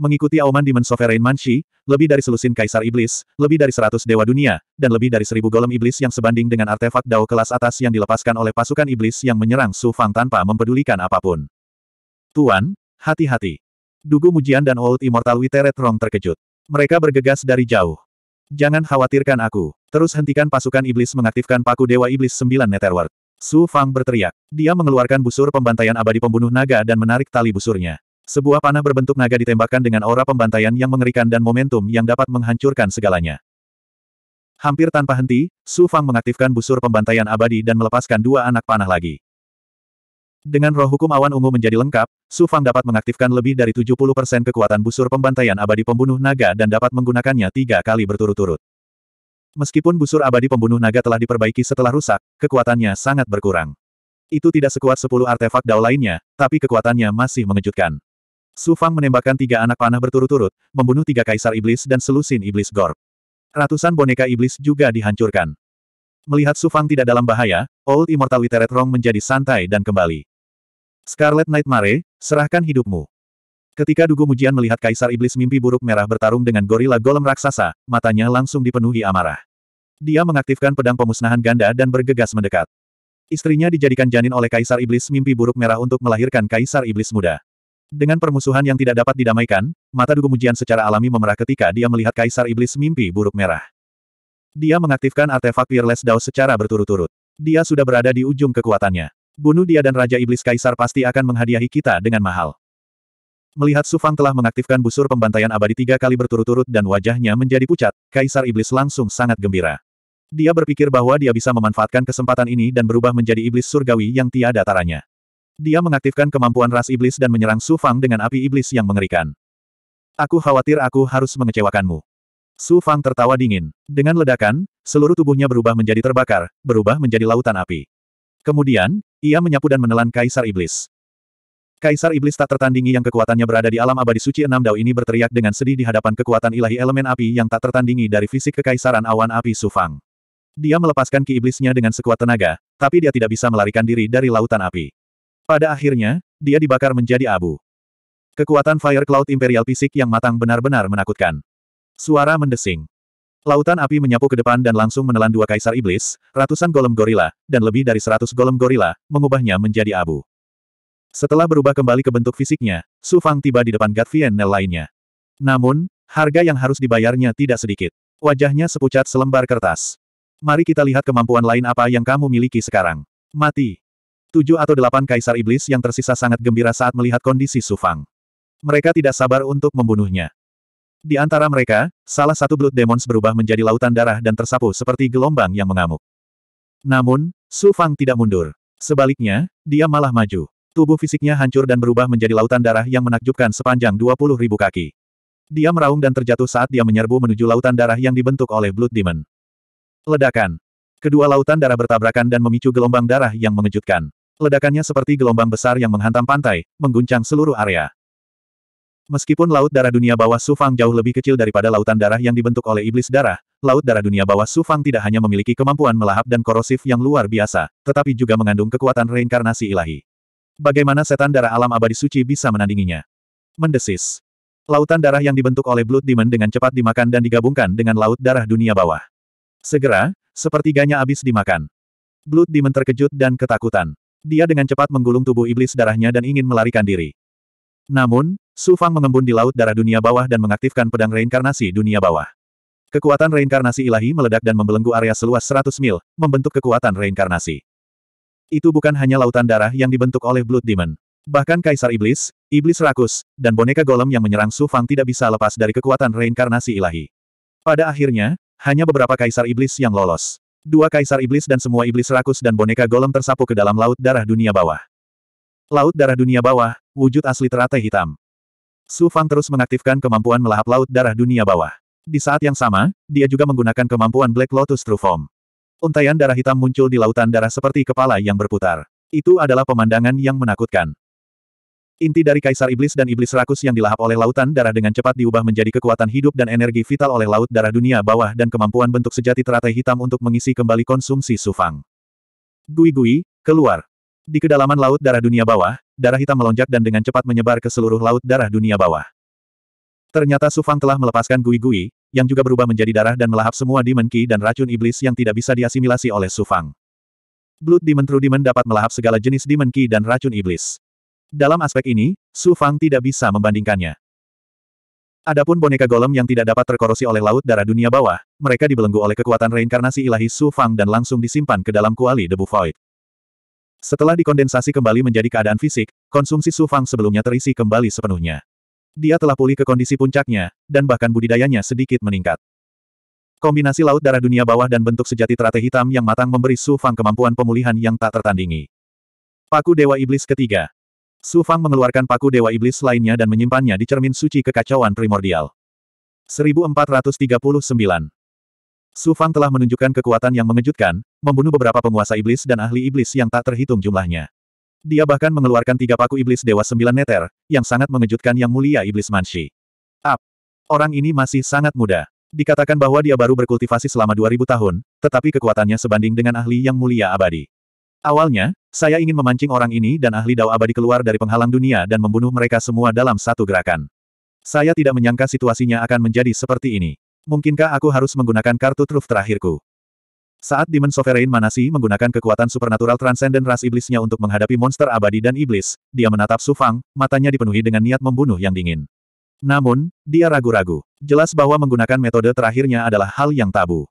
Mengikuti Auman Demon Sovereign Manshi, lebih dari selusin Kaisar Iblis, lebih dari seratus Dewa Dunia, dan lebih dari seribu golem Iblis yang sebanding dengan artefak Dao kelas atas yang dilepaskan oleh pasukan Iblis yang menyerang Su Fang tanpa mempedulikan apapun. Tuan, hati-hati. Dugu Mujian dan Old Immortal Witeret Rong terkejut. Mereka bergegas dari jauh. Jangan khawatirkan aku. Terus hentikan pasukan iblis mengaktifkan paku Dewa Iblis sembilan Netherworld. Su Fang berteriak. Dia mengeluarkan busur pembantaian abadi pembunuh naga dan menarik tali busurnya. Sebuah panah berbentuk naga ditembakkan dengan aura pembantaian yang mengerikan dan momentum yang dapat menghancurkan segalanya. Hampir tanpa henti, Su Fang mengaktifkan busur pembantaian abadi dan melepaskan dua anak panah lagi. Dengan roh hukum awan ungu menjadi lengkap, Su Fang dapat mengaktifkan lebih dari 70% kekuatan busur pembantaian abadi pembunuh naga dan dapat menggunakannya tiga kali berturut-turut. Meskipun busur abadi pembunuh naga telah diperbaiki setelah rusak, kekuatannya sangat berkurang. Itu tidak sekuat 10 artefak dao lainnya, tapi kekuatannya masih mengejutkan. Su Fang menembakkan tiga anak panah berturut-turut, membunuh tiga kaisar iblis dan selusin iblis Gor. Ratusan boneka iblis juga dihancurkan. Melihat Su Fang tidak dalam bahaya, Old Immortal Literate Rong menjadi santai dan kembali. Scarlet Knight Mare, serahkan hidupmu. Ketika Dugu Mujian melihat Kaisar Iblis Mimpi Buruk Merah bertarung dengan gorila golem raksasa, matanya langsung dipenuhi amarah. Dia mengaktifkan pedang pemusnahan ganda dan bergegas mendekat. Istrinya dijadikan janin oleh Kaisar Iblis Mimpi Buruk Merah untuk melahirkan Kaisar Iblis Muda. Dengan permusuhan yang tidak dapat didamaikan, mata Dugu Mujian secara alami memerah ketika dia melihat Kaisar Iblis mimpi buruk merah. Dia mengaktifkan artefak Peerless Dao secara berturut-turut. Dia sudah berada di ujung kekuatannya. Bunuh dia dan Raja Iblis Kaisar pasti akan menghadiahi kita dengan mahal. Melihat Sufang telah mengaktifkan busur pembantaian abadi tiga kali berturut-turut dan wajahnya menjadi pucat, Kaisar Iblis langsung sangat gembira. Dia berpikir bahwa dia bisa memanfaatkan kesempatan ini dan berubah menjadi iblis surgawi yang tiada taranya. Dia mengaktifkan kemampuan ras iblis dan menyerang Su Fang dengan api iblis yang mengerikan. Aku khawatir aku harus mengecewakanmu. Su Fang tertawa dingin. Dengan ledakan, seluruh tubuhnya berubah menjadi terbakar, berubah menjadi lautan api. Kemudian, ia menyapu dan menelan Kaisar Iblis. Kaisar Iblis tak tertandingi yang kekuatannya berada di alam abadi suci enam dao ini berteriak dengan sedih di hadapan kekuatan ilahi elemen api yang tak tertandingi dari fisik kekaisaran awan api Su Fang. Dia melepaskan ki iblisnya dengan sekuat tenaga, tapi dia tidak bisa melarikan diri dari lautan api. Pada akhirnya, dia dibakar menjadi abu. Kekuatan Fire Cloud Imperial Fisik yang matang benar-benar menakutkan. Suara mendesing. Lautan api menyapu ke depan dan langsung menelan dua kaisar iblis, ratusan golem gorila, dan lebih dari seratus golem gorila, mengubahnya menjadi abu. Setelah berubah kembali ke bentuk fisiknya, Su Fang tiba di depan Gatvian Nel lainnya. Namun, harga yang harus dibayarnya tidak sedikit. Wajahnya sepucat selembar kertas. Mari kita lihat kemampuan lain apa yang kamu miliki sekarang. Mati. Tujuh atau delapan kaisar iblis yang tersisa sangat gembira saat melihat kondisi Sufang. Mereka tidak sabar untuk membunuhnya. Di antara mereka, salah satu Blood Demons berubah menjadi lautan darah dan tersapu seperti gelombang yang mengamuk. Namun, Su Fang tidak mundur. Sebaliknya, dia malah maju. Tubuh fisiknya hancur dan berubah menjadi lautan darah yang menakjubkan sepanjang 20 ribu kaki. Dia meraung dan terjatuh saat dia menyerbu menuju lautan darah yang dibentuk oleh Blood Demon. Ledakan. Kedua lautan darah bertabrakan dan memicu gelombang darah yang mengejutkan. Ledakannya seperti gelombang besar yang menghantam pantai, mengguncang seluruh area. Meskipun Laut Darah Dunia Bawah Sufang jauh lebih kecil daripada lautan darah yang dibentuk oleh iblis darah, Laut Darah Dunia Bawah Sufang tidak hanya memiliki kemampuan melahap dan korosif yang luar biasa, tetapi juga mengandung kekuatan reinkarnasi ilahi. Bagaimana setan darah alam abadi suci bisa menandinginya? Mendesis. Lautan darah yang dibentuk oleh Blood Demon dengan cepat dimakan dan digabungkan dengan Laut Darah Dunia Bawah. Segera, sepertiganya habis dimakan. Blood Demon terkejut dan ketakutan. Dia dengan cepat menggulung tubuh iblis darahnya dan ingin melarikan diri. Namun, Su Fang mengembun di laut darah dunia bawah dan mengaktifkan pedang reinkarnasi dunia bawah. Kekuatan reinkarnasi ilahi meledak dan membelenggu area seluas 100 mil, membentuk kekuatan reinkarnasi. Itu bukan hanya lautan darah yang dibentuk oleh Blood Demon. Bahkan Kaisar Iblis, Iblis Rakus, dan boneka golem yang menyerang Su Fang tidak bisa lepas dari kekuatan reinkarnasi ilahi. Pada akhirnya, hanya beberapa Kaisar Iblis yang lolos. Dua kaisar iblis dan semua iblis rakus dan boneka golem tersapu ke dalam laut darah dunia bawah. Laut darah dunia bawah, wujud asli teratai hitam. Su Fang terus mengaktifkan kemampuan melahap laut darah dunia bawah. Di saat yang sama, dia juga menggunakan kemampuan Black Lotus True Form. Untaian darah hitam muncul di lautan darah seperti kepala yang berputar. Itu adalah pemandangan yang menakutkan. Inti dari Kaisar Iblis dan Iblis Rakus yang dilahap oleh lautan darah dengan cepat diubah menjadi kekuatan hidup dan energi vital oleh laut darah dunia bawah dan kemampuan bentuk sejati teratai hitam untuk mengisi kembali konsumsi Sufang. Gui-gui, keluar. Di kedalaman laut darah dunia bawah, darah hitam melonjak dan dengan cepat menyebar ke seluruh laut darah dunia bawah. Ternyata Sufang telah melepaskan gui-gui, yang juga berubah menjadi darah dan melahap semua Demon Ki dan racun iblis yang tidak bisa diasimilasi oleh Sufang. Blood Demon True Demon dapat melahap segala jenis Demon Ki dan racun iblis. Dalam aspek ini, Su Fang tidak bisa membandingkannya. Adapun boneka golem yang tidak dapat terkorosi oleh laut darah dunia bawah, mereka dibelenggu oleh kekuatan reinkarnasi ilahi Su Fang dan langsung disimpan ke dalam kuali debu void. Setelah dikondensasi kembali menjadi keadaan fisik, konsumsi Su Fang sebelumnya terisi kembali sepenuhnya. Dia telah pulih ke kondisi puncaknya, dan bahkan budidayanya sedikit meningkat. Kombinasi laut darah dunia bawah dan bentuk sejati terate hitam yang matang memberi Su Fang kemampuan pemulihan yang tak tertandingi. Paku Dewa Iblis ketiga, Su Fang mengeluarkan paku Dewa Iblis lainnya dan menyimpannya di cermin suci kekacauan primordial. 1439 Su Fang telah menunjukkan kekuatan yang mengejutkan, membunuh beberapa penguasa iblis dan ahli iblis yang tak terhitung jumlahnya. Dia bahkan mengeluarkan tiga paku iblis Dewa Sembilan Neter, yang sangat mengejutkan Yang Mulia Iblis Manshi. Up! Orang ini masih sangat muda. Dikatakan bahwa dia baru berkultivasi selama 2000 tahun, tetapi kekuatannya sebanding dengan ahli Yang Mulia Abadi. Awalnya, saya ingin memancing orang ini dan ahli dao abadi keluar dari penghalang dunia dan membunuh mereka semua dalam satu gerakan. Saya tidak menyangka situasinya akan menjadi seperti ini. Mungkinkah aku harus menggunakan kartu truf terakhirku? Saat Demon Sovereign Manasi menggunakan kekuatan supernatural transcendent ras iblisnya untuk menghadapi monster abadi dan iblis, dia menatap Sufang, matanya dipenuhi dengan niat membunuh yang dingin. Namun, dia ragu-ragu. Jelas bahwa menggunakan metode terakhirnya adalah hal yang tabu.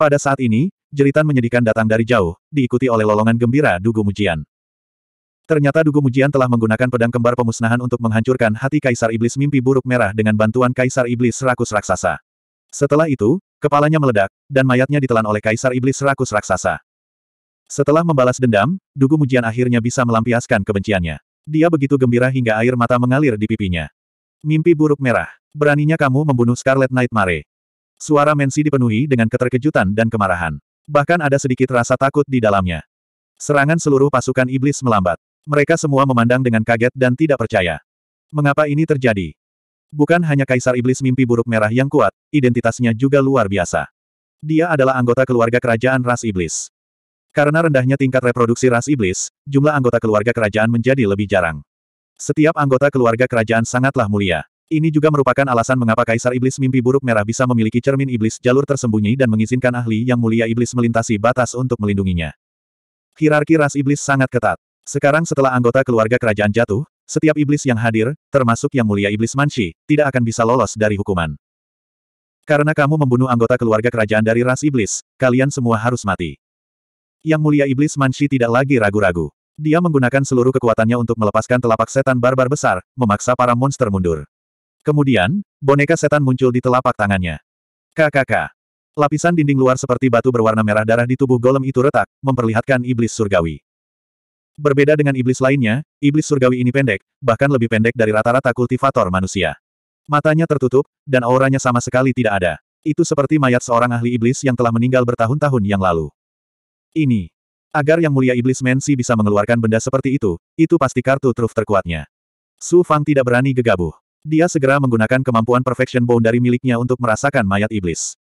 Pada saat ini, jeritan menyedihkan datang dari jauh, diikuti oleh lolongan gembira Dugu Mujian. Ternyata Dugu Mujian telah menggunakan pedang kembar pemusnahan untuk menghancurkan hati Kaisar Iblis Mimpi Buruk Merah dengan bantuan Kaisar Iblis Rakus Raksasa. Setelah itu, kepalanya meledak, dan mayatnya ditelan oleh Kaisar Iblis Rakus Raksasa. Setelah membalas dendam, Dugu Mujian akhirnya bisa melampiaskan kebenciannya. Dia begitu gembira hingga air mata mengalir di pipinya. Mimpi buruk merah. Beraninya kamu membunuh Scarlet Nightmare? Suara Mensi dipenuhi dengan keterkejutan dan kemarahan. Bahkan ada sedikit rasa takut di dalamnya. Serangan seluruh pasukan iblis melambat. Mereka semua memandang dengan kaget dan tidak percaya. Mengapa ini terjadi? Bukan hanya kaisar iblis mimpi buruk merah yang kuat, identitasnya juga luar biasa. Dia adalah anggota keluarga kerajaan ras iblis. Karena rendahnya tingkat reproduksi ras iblis, jumlah anggota keluarga kerajaan menjadi lebih jarang. Setiap anggota keluarga kerajaan sangatlah mulia. Ini juga merupakan alasan mengapa Kaisar Iblis Mimpi Buruk Merah bisa memiliki cermin iblis jalur tersembunyi dan mengizinkan ahli yang mulia iblis melintasi batas untuk melindunginya. Hierarki ras iblis sangat ketat. Sekarang setelah anggota keluarga kerajaan jatuh, setiap iblis yang hadir, termasuk yang mulia iblis Manshi, tidak akan bisa lolos dari hukuman. Karena kamu membunuh anggota keluarga kerajaan dari ras iblis, kalian semua harus mati. Yang mulia iblis Manshi tidak lagi ragu-ragu. Dia menggunakan seluruh kekuatannya untuk melepaskan telapak setan barbar besar, memaksa para monster mundur. Kemudian, boneka setan muncul di telapak tangannya. KKK. Lapisan dinding luar seperti batu berwarna merah darah di tubuh golem itu retak, memperlihatkan iblis surgawi. Berbeda dengan iblis lainnya, iblis surgawi ini pendek, bahkan lebih pendek dari rata-rata kultivator manusia. Matanya tertutup, dan auranya sama sekali tidak ada. Itu seperti mayat seorang ahli iblis yang telah meninggal bertahun-tahun yang lalu. Ini. Agar Yang Mulia Iblis Mensi bisa mengeluarkan benda seperti itu, itu pasti kartu truf terkuatnya. Su Fang tidak berani gegabuh. Dia segera menggunakan kemampuan Perfection dari miliknya untuk merasakan mayat iblis.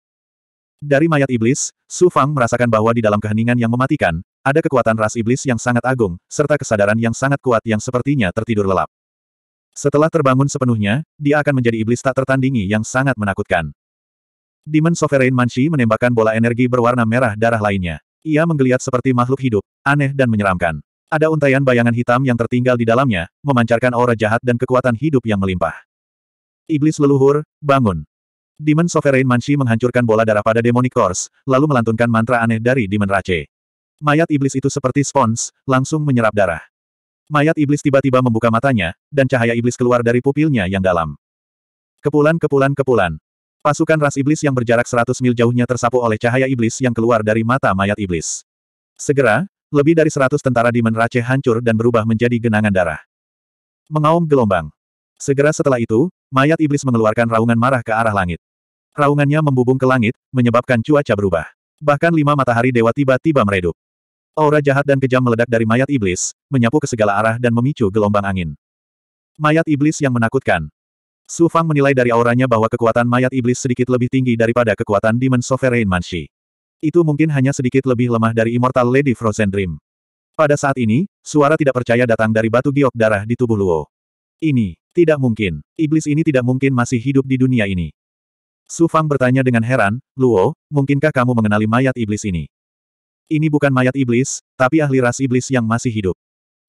Dari mayat iblis, Su Fang merasakan bahwa di dalam keheningan yang mematikan, ada kekuatan ras iblis yang sangat agung, serta kesadaran yang sangat kuat yang sepertinya tertidur lelap. Setelah terbangun sepenuhnya, dia akan menjadi iblis tak tertandingi yang sangat menakutkan. Demon Sovereign Manchi menembakkan bola energi berwarna merah darah lainnya. Ia menggeliat seperti makhluk hidup, aneh dan menyeramkan. Ada untaian bayangan hitam yang tertinggal di dalamnya, memancarkan aura jahat dan kekuatan hidup yang melimpah. Iblis leluhur, bangun. Demon Sovereign Manshi menghancurkan bola darah pada Demonic Horse, lalu melantunkan mantra aneh dari Demon Rache. Mayat iblis itu seperti spons, langsung menyerap darah. Mayat iblis tiba-tiba membuka matanya, dan cahaya iblis keluar dari pupilnya yang dalam. Kepulan kepulan kepulan. Pasukan ras iblis yang berjarak 100 mil jauhnya tersapu oleh cahaya iblis yang keluar dari mata mayat iblis. Segera, lebih dari 100 tentara Demon Rache hancur dan berubah menjadi genangan darah. Mengaum gelombang. Segera setelah itu, mayat iblis mengeluarkan raungan marah ke arah langit. Raungannya membubung ke langit, menyebabkan cuaca berubah. Bahkan lima matahari dewa tiba-tiba meredup. Aura jahat dan kejam meledak dari mayat iblis, menyapu ke segala arah dan memicu gelombang angin. Mayat iblis yang menakutkan. Su Fang menilai dari auranya bahwa kekuatan mayat iblis sedikit lebih tinggi daripada kekuatan Demon Sovereign Manshi. Itu mungkin hanya sedikit lebih lemah dari Immortal Lady Frozen Dream. Pada saat ini, suara tidak percaya datang dari batu giok darah di tubuh Luo. Ini tidak mungkin. Iblis ini tidak mungkin masih hidup di dunia ini. Su Fang bertanya dengan heran, Luo, mungkinkah kamu mengenali mayat iblis ini? Ini bukan mayat iblis, tapi ahli ras iblis yang masih hidup.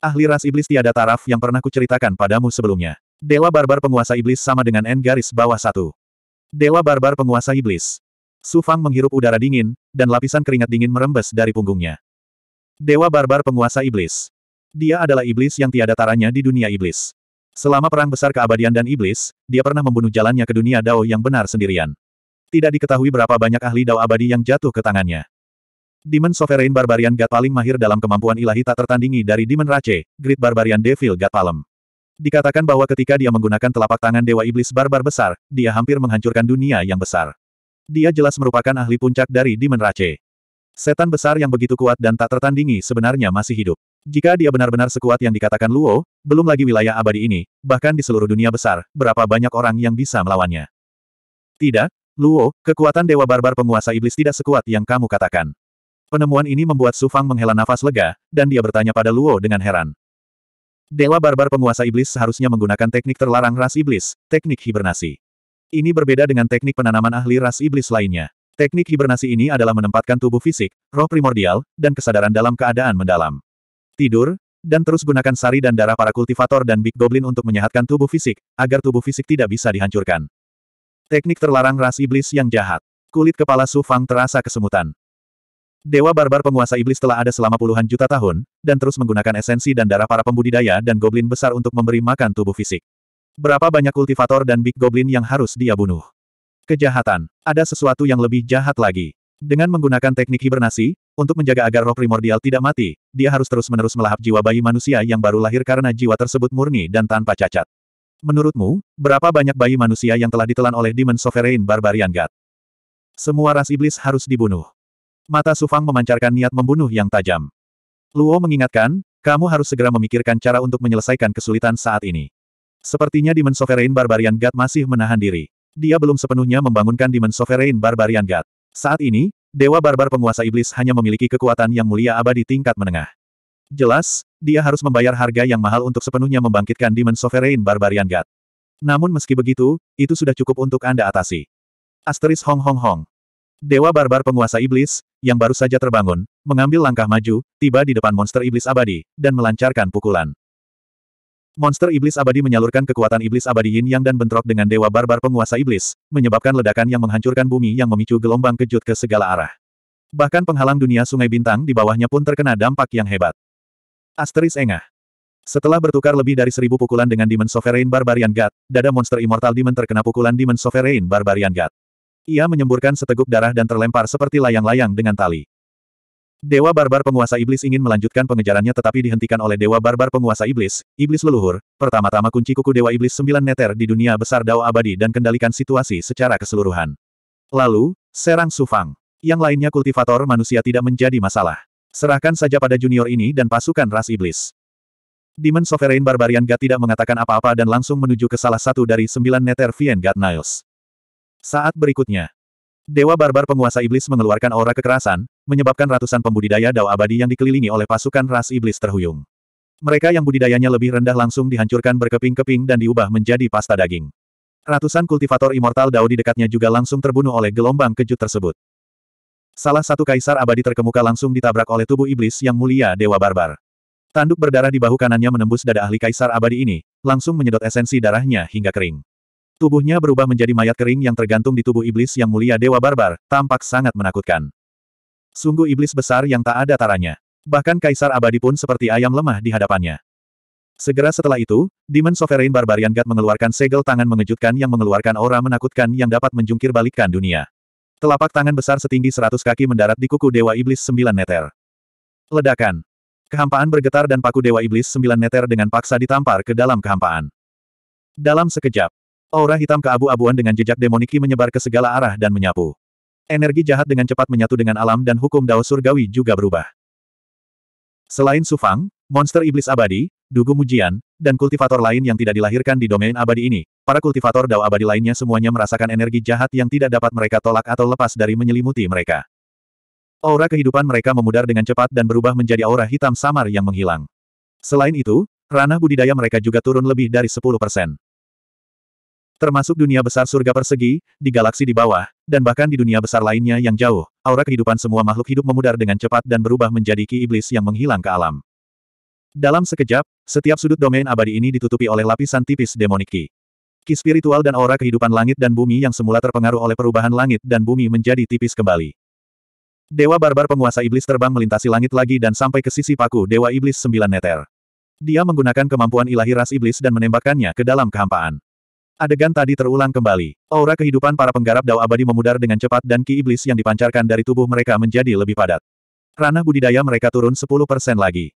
Ahli ras iblis tiada taraf yang pernah kuceritakan padamu sebelumnya. Dewa Barbar penguasa iblis sama dengan N garis bawah satu. Dewa Barbar penguasa iblis. Su Fang menghirup udara dingin, dan lapisan keringat dingin merembes dari punggungnya. Dewa Barbar penguasa iblis. Dia adalah iblis yang tiada taranya di dunia iblis. Selama perang besar keabadian dan iblis, dia pernah membunuh jalannya ke dunia Dao yang benar sendirian. Tidak diketahui berapa banyak ahli Dao abadi yang jatuh ke tangannya. Demon Sovereign Barbarian God paling mahir dalam kemampuan ilahi tak tertandingi dari Demon Rache, Great Barbarian Devil God Palem. Dikatakan bahwa ketika dia menggunakan telapak tangan Dewa Iblis Barbar Besar, dia hampir menghancurkan dunia yang besar. Dia jelas merupakan ahli puncak dari Demon Rache. Setan besar yang begitu kuat dan tak tertandingi sebenarnya masih hidup. Jika dia benar-benar sekuat yang dikatakan Luo, belum lagi wilayah abadi ini, bahkan di seluruh dunia besar, berapa banyak orang yang bisa melawannya. Tidak, Luo, kekuatan Dewa Barbar penguasa iblis tidak sekuat yang kamu katakan. Penemuan ini membuat Su Fang menghela nafas lega, dan dia bertanya pada Luo dengan heran. Dewa Barbar penguasa iblis seharusnya menggunakan teknik terlarang ras iblis, teknik hibernasi. Ini berbeda dengan teknik penanaman ahli ras iblis lainnya. Teknik hibernasi ini adalah menempatkan tubuh fisik, roh primordial, dan kesadaran dalam keadaan mendalam. Tidur, dan terus gunakan sari dan darah para kultivator dan Big Goblin untuk menyehatkan tubuh fisik, agar tubuh fisik tidak bisa dihancurkan. Teknik terlarang ras iblis yang jahat. Kulit kepala Su Fang terasa kesemutan. Dewa barbar penguasa iblis telah ada selama puluhan juta tahun, dan terus menggunakan esensi dan darah para pembudidaya dan goblin besar untuk memberi makan tubuh fisik. Berapa banyak kultivator dan big goblin yang harus dia bunuh? Kejahatan. Ada sesuatu yang lebih jahat lagi. Dengan menggunakan teknik hibernasi, untuk menjaga agar roh primordial tidak mati, dia harus terus-menerus melahap jiwa bayi manusia yang baru lahir karena jiwa tersebut murni dan tanpa cacat. Menurutmu, berapa banyak bayi manusia yang telah ditelan oleh Demon Sovereign Barbarian God? Semua ras iblis harus dibunuh. Mata Sufang memancarkan niat membunuh yang tajam. Luo mengingatkan, kamu harus segera memikirkan cara untuk menyelesaikan kesulitan saat ini. Sepertinya Demon Sovereign Barbarian God masih menahan diri. Dia belum sepenuhnya membangunkan Demon Sovereign Barbarian God. Saat ini, Dewa Barbar penguasa iblis hanya memiliki kekuatan yang mulia abadi tingkat menengah. Jelas, dia harus membayar harga yang mahal untuk sepenuhnya membangkitkan Demon Sovereign Barbarian God. Namun meski begitu, itu sudah cukup untuk Anda atasi. Asteris Hong Hong Hong. Dewa barbar penguasa iblis, yang baru saja terbangun, mengambil langkah maju, tiba di depan monster iblis abadi, dan melancarkan pukulan. Monster Iblis Abadi menyalurkan kekuatan Iblis Abadi Yin Yang dan bentrok dengan Dewa Barbar Penguasa Iblis, menyebabkan ledakan yang menghancurkan bumi yang memicu gelombang kejut ke segala arah. Bahkan penghalang dunia Sungai Bintang di bawahnya pun terkena dampak yang hebat. Asteris Engah Setelah bertukar lebih dari seribu pukulan dengan Demon Sovereign Barbarian God, dada monster Immortal Demon terkena pukulan Demon Sovereign Barbarian God. Ia menyemburkan seteguk darah dan terlempar seperti layang-layang dengan tali. Dewa Barbar Penguasa Iblis ingin melanjutkan pengejarannya tetapi dihentikan oleh Dewa Barbar Penguasa Iblis, Iblis Leluhur, pertama-tama kunci kuku Dewa Iblis sembilan neter di dunia besar Dao Abadi dan kendalikan situasi secara keseluruhan. Lalu, serang Sufang. Yang lainnya kultivator manusia tidak menjadi masalah. Serahkan saja pada junior ini dan pasukan ras Iblis. Demon Sovereign Barbarian God tidak mengatakan apa-apa dan langsung menuju ke salah satu dari sembilan neter Vien God Niles. Saat berikutnya, Dewa Barbar Penguasa Iblis mengeluarkan aura kekerasan, menyebabkan ratusan pembudidaya dao abadi yang dikelilingi oleh pasukan ras iblis terhuyung. Mereka yang budidayanya lebih rendah langsung dihancurkan berkeping-keping dan diubah menjadi pasta daging. Ratusan kultivator immortal dao di dekatnya juga langsung terbunuh oleh gelombang kejut tersebut. Salah satu kaisar abadi terkemuka langsung ditabrak oleh tubuh iblis yang mulia Dewa Barbar. Tanduk berdarah di bahu kanannya menembus dada ahli kaisar abadi ini, langsung menyedot esensi darahnya hingga kering. Tubuhnya berubah menjadi mayat kering yang tergantung di tubuh iblis yang mulia Dewa Barbar, tampak sangat menakutkan. Sungguh iblis besar yang tak ada taranya. Bahkan kaisar abadi pun seperti ayam lemah di hadapannya. Segera setelah itu, Demon Sovereign Barbarian God mengeluarkan segel tangan mengejutkan yang mengeluarkan aura menakutkan yang dapat menjungkir balikkan dunia. Telapak tangan besar setinggi seratus kaki mendarat di kuku Dewa Iblis sembilan neter. Ledakan. Kehampaan bergetar dan paku Dewa Iblis sembilan neter dengan paksa ditampar ke dalam kehampaan. Dalam sekejap, aura hitam keabu-abuan dengan jejak demoniki menyebar ke segala arah dan menyapu. Energi jahat dengan cepat menyatu dengan alam dan hukum Dao surgawi juga berubah. Selain Sufang, monster iblis abadi, dugu mujian, dan kultivator lain yang tidak dilahirkan di domain abadi ini, para kultivator Dao abadi lainnya semuanya merasakan energi jahat yang tidak dapat mereka tolak atau lepas dari menyelimuti mereka. Aura kehidupan mereka memudar dengan cepat dan berubah menjadi aura hitam samar yang menghilang. Selain itu, ranah budidaya mereka juga turun lebih dari 10 persen. Termasuk dunia besar surga persegi, di galaksi di bawah, dan bahkan di dunia besar lainnya yang jauh, aura kehidupan semua makhluk hidup memudar dengan cepat dan berubah menjadi ki iblis yang menghilang ke alam. Dalam sekejap, setiap sudut domain abadi ini ditutupi oleh lapisan tipis demonik ki. Ki spiritual dan aura kehidupan langit dan bumi yang semula terpengaruh oleh perubahan langit dan bumi menjadi tipis kembali. Dewa barbar penguasa iblis terbang melintasi langit lagi dan sampai ke sisi paku Dewa Iblis Sembilan Neter. Dia menggunakan kemampuan ilahi ras iblis dan menembakkannya ke dalam kehampaan. Adegan tadi terulang kembali. Aura kehidupan para penggarap dao abadi memudar dengan cepat dan ki iblis yang dipancarkan dari tubuh mereka menjadi lebih padat. Ranah budidaya mereka turun 10% lagi.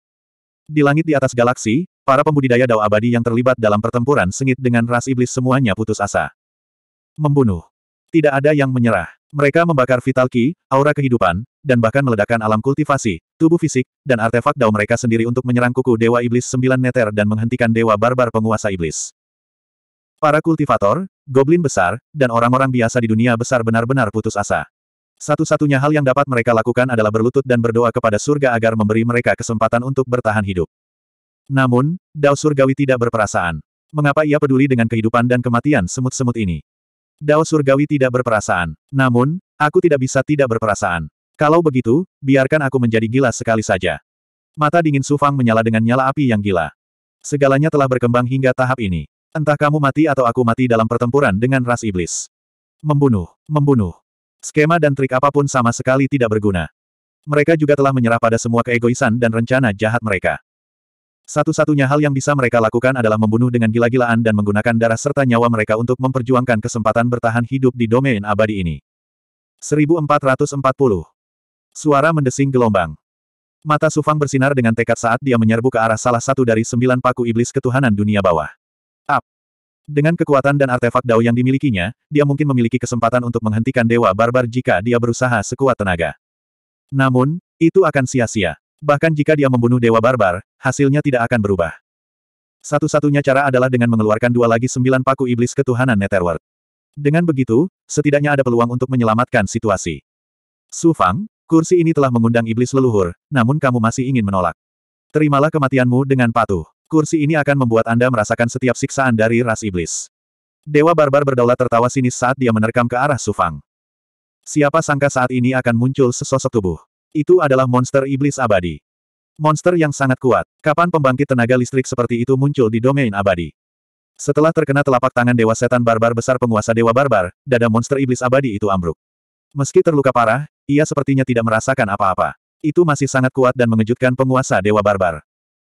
Di langit di atas galaksi, para pembudidaya dao abadi yang terlibat dalam pertempuran sengit dengan ras iblis semuanya putus asa. Membunuh. Tidak ada yang menyerah. Mereka membakar vital ki, aura kehidupan, dan bahkan meledakkan alam kultivasi, tubuh fisik, dan artefak dao mereka sendiri untuk menyerang kuku Dewa Iblis Sembilan Neter dan menghentikan Dewa Barbar Penguasa Iblis. Para kultivator, goblin besar, dan orang-orang biasa di dunia besar benar-benar putus asa. Satu-satunya hal yang dapat mereka lakukan adalah berlutut dan berdoa kepada surga agar memberi mereka kesempatan untuk bertahan hidup. Namun, Dao Surgawi tidak berperasaan. Mengapa ia peduli dengan kehidupan dan kematian semut-semut ini? Dao Surgawi tidak berperasaan. Namun, aku tidak bisa tidak berperasaan. Kalau begitu, biarkan aku menjadi gila sekali saja. Mata dingin Sufang menyala dengan nyala api yang gila. Segalanya telah berkembang hingga tahap ini. Entah kamu mati atau aku mati dalam pertempuran dengan ras iblis. Membunuh, membunuh. Skema dan trik apapun sama sekali tidak berguna. Mereka juga telah menyerah pada semua keegoisan dan rencana jahat mereka. Satu-satunya hal yang bisa mereka lakukan adalah membunuh dengan gila-gilaan dan menggunakan darah serta nyawa mereka untuk memperjuangkan kesempatan bertahan hidup di domain abadi ini. 1440 Suara mendesing gelombang. Mata Sufang bersinar dengan tekad saat dia menyerbu ke arah salah satu dari sembilan paku iblis ketuhanan dunia bawah. Up. Dengan kekuatan dan artefak Dao yang dimilikinya, dia mungkin memiliki kesempatan untuk menghentikan Dewa Barbar jika dia berusaha sekuat tenaga. Namun, itu akan sia-sia. Bahkan jika dia membunuh Dewa Barbar, hasilnya tidak akan berubah. Satu-satunya cara adalah dengan mengeluarkan dua lagi sembilan paku iblis ketuhanan Netherworld. Dengan begitu, setidaknya ada peluang untuk menyelamatkan situasi. Su Fang, kursi ini telah mengundang iblis leluhur, namun kamu masih ingin menolak. Terimalah kematianmu dengan patuh. Kursi ini akan membuat Anda merasakan setiap siksaan dari ras iblis. Dewa barbar berdaulat tertawa sinis saat dia menerkam ke arah Sufang. Siapa sangka saat ini akan muncul sesosok tubuh. Itu adalah monster iblis abadi. Monster yang sangat kuat. Kapan pembangkit tenaga listrik seperti itu muncul di domain abadi? Setelah terkena telapak tangan dewa setan barbar besar penguasa dewa barbar, dada monster iblis abadi itu ambruk. Meski terluka parah, ia sepertinya tidak merasakan apa-apa. Itu masih sangat kuat dan mengejutkan penguasa dewa barbar.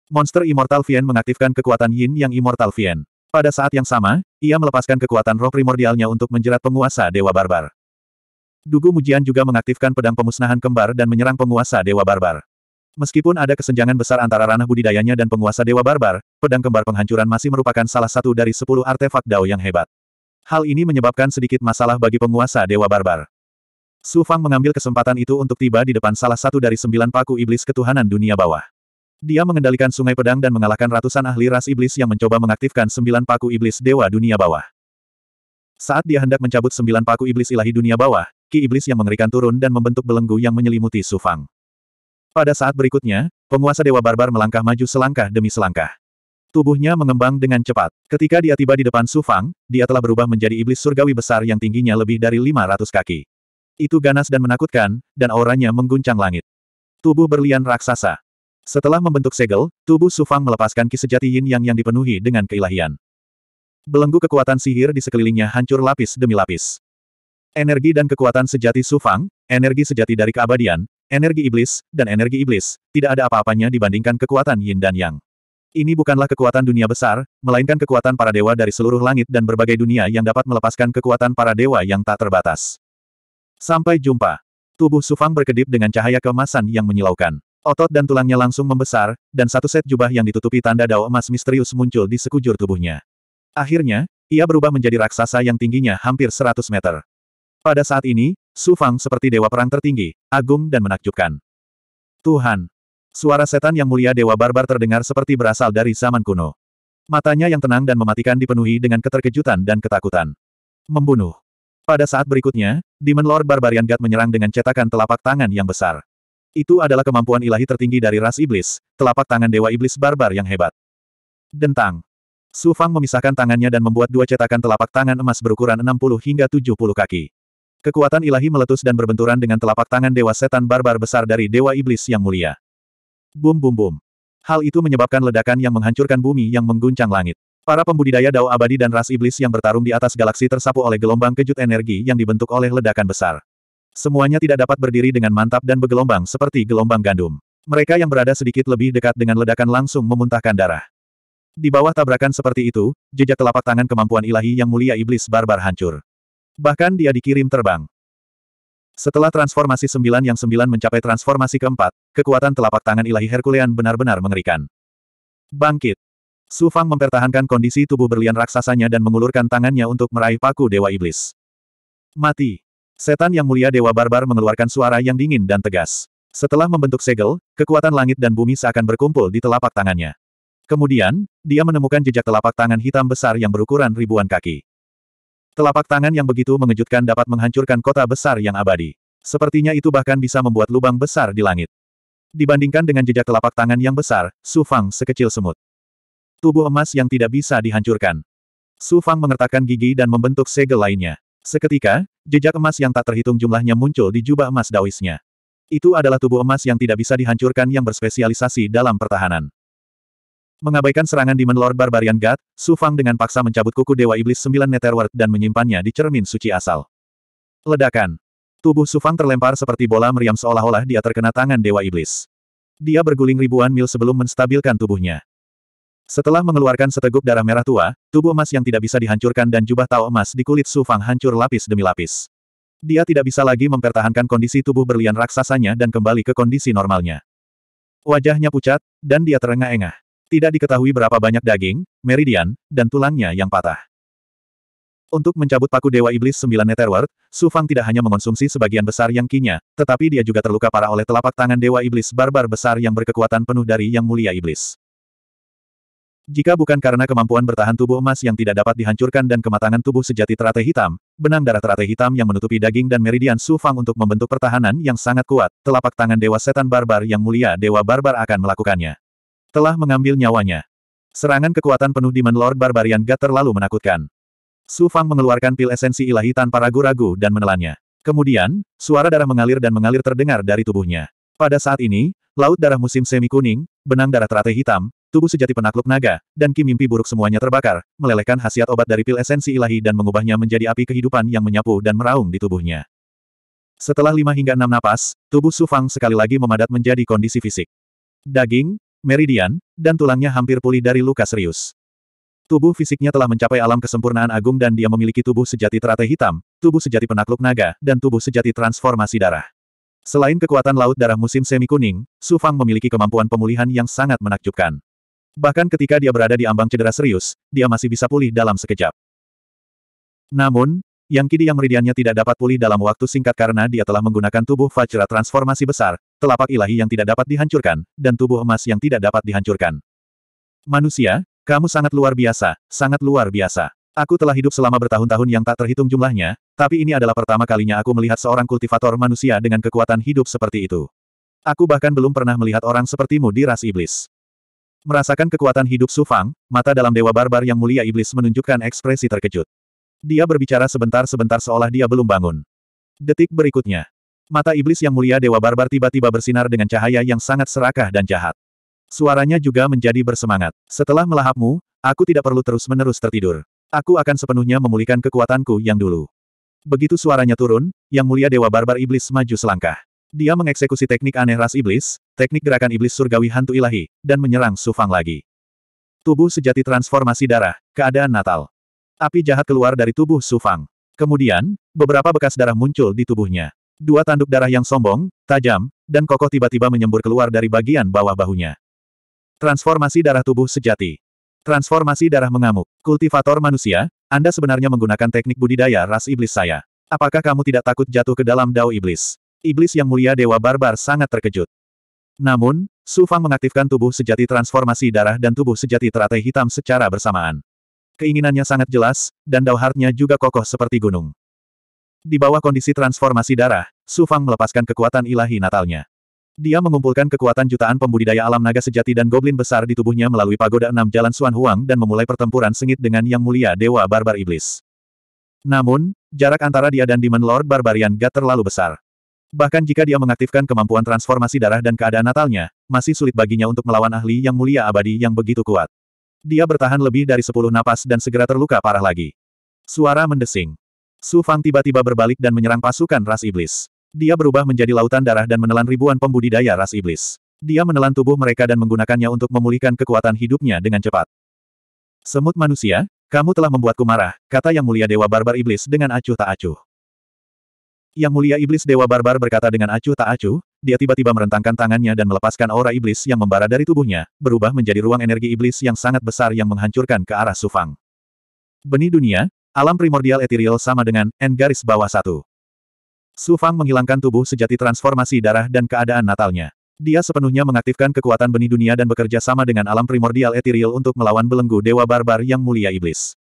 Monster Immortal Vien mengaktifkan kekuatan Yin yang Immortal Vien. Pada saat yang sama, ia melepaskan kekuatan roh primordialnya untuk menjerat penguasa Dewa Barbar. Dugu Mujian juga mengaktifkan pedang pemusnahan kembar dan menyerang penguasa Dewa Barbar. Meskipun ada kesenjangan besar antara ranah budidayanya dan penguasa Dewa Barbar, pedang kembar penghancuran masih merupakan salah satu dari sepuluh artefak Dao yang hebat. Hal ini menyebabkan sedikit masalah bagi penguasa Dewa Barbar. Su Fang mengambil kesempatan itu untuk tiba di depan salah satu dari sembilan paku iblis ketuhanan dunia bawah. Dia mengendalikan sungai pedang dan mengalahkan ratusan ahli ras iblis yang mencoba mengaktifkan sembilan paku iblis dewa dunia bawah. Saat dia hendak mencabut sembilan paku iblis ilahi dunia bawah, ki iblis yang mengerikan turun dan membentuk belenggu yang menyelimuti Sufang. Pada saat berikutnya, penguasa Dewa Barbar melangkah maju selangkah demi selangkah. Tubuhnya mengembang dengan cepat. Ketika dia tiba di depan Sufang, dia telah berubah menjadi iblis surgawi besar yang tingginya lebih dari 500 kaki. Itu ganas dan menakutkan, dan auranya mengguncang langit. Tubuh berlian raksasa. Setelah membentuk segel, tubuh Sufang melepaskan ki sejati yin yang yang dipenuhi dengan keilahian. Belenggu kekuatan sihir di sekelilingnya hancur lapis demi lapis. Energi dan kekuatan sejati Sufang, energi sejati dari keabadian, energi iblis, dan energi iblis, tidak ada apa-apanya dibandingkan kekuatan yin dan yang. Ini bukanlah kekuatan dunia besar, melainkan kekuatan para dewa dari seluruh langit dan berbagai dunia yang dapat melepaskan kekuatan para dewa yang tak terbatas. Sampai jumpa. Tubuh Sufang berkedip dengan cahaya kemasan yang menyilaukan. Otot dan tulangnya langsung membesar, dan satu set jubah yang ditutupi tanda dao emas misterius muncul di sekujur tubuhnya. Akhirnya, ia berubah menjadi raksasa yang tingginya hampir 100 meter. Pada saat ini, Su Fang seperti dewa perang tertinggi, agung dan menakjubkan. Tuhan! Suara setan yang mulia dewa barbar terdengar seperti berasal dari zaman kuno. Matanya yang tenang dan mematikan dipenuhi dengan keterkejutan dan ketakutan. Membunuh. Pada saat berikutnya, Demon Lord Barbarian God menyerang dengan cetakan telapak tangan yang besar. Itu adalah kemampuan ilahi tertinggi dari ras iblis, telapak tangan dewa iblis barbar yang hebat. Dentang. Su Fang memisahkan tangannya dan membuat dua cetakan telapak tangan emas berukuran 60 hingga 70 kaki. Kekuatan ilahi meletus dan berbenturan dengan telapak tangan dewa setan barbar besar dari dewa iblis yang mulia. Bum bum bum. Hal itu menyebabkan ledakan yang menghancurkan bumi yang mengguncang langit. Para pembudidaya dao abadi dan ras iblis yang bertarung di atas galaksi tersapu oleh gelombang kejut energi yang dibentuk oleh ledakan besar. Semuanya tidak dapat berdiri dengan mantap dan bergelombang seperti gelombang gandum. Mereka yang berada sedikit lebih dekat dengan ledakan langsung memuntahkan darah. Di bawah tabrakan seperti itu, jejak telapak tangan kemampuan ilahi yang mulia iblis barbar hancur. Bahkan dia dikirim terbang. Setelah transformasi sembilan yang sembilan mencapai transformasi keempat, kekuatan telapak tangan ilahi Herculean benar-benar mengerikan. Bangkit! Su Fang mempertahankan kondisi tubuh berlian raksasanya dan mengulurkan tangannya untuk meraih paku Dewa Iblis. Mati! Setan yang mulia Dewa Barbar mengeluarkan suara yang dingin dan tegas. Setelah membentuk segel, kekuatan langit dan bumi seakan berkumpul di telapak tangannya. Kemudian, dia menemukan jejak telapak tangan hitam besar yang berukuran ribuan kaki. Telapak tangan yang begitu mengejutkan dapat menghancurkan kota besar yang abadi. Sepertinya itu bahkan bisa membuat lubang besar di langit. Dibandingkan dengan jejak telapak tangan yang besar, Su Fang sekecil semut. Tubuh emas yang tidak bisa dihancurkan. Su Fang mengertakkan gigi dan membentuk segel lainnya. Seketika, jejak emas yang tak terhitung jumlahnya muncul di jubah emas dawisnya. Itu adalah tubuh emas yang tidak bisa dihancurkan yang berspesialisasi dalam pertahanan. Mengabaikan serangan di Lord Barbarian God, Su Fang dengan paksa mencabut kuku Dewa Iblis Sembilan Netherworld dan menyimpannya di cermin suci asal. Ledakan. Tubuh Su Fang terlempar seperti bola meriam seolah-olah dia terkena tangan Dewa Iblis. Dia berguling ribuan mil sebelum menstabilkan tubuhnya. Setelah mengeluarkan seteguk darah merah tua, tubuh emas yang tidak bisa dihancurkan dan jubah tao emas di kulit Su Fang hancur lapis demi lapis. Dia tidak bisa lagi mempertahankan kondisi tubuh berlian raksasanya dan kembali ke kondisi normalnya. Wajahnya pucat, dan dia terengah-engah. Tidak diketahui berapa banyak daging, meridian, dan tulangnya yang patah. Untuk mencabut paku Dewa Iblis Sembilan Netherworld, Su Fang tidak hanya mengonsumsi sebagian besar yang kinya, tetapi dia juga terluka parah oleh telapak tangan Dewa Iblis Barbar besar yang berkekuatan penuh dari Yang Mulia Iblis. Jika bukan karena kemampuan bertahan tubuh emas yang tidak dapat dihancurkan dan kematangan tubuh sejati teratai hitam, benang darah teratai hitam yang menutupi daging dan meridian sufang untuk membentuk pertahanan yang sangat kuat, telapak tangan Dewa Setan Barbar yang mulia Dewa Barbar akan melakukannya. Telah mengambil nyawanya. Serangan kekuatan penuh Demon Lord Barbarian Gat terlalu menakutkan. Su Fang mengeluarkan pil esensi ilahi tanpa ragu-ragu dan menelannya. Kemudian, suara darah mengalir dan mengalir terdengar dari tubuhnya. Pada saat ini, laut darah musim semi kuning, benang darah teratai hitam, tubuh sejati penakluk naga, dan ki mimpi buruk semuanya terbakar, melelehkan khasiat obat dari pil esensi ilahi dan mengubahnya menjadi api kehidupan yang menyapu dan meraung di tubuhnya. Setelah lima hingga enam napas, tubuh Sufang sekali lagi memadat menjadi kondisi fisik. Daging, meridian, dan tulangnya hampir pulih dari luka serius. Tubuh fisiknya telah mencapai alam kesempurnaan agung dan dia memiliki tubuh sejati teratai hitam, tubuh sejati penakluk naga, dan tubuh sejati transformasi darah. Selain kekuatan laut darah musim semi kuning, Su Fang memiliki kemampuan pemulihan yang sangat menakjubkan. Bahkan ketika dia berada di ambang cedera serius, dia masih bisa pulih dalam sekejap. Namun, Yang Kidi yang meridiannya tidak dapat pulih dalam waktu singkat karena dia telah menggunakan tubuh Fajra transformasi besar, telapak ilahi yang tidak dapat dihancurkan, dan tubuh emas yang tidak dapat dihancurkan. Manusia, kamu sangat luar biasa, sangat luar biasa. Aku telah hidup selama bertahun-tahun yang tak terhitung jumlahnya, tapi ini adalah pertama kalinya aku melihat seorang kultivator manusia dengan kekuatan hidup seperti itu. Aku bahkan belum pernah melihat orang sepertimu di ras iblis. Merasakan kekuatan hidup Sufang, mata dalam Dewa Barbar yang mulia iblis menunjukkan ekspresi terkejut. Dia berbicara sebentar-sebentar seolah dia belum bangun. Detik berikutnya, mata iblis yang mulia Dewa Barbar tiba-tiba bersinar dengan cahaya yang sangat serakah dan jahat. Suaranya juga menjadi bersemangat. Setelah melahapmu, aku tidak perlu terus-menerus tertidur. Aku akan sepenuhnya memulihkan kekuatanku yang dulu. Begitu suaranya turun, Yang Mulia Dewa Barbar Iblis maju selangkah. Dia mengeksekusi teknik aneh ras iblis, teknik gerakan iblis surgawi hantu ilahi, dan menyerang Sufang lagi. Tubuh sejati transformasi darah, keadaan natal. Api jahat keluar dari tubuh Sufang. Kemudian, beberapa bekas darah muncul di tubuhnya. Dua tanduk darah yang sombong, tajam, dan kokoh tiba-tiba menyembur keluar dari bagian bawah bahunya. Transformasi darah tubuh sejati. Transformasi darah mengamuk. Kultivator manusia, Anda sebenarnya menggunakan teknik budidaya ras iblis saya. Apakah kamu tidak takut jatuh ke dalam dao iblis? Iblis yang mulia Dewa Barbar sangat terkejut. Namun, Su Fang mengaktifkan tubuh sejati transformasi darah dan tubuh sejati teratai hitam secara bersamaan. Keinginannya sangat jelas, dan dauhartnya juga kokoh seperti gunung. Di bawah kondisi transformasi darah, Su Fang melepaskan kekuatan ilahi natalnya. Dia mengumpulkan kekuatan jutaan pembudidaya alam naga sejati dan goblin besar di tubuhnya melalui pagoda enam jalan Suan Huang dan memulai pertempuran sengit dengan Yang Mulia Dewa Barbar Iblis. Namun, jarak antara dia dan Demon Lord Barbarian Gak terlalu besar. Bahkan jika dia mengaktifkan kemampuan transformasi darah dan keadaan natalnya, masih sulit baginya untuk melawan ahli yang mulia abadi yang begitu kuat. Dia bertahan lebih dari sepuluh napas dan segera terluka parah lagi. Suara mendesing. Su Fang tiba-tiba berbalik dan menyerang pasukan ras iblis. Dia berubah menjadi lautan darah dan menelan ribuan pembudidaya ras iblis. Dia menelan tubuh mereka dan menggunakannya untuk memulihkan kekuatan hidupnya dengan cepat. Semut manusia, kamu telah membuatku marah, kata yang mulia Dewa Barbar Iblis dengan acuh tak acuh. Yang mulia iblis Dewa Barbar berkata dengan acuh tak acuh, dia tiba-tiba merentangkan tangannya dan melepaskan aura iblis yang membara dari tubuhnya, berubah menjadi ruang energi iblis yang sangat besar yang menghancurkan ke arah Sufang. Benih dunia, alam primordial ethereal sama dengan N garis bawah satu. Sufang menghilangkan tubuh sejati transformasi darah dan keadaan natalnya. Dia sepenuhnya mengaktifkan kekuatan benih dunia dan bekerja sama dengan alam primordial ethereal untuk melawan belenggu Dewa Barbar yang mulia iblis.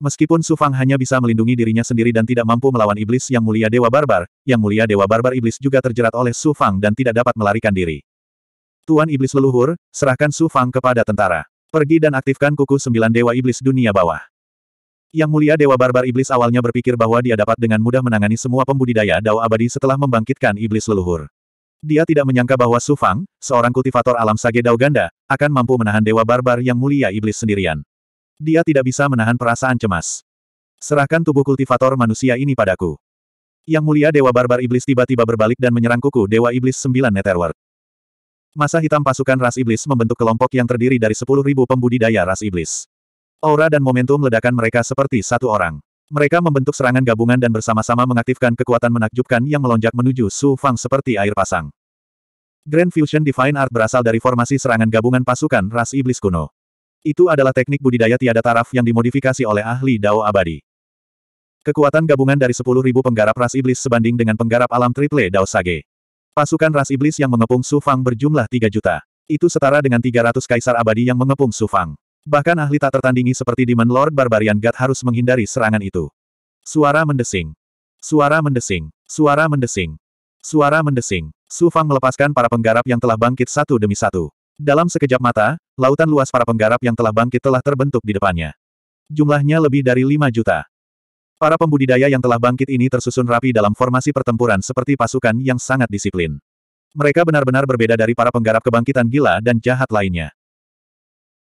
Meskipun Su Fang hanya bisa melindungi dirinya sendiri dan tidak mampu melawan iblis yang mulia Dewa Barbar, yang mulia Dewa Barbar iblis juga terjerat oleh Su Fang dan tidak dapat melarikan diri. Tuan Iblis leluhur, serahkan Su Fang kepada tentara. Pergi dan aktifkan kuku sembilan Dewa Iblis dunia bawah. Yang mulia Dewa Barbar Iblis awalnya berpikir bahwa dia dapat dengan mudah menangani semua pembudidaya Dao Abadi setelah membangkitkan Iblis leluhur. Dia tidak menyangka bahwa Sufang, seorang kultivator alam Sage Dao Ganda, akan mampu menahan Dewa Barbar yang mulia Iblis sendirian. Dia tidak bisa menahan perasaan cemas. Serahkan tubuh kultivator manusia ini padaku. Yang mulia Dewa Barbar Iblis tiba-tiba berbalik dan menyerang kuku Dewa Iblis Sembilan Netherworld. Masa hitam pasukan ras iblis membentuk kelompok yang terdiri dari 10.000 pembudidaya ras iblis. Aura dan momentum ledakan mereka seperti satu orang. Mereka membentuk serangan gabungan dan bersama-sama mengaktifkan kekuatan menakjubkan yang melonjak menuju Su Fang seperti air pasang. Grand Fusion Divine Art berasal dari formasi serangan gabungan pasukan ras iblis kuno. Itu adalah teknik budidaya tiada taraf yang dimodifikasi oleh ahli Dao abadi. Kekuatan gabungan dari 10.000 penggarap ras iblis sebanding dengan penggarap alam triple Dao Sage. Pasukan ras iblis yang mengepung Sufang berjumlah 3 juta. Itu setara dengan 300 kaisar abadi yang mengepung Sufang. Bahkan ahli tak tertandingi seperti Demon Lord Barbarian God harus menghindari serangan itu. Suara mendesing. Suara mendesing. Suara mendesing. Suara mendesing. Su Fang melepaskan para penggarap yang telah bangkit satu demi satu. Dalam sekejap mata, lautan luas para penggarap yang telah bangkit telah terbentuk di depannya. Jumlahnya lebih dari 5 juta. Para pembudidaya yang telah bangkit ini tersusun rapi dalam formasi pertempuran seperti pasukan yang sangat disiplin. Mereka benar-benar berbeda dari para penggarap kebangkitan gila dan jahat lainnya.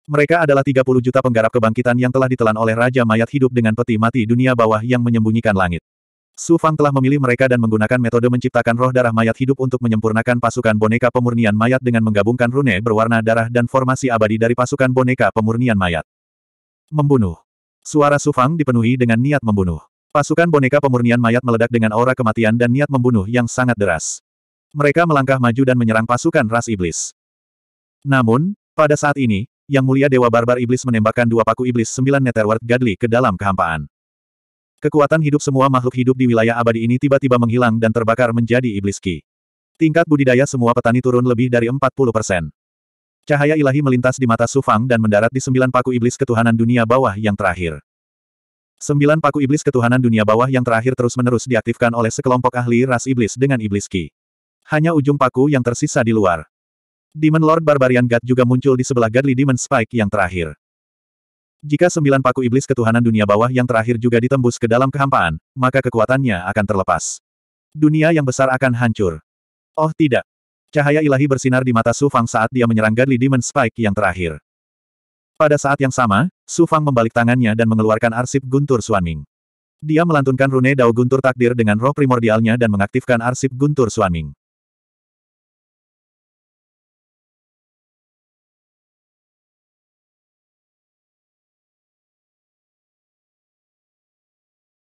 Mereka adalah 30 juta penggarap kebangkitan yang telah ditelan oleh Raja Mayat hidup dengan peti mati dunia bawah yang menyembunyikan langit. Su Fang telah memilih mereka dan menggunakan metode menciptakan roh darah mayat hidup untuk menyempurnakan pasukan boneka pemurnian mayat dengan menggabungkan rune berwarna darah dan formasi abadi dari pasukan boneka pemurnian mayat. Membunuh. Suara Su Fang dipenuhi dengan niat membunuh. Pasukan boneka pemurnian mayat meledak dengan aura kematian dan niat membunuh yang sangat deras. Mereka melangkah maju dan menyerang pasukan ras iblis. Namun, pada saat ini, Yang Mulia Dewa Barbar Iblis menembakkan dua paku iblis sembilan Netherworld Godly ke dalam kehampaan. Kekuatan hidup semua makhluk hidup di wilayah abadi ini tiba-tiba menghilang dan terbakar menjadi iblis ki. Tingkat budidaya semua petani turun lebih dari 40 persen. Cahaya ilahi melintas di mata Sufang dan mendarat di sembilan paku iblis ketuhanan dunia bawah yang terakhir. Sembilan paku iblis ketuhanan dunia bawah yang terakhir terus-menerus diaktifkan oleh sekelompok ahli ras iblis dengan iblis ki. Hanya ujung paku yang tersisa di luar. Demon Lord Barbarian God juga muncul di sebelah Godly Demon Spike yang terakhir. Jika sembilan paku iblis ketuhanan dunia bawah yang terakhir juga ditembus ke dalam kehampaan, maka kekuatannya akan terlepas. Dunia yang besar akan hancur. Oh tidak. Cahaya ilahi bersinar di mata Su Fang saat dia menyerang Godly Demon Spike yang terakhir. Pada saat yang sama, Su Fang membalik tangannya dan mengeluarkan arsip guntur Suanming. Dia melantunkan rune Dao Guntur Takdir dengan roh primordialnya dan mengaktifkan arsip guntur Suanming.